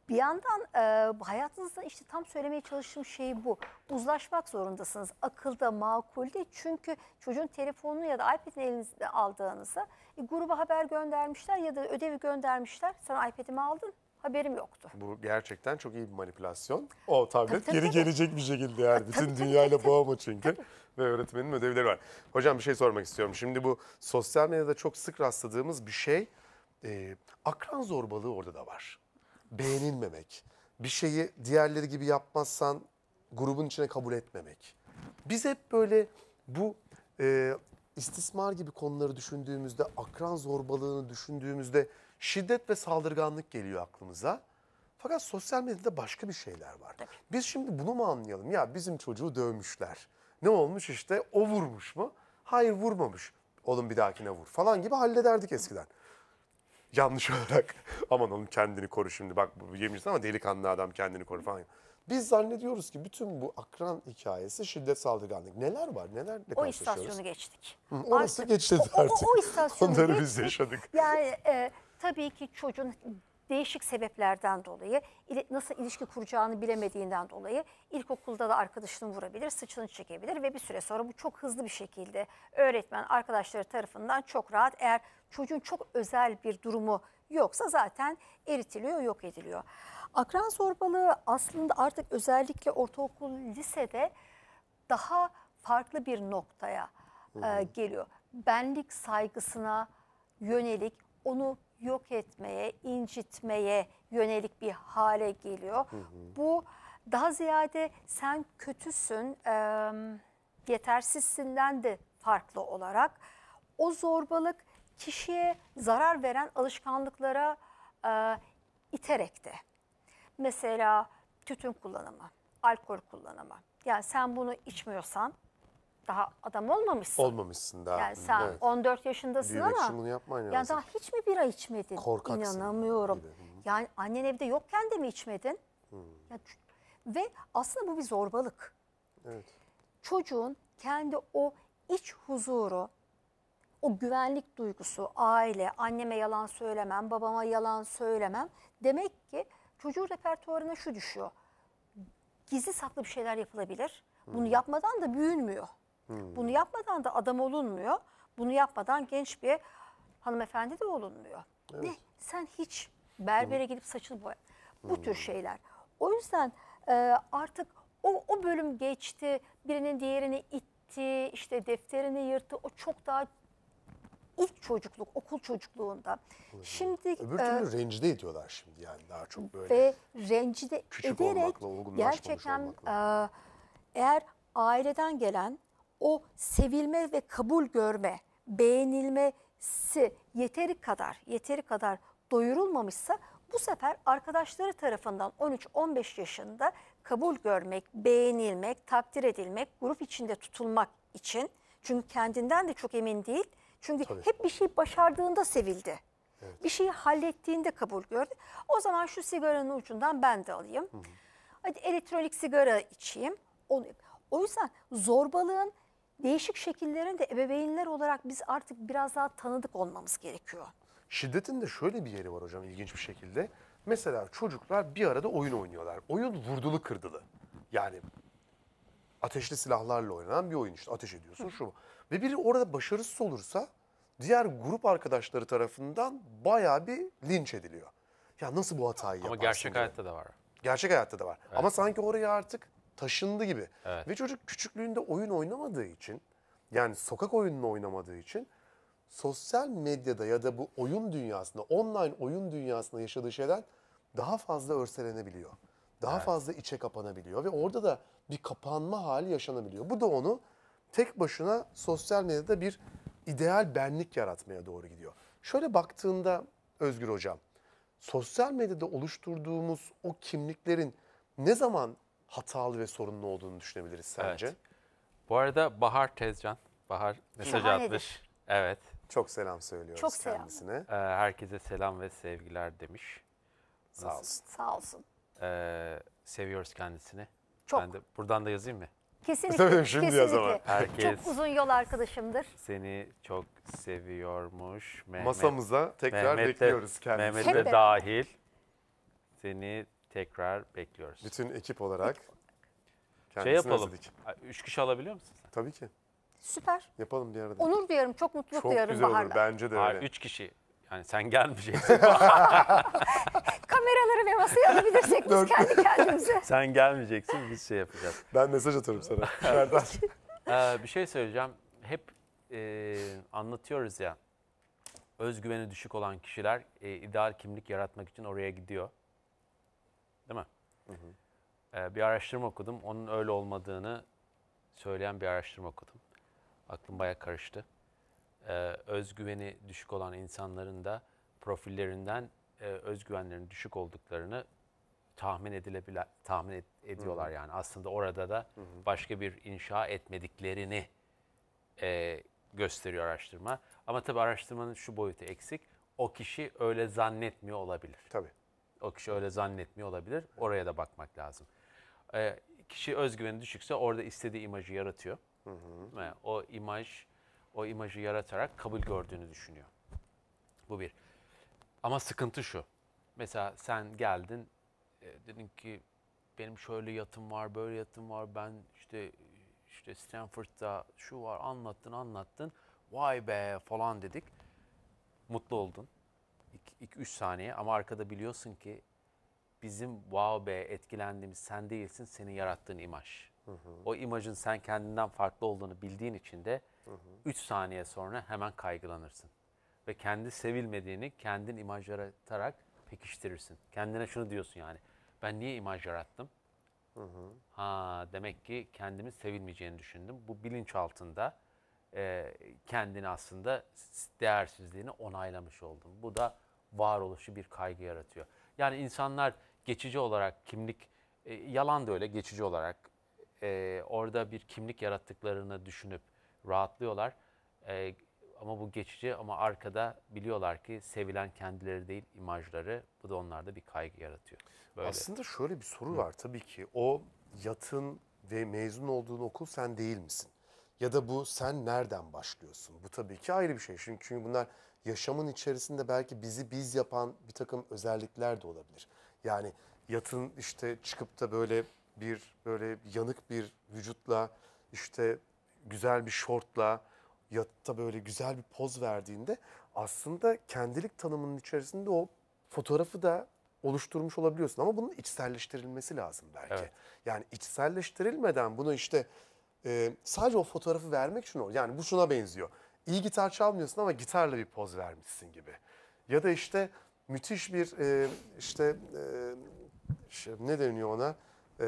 bir yandan e, hayatınızda işte tam söylemeye çalıştığım şey bu. Uzlaşmak zorundasınız. Akılda, makulde. Çünkü çocuğun telefonunu ya da iPad'ini elinizde aldığınızı e, gruba haber göndermişler ya da ödevi göndermişler. Sen iPad'imi aldın haberim yoktu. Bu gerçekten çok iyi bir manipülasyon. O tablet tabii, tabii, geri tabii. gelecek bir şekilde yani. Bütün tabii, dünyayla tabii, çünkü. Tabii. Ve öğretmenin ödevleri var. Hocam bir şey sormak istiyorum. Şimdi bu sosyal medyada çok sık rastladığımız bir şey. E, akran zorbalığı orada da var beğenilmemek, bir şeyi diğerleri gibi yapmazsan grubun içine kabul etmemek. Biz hep böyle bu e, istismar gibi konuları düşündüğümüzde, akran zorbalığını düşündüğümüzde şiddet ve saldırganlık geliyor aklımıza. Fakat sosyal medyada başka bir şeyler var. Biz şimdi bunu mu anlayalım? Ya bizim çocuğu dövmüşler. Ne olmuş işte o vurmuş mu? Hayır vurmamış. Oğlum bir dahakine vur falan gibi hallederdik eskiden yanlış olarak aman oğlum kendini koru şimdi bak bu yemişsin ama delikanlı adam kendini koru falan. Biz zannediyoruz ki bütün bu akran hikayesi şiddet saldırganlık. Neler var? Nelerle O karşılaşıyoruz? istasyonu geçtik. Hı, Orası artık- geçti O, o, artık. o istasyonu Onları biz geçtik. yaşadık. Yani e, tabii ki çocuğun değişik sebeplerden dolayı nasıl ilişki kuracağını bilemediğinden dolayı ilkokulda da arkadaşını vurabilir, sıçını çekebilir ve bir süre sonra bu çok hızlı bir şekilde öğretmen arkadaşları tarafından çok rahat eğer çocuğun çok özel bir durumu yoksa zaten eritiliyor, yok ediliyor. Akran zorbalığı aslında artık özellikle ortaokul, lisede daha farklı bir noktaya e, geliyor. Benlik saygısına yönelik onu yok etmeye, incitmeye yönelik bir hale geliyor. Hı hı. Bu daha ziyade sen kötüsün, e, yetersizsinden de farklı olarak o zorbalık kişiye zarar veren alışkanlıklara e, iterek de. Mesela tütün kullanımı, alkol kullanımı. Yani sen bunu içmiyorsan daha adam olmamışsın. Olmamışsın daha. Yani sen evet. 14 yaşındasın Büyümek ama. Büyümek bunu yapman lazım. Yani daha hiç mi bira içmedin? Korkaksın. İnanamıyorum. Gibi. Yani annen evde yokken de mi içmedin? Hmm. Yani, ve aslında bu bir zorbalık. Evet. Çocuğun kendi o iç huzuru, o güvenlik duygusu, aile, anneme yalan söylemem, babama yalan söylemem. Demek ki çocuğun repertuarına şu düşüyor. Gizli saklı bir şeyler yapılabilir. Bunu yapmadan da büyünmüyor. Hmm. Bunu yapmadan da adam olunmuyor. Bunu yapmadan genç bir hanımefendi de olunmuyor. Evet. Ne? Sen hiç berbere gidip saçını boya. Bu hmm. tür şeyler. O yüzden e, artık o, o bölüm geçti. Birinin diğerini itti, işte defterini yırttı. O çok daha ilk çocukluk, okul çocukluğunda. Evet. Şimdi öbür türlü e, rencide ediyorlar şimdi yani daha çok böyle. Ve rencide küçük ederek olmakla, gerçekten olmakla. E, eğer aileden gelen o sevilme ve kabul görme, beğenilmesi yeteri kadar, yeteri kadar doyurulmamışsa bu sefer arkadaşları tarafından 13-15 yaşında kabul görmek, beğenilmek, takdir edilmek, grup içinde tutulmak için çünkü kendinden de çok emin değil. Çünkü Tabii. hep bir şey başardığında sevildi. Evet. Bir şeyi hallettiğinde kabul gördü. O zaman şu sigaranın ucundan ben de alayım. Hı hı. Hadi elektronik sigara içeyim. O, o yüzden zorbalığın değişik şekillerinde de ebeveynler olarak biz artık biraz daha tanıdık olmamız gerekiyor. Şiddetin de şöyle bir yeri var hocam ilginç bir şekilde. Mesela çocuklar bir arada oyun oynuyorlar. Oyun vurdulu kırdılı. Yani ateşli silahlarla oynanan bir oyun işte. Ateş ediyorsun şu. Ve biri orada başarısız olursa diğer grup arkadaşları tarafından bayağı bir linç ediliyor. Ya nasıl bu hatayı yaparsın? Ama gerçek diye. hayatta da var. Gerçek hayatta da var. Ama sanki oraya artık taşındı gibi. Evet. Ve çocuk küçüklüğünde oyun oynamadığı için yani sokak oyununu oynamadığı için sosyal medyada ya da bu oyun dünyasında, online oyun dünyasında yaşadığı şeyden daha fazla örselenebiliyor. Daha evet. fazla içe kapanabiliyor ve orada da bir kapanma hali yaşanabiliyor. Bu da onu tek başına sosyal medyada bir ideal benlik yaratmaya doğru gidiyor. Şöyle baktığında Özgür Hocam, sosyal medyada oluşturduğumuz o kimliklerin ne zaman hatalı ve sorunlu olduğunu düşünebiliriz sence? Evet. Bu arada Bahar Tezcan, Bahar mesaj Bahar atmış. Evet. Çok selam söylüyoruz Çok selam. kendisine. Ee, herkese selam ve sevgiler demiş. Sağ Nasıl? olsun. Sağ olsun. Ee, seviyoruz kendisini. Çok. Ben de buradan da yazayım mı? Kesinlikle. Şimdi yaz ama. Herkes çok uzun yol arkadaşımdır. Seni çok seviyormuş. Mehmet, Masamıza tekrar Mehmet de, bekliyoruz kendisini. Mehmet de dahil. Seni tekrar bekliyoruz. Bütün ekip olarak kendisini Şey yapalım. özledik. Üç kişi alabiliyor musun sen? Tabii ki. Süper. Yapalım bir arada. Onur duyarım. Çok mutluluk Çok duyarım güzel olur. Bence de Hayır, öyle. üç kişi. Yani sen gelmeyeceksin. Kameraları ve masayı alabilirsek biz kendi kendimize. sen gelmeyeceksin, biz şey yapacağız. Ben mesaj atarım sana. Nereden? Ee, bir şey söyleyeceğim. Hep e, anlatıyoruz ya. Özgüveni düşük olan kişiler e, ideal kimlik yaratmak için oraya gidiyor. Değil mi? Hı hı. Ee, bir araştırma okudum. Onun öyle olmadığını söyleyen bir araştırma okudum. Aklım baya karıştı. Ee, özgüveni düşük olan insanların da profillerinden e, özgüvenlerinin düşük olduklarını tahmin edilebilir tahmin ed ediyorlar hı hı. yani. Aslında orada da hı hı. başka bir inşa etmediklerini e, gösteriyor araştırma. Ama tabii araştırmanın şu boyutu eksik. O kişi öyle zannetmiyor olabilir. Tabi. O kişi öyle zannetmiyor olabilir. Oraya da bakmak lazım. E, kişi özgüveni düşükse orada istediği imajı yaratıyor. Hı hı. E, o imaj, o imajı yaratarak kabul gördüğünü düşünüyor. Bu bir. Ama sıkıntı şu. Mesela sen geldin, e, dedin ki benim şöyle yatım var, böyle yatım var. Ben işte işte Stanford'da şu var anlattın anlattın. Vay be falan dedik. Mutlu oldun. 2-3 saniye ama arkada biliyorsun ki bizim wow be etkilendiğimiz sen değilsin senin yarattığın imaj. Hı hı. O imajın sen kendinden farklı olduğunu bildiğin için de 3 saniye sonra hemen kaygılanırsın. Ve kendi sevilmediğini kendin imaj yaratarak pekiştirirsin. Kendine şunu diyorsun yani ben niye imaj yarattım? Hı hı. Ha demek ki kendimi sevilmeyeceğini düşündüm. Bu bilinç altında e, kendini aslında değersizliğini onaylamış oldum. Bu da varoluşu bir kaygı yaratıyor. Yani insanlar geçici olarak kimlik, e, yalan da öyle geçici olarak e, orada bir kimlik yarattıklarını düşünüp rahatlıyorlar. E, ama bu geçici ama arkada biliyorlar ki sevilen kendileri değil imajları. Bu da onlarda bir kaygı yaratıyor. Böyle. Aslında şöyle bir soru Hı. var tabii ki. O yatın ve mezun olduğun okul sen değil misin? Ya da bu sen nereden başlıyorsun? Bu tabii ki ayrı bir şey. Çünkü, çünkü bunlar yaşamın içerisinde belki bizi biz yapan bir takım özellikler de olabilir. Yani yatın işte çıkıp da böyle bir böyle yanık bir vücutla işte güzel bir şortla yatta böyle güzel bir poz verdiğinde aslında kendilik tanımının içerisinde o fotoğrafı da oluşturmuş olabiliyorsun ama bunun içselleştirilmesi lazım belki. Evet. Yani içselleştirilmeden bunu işte e, sadece o fotoğrafı vermek için olur. Yani bu şuna benziyor iyi gitar çalmıyorsun ama gitarla bir poz vermişsin gibi. Ya da işte müthiş bir e, işte e, şey, ne deniyor ona e,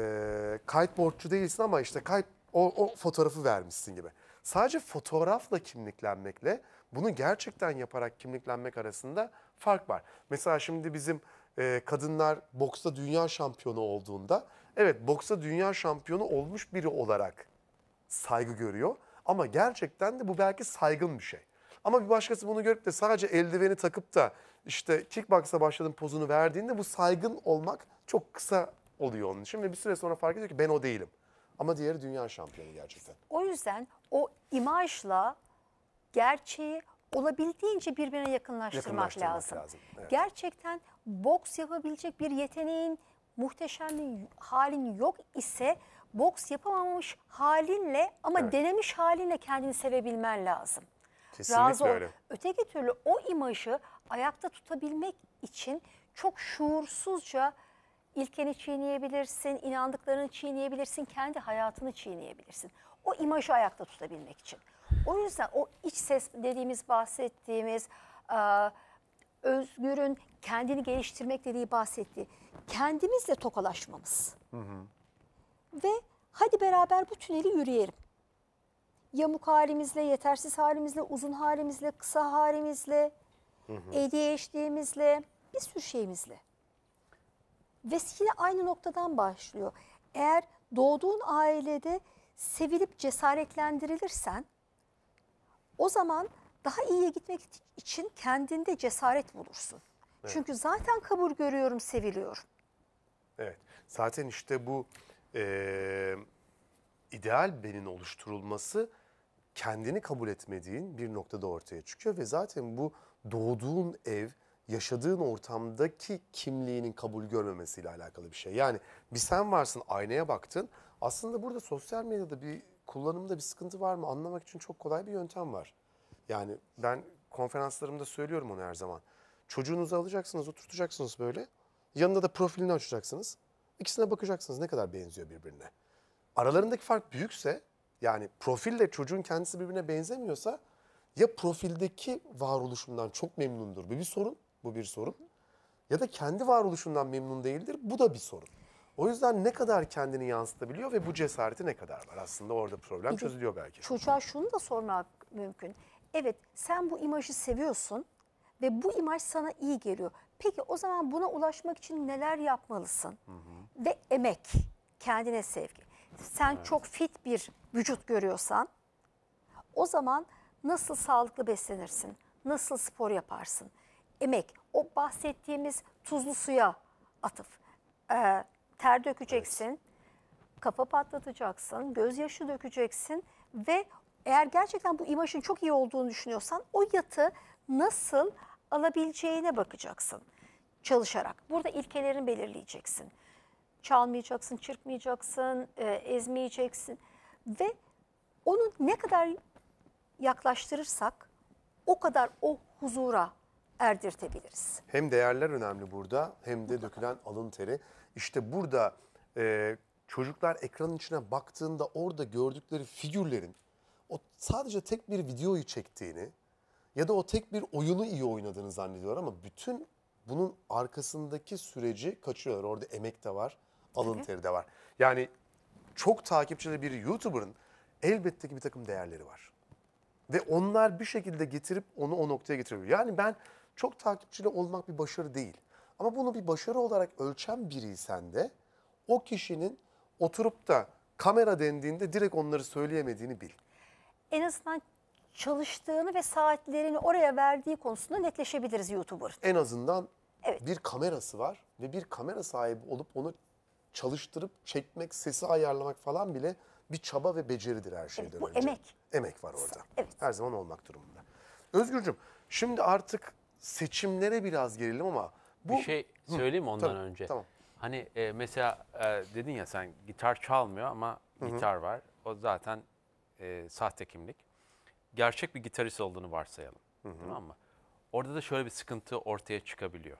kiteboardçu değilsin ama işte kite, o, o fotoğrafı vermişsin gibi. Sadece fotoğrafla kimliklenmekle bunu gerçekten yaparak kimliklenmek arasında fark var. Mesela şimdi bizim e, kadınlar boksta dünya şampiyonu olduğunda evet boksta dünya şampiyonu olmuş biri olarak saygı görüyor. Ama gerçekten de bu belki saygın bir şey. Ama bir başkası bunu görüp de sadece eldiveni takıp da işte kickbox'a başladığın pozunu verdiğinde bu saygın olmak çok kısa oluyor onun için. Ve bir süre sonra fark ediyor ki ben o değilim. Ama diğeri dünya şampiyonu gerçekten. O yüzden o imajla gerçeği olabildiğince birbirine yakınlaştırmak, yakınlaştırmak lazım. lazım. Evet. Gerçekten boks yapabilecek bir yeteneğin, muhteşem bir halin yok ise boks yapamamış halinle ama evet. denemiş halinle kendini sevebilmen lazım. Razı öyle. Ol. Öteki türlü o imajı ayakta tutabilmek için çok şuursuzca ilkeni çiğneyebilirsin, inandıklarını çiğneyebilirsin, kendi hayatını çiğneyebilirsin. O imajı ayakta tutabilmek için. O yüzden o iç ses dediğimiz, bahsettiğimiz, e, özgürün kendini geliştirmek dediği bahsettiği, kendimizle tokalaşmamız. Hı hı ve hadi beraber bu tüneli yürüyelim. Yamuk halimizle, yetersiz halimizle, uzun halimizle, kısa halimizle, ADHD'mizle, bir sürü şeyimizle. Ve Vesile aynı noktadan başlıyor. Eğer doğduğun ailede sevilip cesaretlendirilirsen o zaman daha iyiye gitmek için kendinde cesaret bulursun. Evet. Çünkü zaten kabul görüyorum, seviliyorum. Evet. Zaten işte bu e, ideal benin oluşturulması kendini kabul etmediğin bir noktada ortaya çıkıyor ve zaten bu doğduğun ev, yaşadığın ortamdaki kimliğinin kabul görmemesiyle alakalı bir şey. Yani bir sen varsın aynaya baktın. Aslında burada sosyal medyada bir kullanımda bir sıkıntı var mı anlamak için çok kolay bir yöntem var. Yani ben konferanslarımda söylüyorum onu her zaman. Çocuğunuzu alacaksınız, oturtacaksınız böyle. Yanında da profilini açacaksınız. İkisine bakacaksınız ne kadar benziyor birbirine. Aralarındaki fark büyükse yani profille çocuğun kendisi birbirine benzemiyorsa ya profildeki varoluşundan çok memnundur. Bu bir sorun. Bu bir sorun. Ya da kendi varoluşundan memnun değildir. Bu da bir sorun. O yüzden ne kadar kendini yansıtabiliyor ve bu cesareti ne kadar var? Aslında orada problem çözülüyor belki. Çocuğa şunu da sormak mümkün. Evet sen bu imajı seviyorsun ve bu imaj sana iyi geliyor. Peki o zaman buna ulaşmak için neler yapmalısın? Hı hı. Ve emek, kendine sevgi. Sen evet. çok fit bir vücut görüyorsan o zaman nasıl sağlıklı beslenirsin? Nasıl spor yaparsın? Emek, o bahsettiğimiz tuzlu suya atıf. Ee, ter dökeceksin, evet. kafa patlatacaksın, gözyaşı dökeceksin ve eğer gerçekten bu imajın çok iyi olduğunu düşünüyorsan o yatı nasıl alabileceğine bakacaksın çalışarak. Burada ilkelerini belirleyeceksin. Çalmayacaksın, çırpmayacaksın, e, ezmeyeceksin ve onu ne kadar yaklaştırırsak o kadar o huzura erdirtebiliriz. Hem değerler önemli burada hem de dökülen alın teri. İşte burada e, çocuklar ekranın içine baktığında orada gördükleri figürlerin o sadece tek bir videoyu çektiğini, ya da o tek bir oyunu iyi oynadığını zannediyorlar ama bütün bunun arkasındaki süreci kaçırıyorlar. Orada emek de var, alın teri de var. Yani çok takipçili bir YouTuber'ın elbette ki bir takım değerleri var. Ve onlar bir şekilde getirip onu o noktaya getiriyor. Yani ben çok takipçili olmak bir başarı değil. Ama bunu bir başarı olarak ölçen biriysen de o kişinin oturup da kamera dendiğinde direkt onları söyleyemediğini bil. En azından çalıştığını ve saatlerini oraya verdiği konusunda netleşebiliriz YouTuber. En azından evet. bir kamerası var ve bir kamera sahibi olup onu çalıştırıp çekmek, sesi ayarlamak falan bile bir çaba ve beceridir her şeyden evet, bu önce. emek. Emek var orada. Evet. Her zaman olmak durumunda. Özgürcüm şimdi artık seçimlere biraz gelelim ama bu bir şey söyleyeyim mi ondan Tabii, önce? Tamam. Hani e, mesela e, dedin ya sen gitar çalmıyor ama Hı -hı. gitar var. O zaten e, sahte kimlik gerçek bir gitarist olduğunu varsayalım. Hı hı. Tamam mı? Orada da şöyle bir sıkıntı ortaya çıkabiliyor.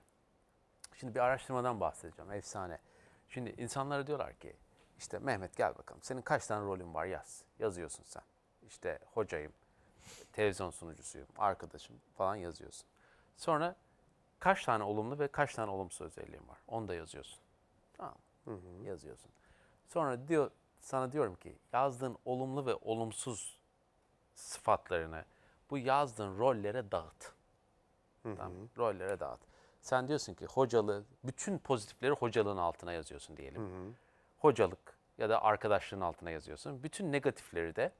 Şimdi bir araştırmadan bahsedeceğim. Efsane. Şimdi insanlara diyorlar ki işte Mehmet gel bakalım. Senin kaç tane rolün var yaz. Yazıyorsun sen. İşte hocayım, televizyon sunucusuyum, arkadaşım falan yazıyorsun. Sonra kaç tane olumlu ve kaç tane olumsuz özelliğin var. Onu da yazıyorsun. Tamam Hı hı. Yazıyorsun. Sonra diyor sana diyorum ki yazdığın olumlu ve olumsuz sıfatlarını bu yazdığın rollere dağıt. Hı hı. Tamam, rollere dağıt. Sen diyorsun ki hocalı, bütün pozitifleri hocalığın altına yazıyorsun diyelim. Hı hı. Hocalık ya da arkadaşlığın altına yazıyorsun. Bütün negatifleri de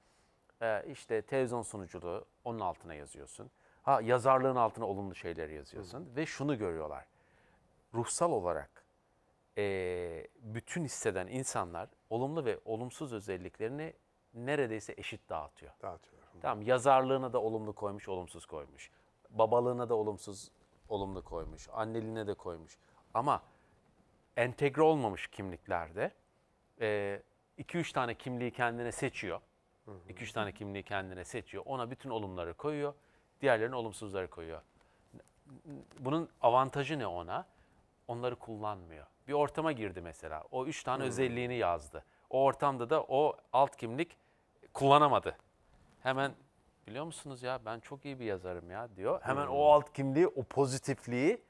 e, işte televizyon sunuculuğu onun altına yazıyorsun. Ha yazarlığın altına olumlu şeyleri yazıyorsun. hı. Ve şunu görüyorlar. Ruhsal olarak e, bütün hisseden insanlar olumlu ve olumsuz özelliklerini neredeyse eşit dağıtıyor. Dağıtıyor. Tamam yazarlığına da olumlu koymuş, olumsuz koymuş. Babalığına da olumsuz, olumlu koymuş. Anneliğine de koymuş. Ama entegre olmamış kimliklerde 2-3 e, iki, üç tane kimliği kendine seçiyor. 2-3 tane kimliği kendine seçiyor. Ona bütün olumları koyuyor. Diğerlerine olumsuzları koyuyor. Bunun avantajı ne ona? Onları kullanmıyor. Bir ortama girdi mesela. O 3 tane hmm. özelliğini yazdı. O ortamda da o alt kimlik kullanamadı hemen biliyor musunuz ya ben çok iyi bir yazarım ya diyor. Hemen hmm. o alt kimliği, o pozitifliği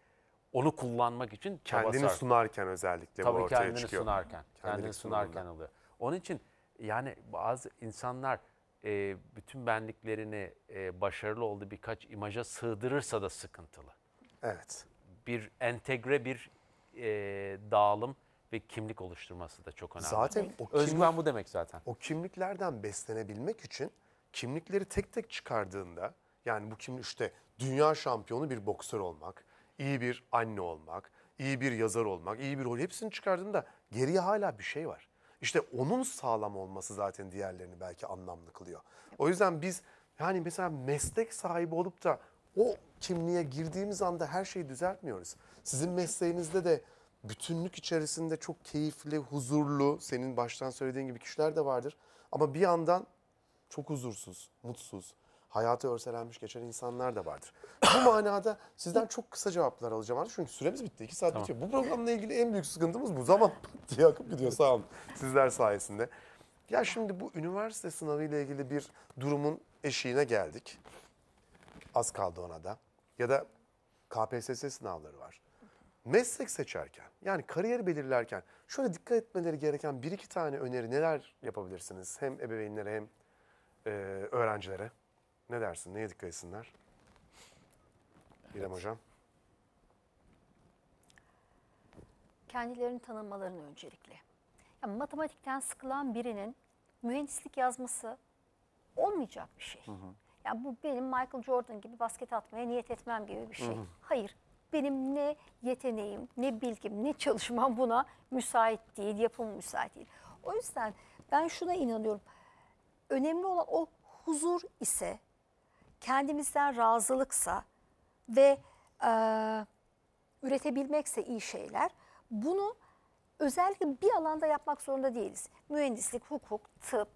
onu kullanmak için kendini sarf. sunarken özellikle Tabii bu ortaya kendini çıkıyor. sunarken, kendini, kendini sunarken sunumunda. oluyor. Onun için yani bazı insanlar e, bütün benliklerini e, başarılı oldu birkaç imaja sığdırırsa da sıkıntılı. Evet. Bir entegre bir e, dağılım ve kimlik oluşturması da çok önemli. Zaten o kimlik, özgüven bu demek zaten. O kimliklerden beslenebilmek için kimlikleri tek tek çıkardığında yani bu kim işte dünya şampiyonu bir boksör olmak, iyi bir anne olmak, iyi bir yazar olmak, iyi bir rol hepsini çıkardığında geriye hala bir şey var. İşte onun sağlam olması zaten diğerlerini belki anlamlı kılıyor. O yüzden biz yani mesela meslek sahibi olup da o kimliğe girdiğimiz anda her şeyi düzeltmiyoruz. Sizin mesleğinizde de bütünlük içerisinde çok keyifli, huzurlu, senin baştan söylediğin gibi kişiler de vardır. Ama bir yandan çok huzursuz, mutsuz, hayatı örselenmiş geçen insanlar da vardır. Bu manada sizden çok kısa cevaplar alacağım artık çünkü süremiz bitti. iki saat tamam. bitiyor. Bu programla ilgili en büyük sıkıntımız bu. Zaman diye akıp gidiyor sağ olun sizler sayesinde. Ya şimdi bu üniversite sınavı ile ilgili bir durumun eşiğine geldik. Az kaldı ona da. Ya da KPSS sınavları var. Meslek seçerken yani kariyer belirlerken şöyle dikkat etmeleri gereken bir iki tane öneri neler yapabilirsiniz? Hem ebeveynlere hem e, öğrencilere? Ne dersin? Neye dikkat etsinler? İrem evet. Hocam. Kendilerini tanımalarını öncelikle. Yani matematikten sıkılan birinin mühendislik yazması olmayacak bir şey. Hı hı. Yani bu benim Michael Jordan gibi basket atmaya niyet etmem gibi bir şey. Hı hı. Hayır. Benim ne yeteneğim, ne bilgim, ne çalışmam buna müsait değil, yapım müsait değil. O yüzden ben şuna inanıyorum önemli olan o huzur ise, kendimizden razılıksa ve e, üretebilmekse iyi şeyler, bunu özellikle bir alanda yapmak zorunda değiliz. Mühendislik, hukuk, tıp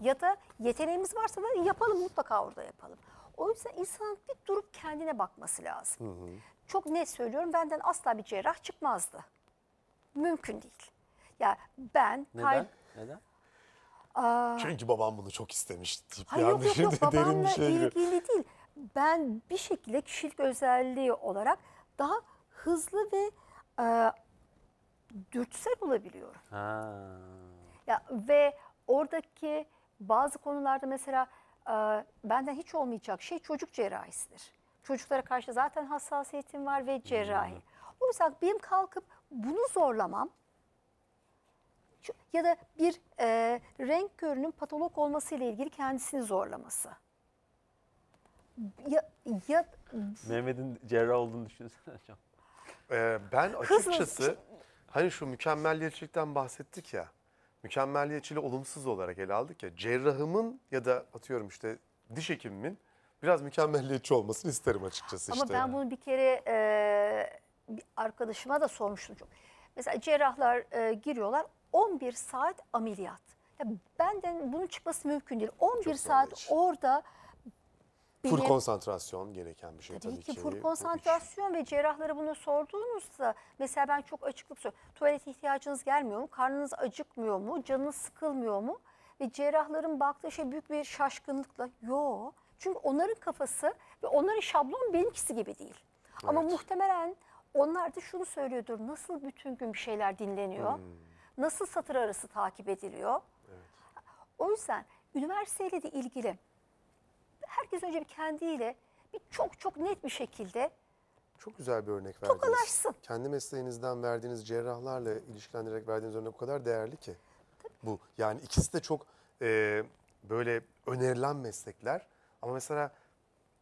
ya da yeteneğimiz varsa da yapalım mutlaka orada yapalım. O yüzden insanın bir durup kendine bakması lazım. Hı hı. Çok net söylüyorum benden asla bir cerrah çıkmazdı. Mümkün değil. Ya ben... Neden? Neden? Aa, Çünkü babam bunu çok istemişti. Hayır yani yok yok yok babamla şey ilgili gibi. değil. Ben bir şekilde kişilik özelliği olarak daha hızlı ve e, dürtüsel olabiliyorum. Ha. Ya ve oradaki bazı konularda mesela e, benden hiç olmayacak şey çocuk cerrahisidir. Çocuklara karşı zaten hassasiyetim var ve cerrahi. Hmm. O yüzden benim kalkıp bunu zorlamam ya da bir e, renk körünün patolog olması ile ilgili kendisini zorlaması. Ya, ya Mehmet'in cerrah olduğunu düşünsene hocam. Ee, ben açıkçası hani şu mükemmelliyetçilikten bahsettik ya. Mükemmelliyetçili olumsuz olarak ele aldık ya. Cerrahımın ya da atıyorum işte diş hekimimin biraz mükemmelliyetçi olmasını isterim açıkçası Ama işte. Ama ben bunu bir kere e, bir arkadaşıma da sormuştum çok. Mesela cerrahlar e, giriyorlar 11 saat ameliyat. Ya benden bunun çıkması mümkün değil. 11 Çok saat için. orada benim, full konsantrasyon gereken bir şey tabii, tabii ki. Full konsantrasyon ve cerrahlara bunu sorduğunuzda mesela ben çok açıklık soruyorum. Tuvalet ihtiyacınız gelmiyor mu? Karnınız acıkmıyor mu? Canınız sıkılmıyor mu? Ve cerrahların baktığı şey büyük bir şaşkınlıkla yo. Çünkü onların kafası ve onların şablon benimkisi gibi değil. Evet. Ama muhtemelen onlar da şunu söylüyordur. Nasıl bütün gün bir şeyler dinleniyor? Hmm nasıl satır arası takip ediliyor? Evet. O yüzden üniversiteyle de ilgili herkes önce bir kendiyle bir çok çok net bir şekilde çok güzel bir örnek verdiniz. Tokalaşsın. Kendi mesleğinizden verdiğiniz cerrahlarla ilişkilendirerek verdiğiniz örnek o kadar değerli ki. Tabii. Bu yani ikisi de çok e, böyle önerilen meslekler ama mesela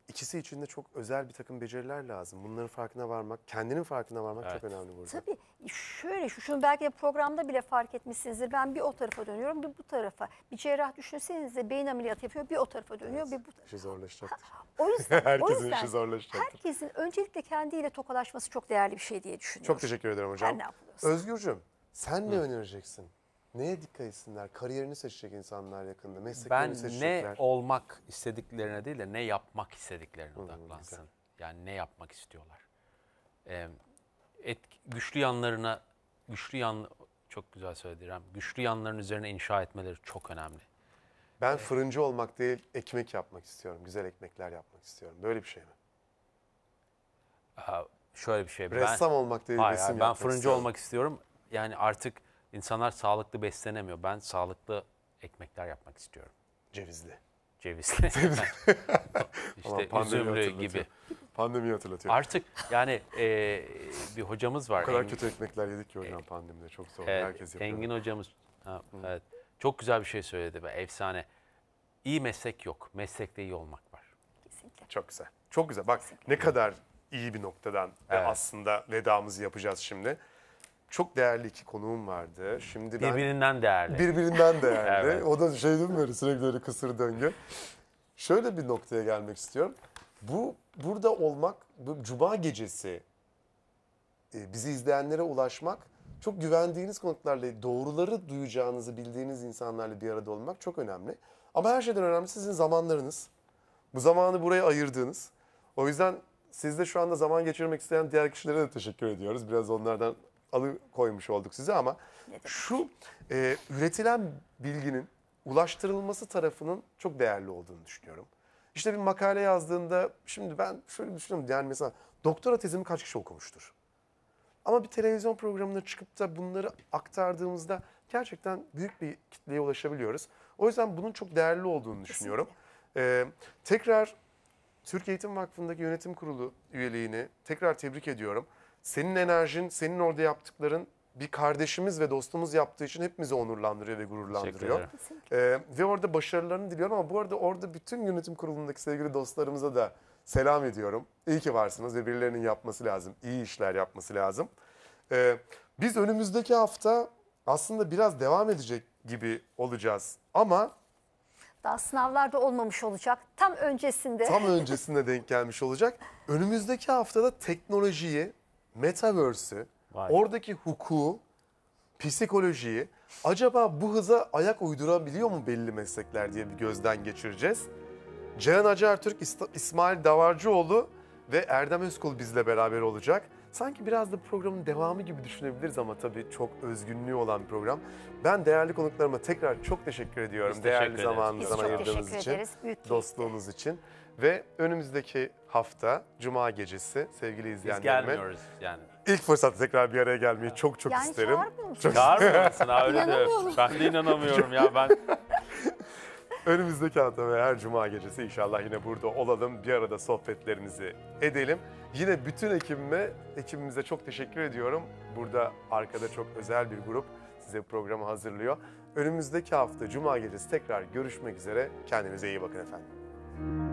ikisi için de çok özel bir takım beceriler lazım. Bunların farkına varmak, kendinin farkına varmak evet. çok önemli burada. Tabii şöyle şu şunu belki programda bile fark etmişsinizdir. Ben bir o tarafa dönüyorum, bir bu tarafa. Bir cerrah düşünsenize beyin ameliyatı yapıyor, bir o tarafa dönüyor, evet, bir bu tarafa. İşi zorlaşacaktır. o yüzden, herkesin o yüzden, işi zorlaşacaktır. Herkesin öncelikle kendiyle tokalaşması çok değerli bir şey diye düşünüyorum. Çok teşekkür ederim hocam. Ben Özgürcüm, sen Hı. ne önereceksin? Neye dikkat etsinler? Kariyerini seçecek insanlar yakında, mesleklerini ben seçecekler. Ben ne olmak istediklerine değil de ne yapmak istediklerine odaklansın. Yani ne yapmak istiyorlar. Ee, et, güçlü yanlarına güçlü yan çok güzel söyledi Güçlü yanların üzerine inşa etmeleri çok önemli. Ben evet. fırıncı olmak değil, ekmek yapmak istiyorum. Güzel ekmekler yapmak istiyorum. Böyle bir şey mi? Aa, şöyle bir şey. Ressam ben, olmak değil, hayır, resim hayır, Ben fırıncı istiyorum. olmak istiyorum. Yani artık insanlar sağlıklı beslenemiyor. Ben sağlıklı ekmekler yapmak istiyorum. Cevizli. Cevizli. İşte üzümlü gibi. Pandemiyi hatırlatıyor. Artık yani e, bir hocamız var. O kadar Engin, kötü ekmekler yedik ki hocam e, pandemide çok zor. E, Herkes yapıyor. Engin hocamız ha, evet, çok güzel bir şey söyledi be efsane. İyi meslek yok. Meslekte iyi olmak var. Kesinlikle. Çok güzel. Çok güzel. Bak Kesinlikle. ne kadar iyi bir noktadan evet. aslında vedamızı yapacağız şimdi çok değerli iki konuğum vardı. Şimdi ben, birbirinden değerli. Birbirinden değerli. evet. O da şey değil mi böyle sürekli kısır döngü. Şöyle bir noktaya gelmek istiyorum. Bu burada olmak, bu cuma gecesi e, bizi izleyenlere ulaşmak, çok güvendiğiniz konuklarla, doğruları duyacağınızı bildiğiniz insanlarla bir arada olmak çok önemli. Ama her şeyden önemli sizin zamanlarınız. Bu zamanı buraya ayırdığınız. O yüzden sizde şu anda zaman geçirmek isteyen diğer kişilere de teşekkür ediyoruz. Biraz onlardan alı koymuş olduk size ama şu e, üretilen bilginin ulaştırılması tarafının çok değerli olduğunu düşünüyorum. İşte bir makale yazdığında şimdi ben şöyle düşünüyorum yani mesela doktora tezimi kaç kişi okumuştur? Ama bir televizyon programına çıkıp da bunları aktardığımızda gerçekten büyük bir kitleye ulaşabiliyoruz. O yüzden bunun çok değerli olduğunu düşünüyorum. Ee, tekrar Türk Eğitim Vakfı'ndaki yönetim kurulu üyeliğini tekrar tebrik ediyorum. Senin enerjin, senin orada yaptıkların bir kardeşimiz ve dostumuz yaptığı için hepimizi onurlandırıyor ve gururlandırıyor. Ee, ve orada başarılarını diliyorum ama bu arada orada bütün yönetim kurulundaki sevgili dostlarımıza da selam ediyorum. İyi ki varsınız ve birilerinin yapması lazım. İyi işler yapması lazım. Ee, biz önümüzdeki hafta aslında biraz devam edecek gibi olacağız ama daha sınavlarda olmamış olacak. Tam öncesinde. Tam öncesinde denk gelmiş olacak. Önümüzdeki haftada teknolojiyi, metaverse'ü, Vay. Oradaki hukuku, psikolojiyi acaba bu hıza ayak uydurabiliyor mu belli meslekler diye bir gözden geçireceğiz. Ceyhan Acar Türk, İsmail Davarcıoğlu ve Erdem Özkul bizle beraber olacak. Sanki biraz da programın devamı gibi düşünebiliriz ama tabii çok özgünlüğü olan bir program. Ben değerli konuklarıma tekrar çok teşekkür ediyorum. Biz değerli teşekkür zamanınızdan ayırdığınız için, ederiz. dostluğunuz için. Ve önümüzdeki hafta Cuma gecesi sevgili izleyenlerime. Biz gelmiyoruz yani ilk fırsat tekrar bir araya gelmeyi çok çok yani isterim. Çok... Çağırmıyor musun? ha, öyle de. Ben de inanamıyorum ya ben. Önümüzdeki hafta ve her cuma gecesi inşallah yine burada olalım. Bir arada sohbetlerimizi edelim. Yine bütün ekibime, ekibimize çok teşekkür ediyorum. Burada arkada çok özel bir grup size programı hazırlıyor. Önümüzdeki hafta cuma gecesi tekrar görüşmek üzere. Kendinize iyi bakın efendim.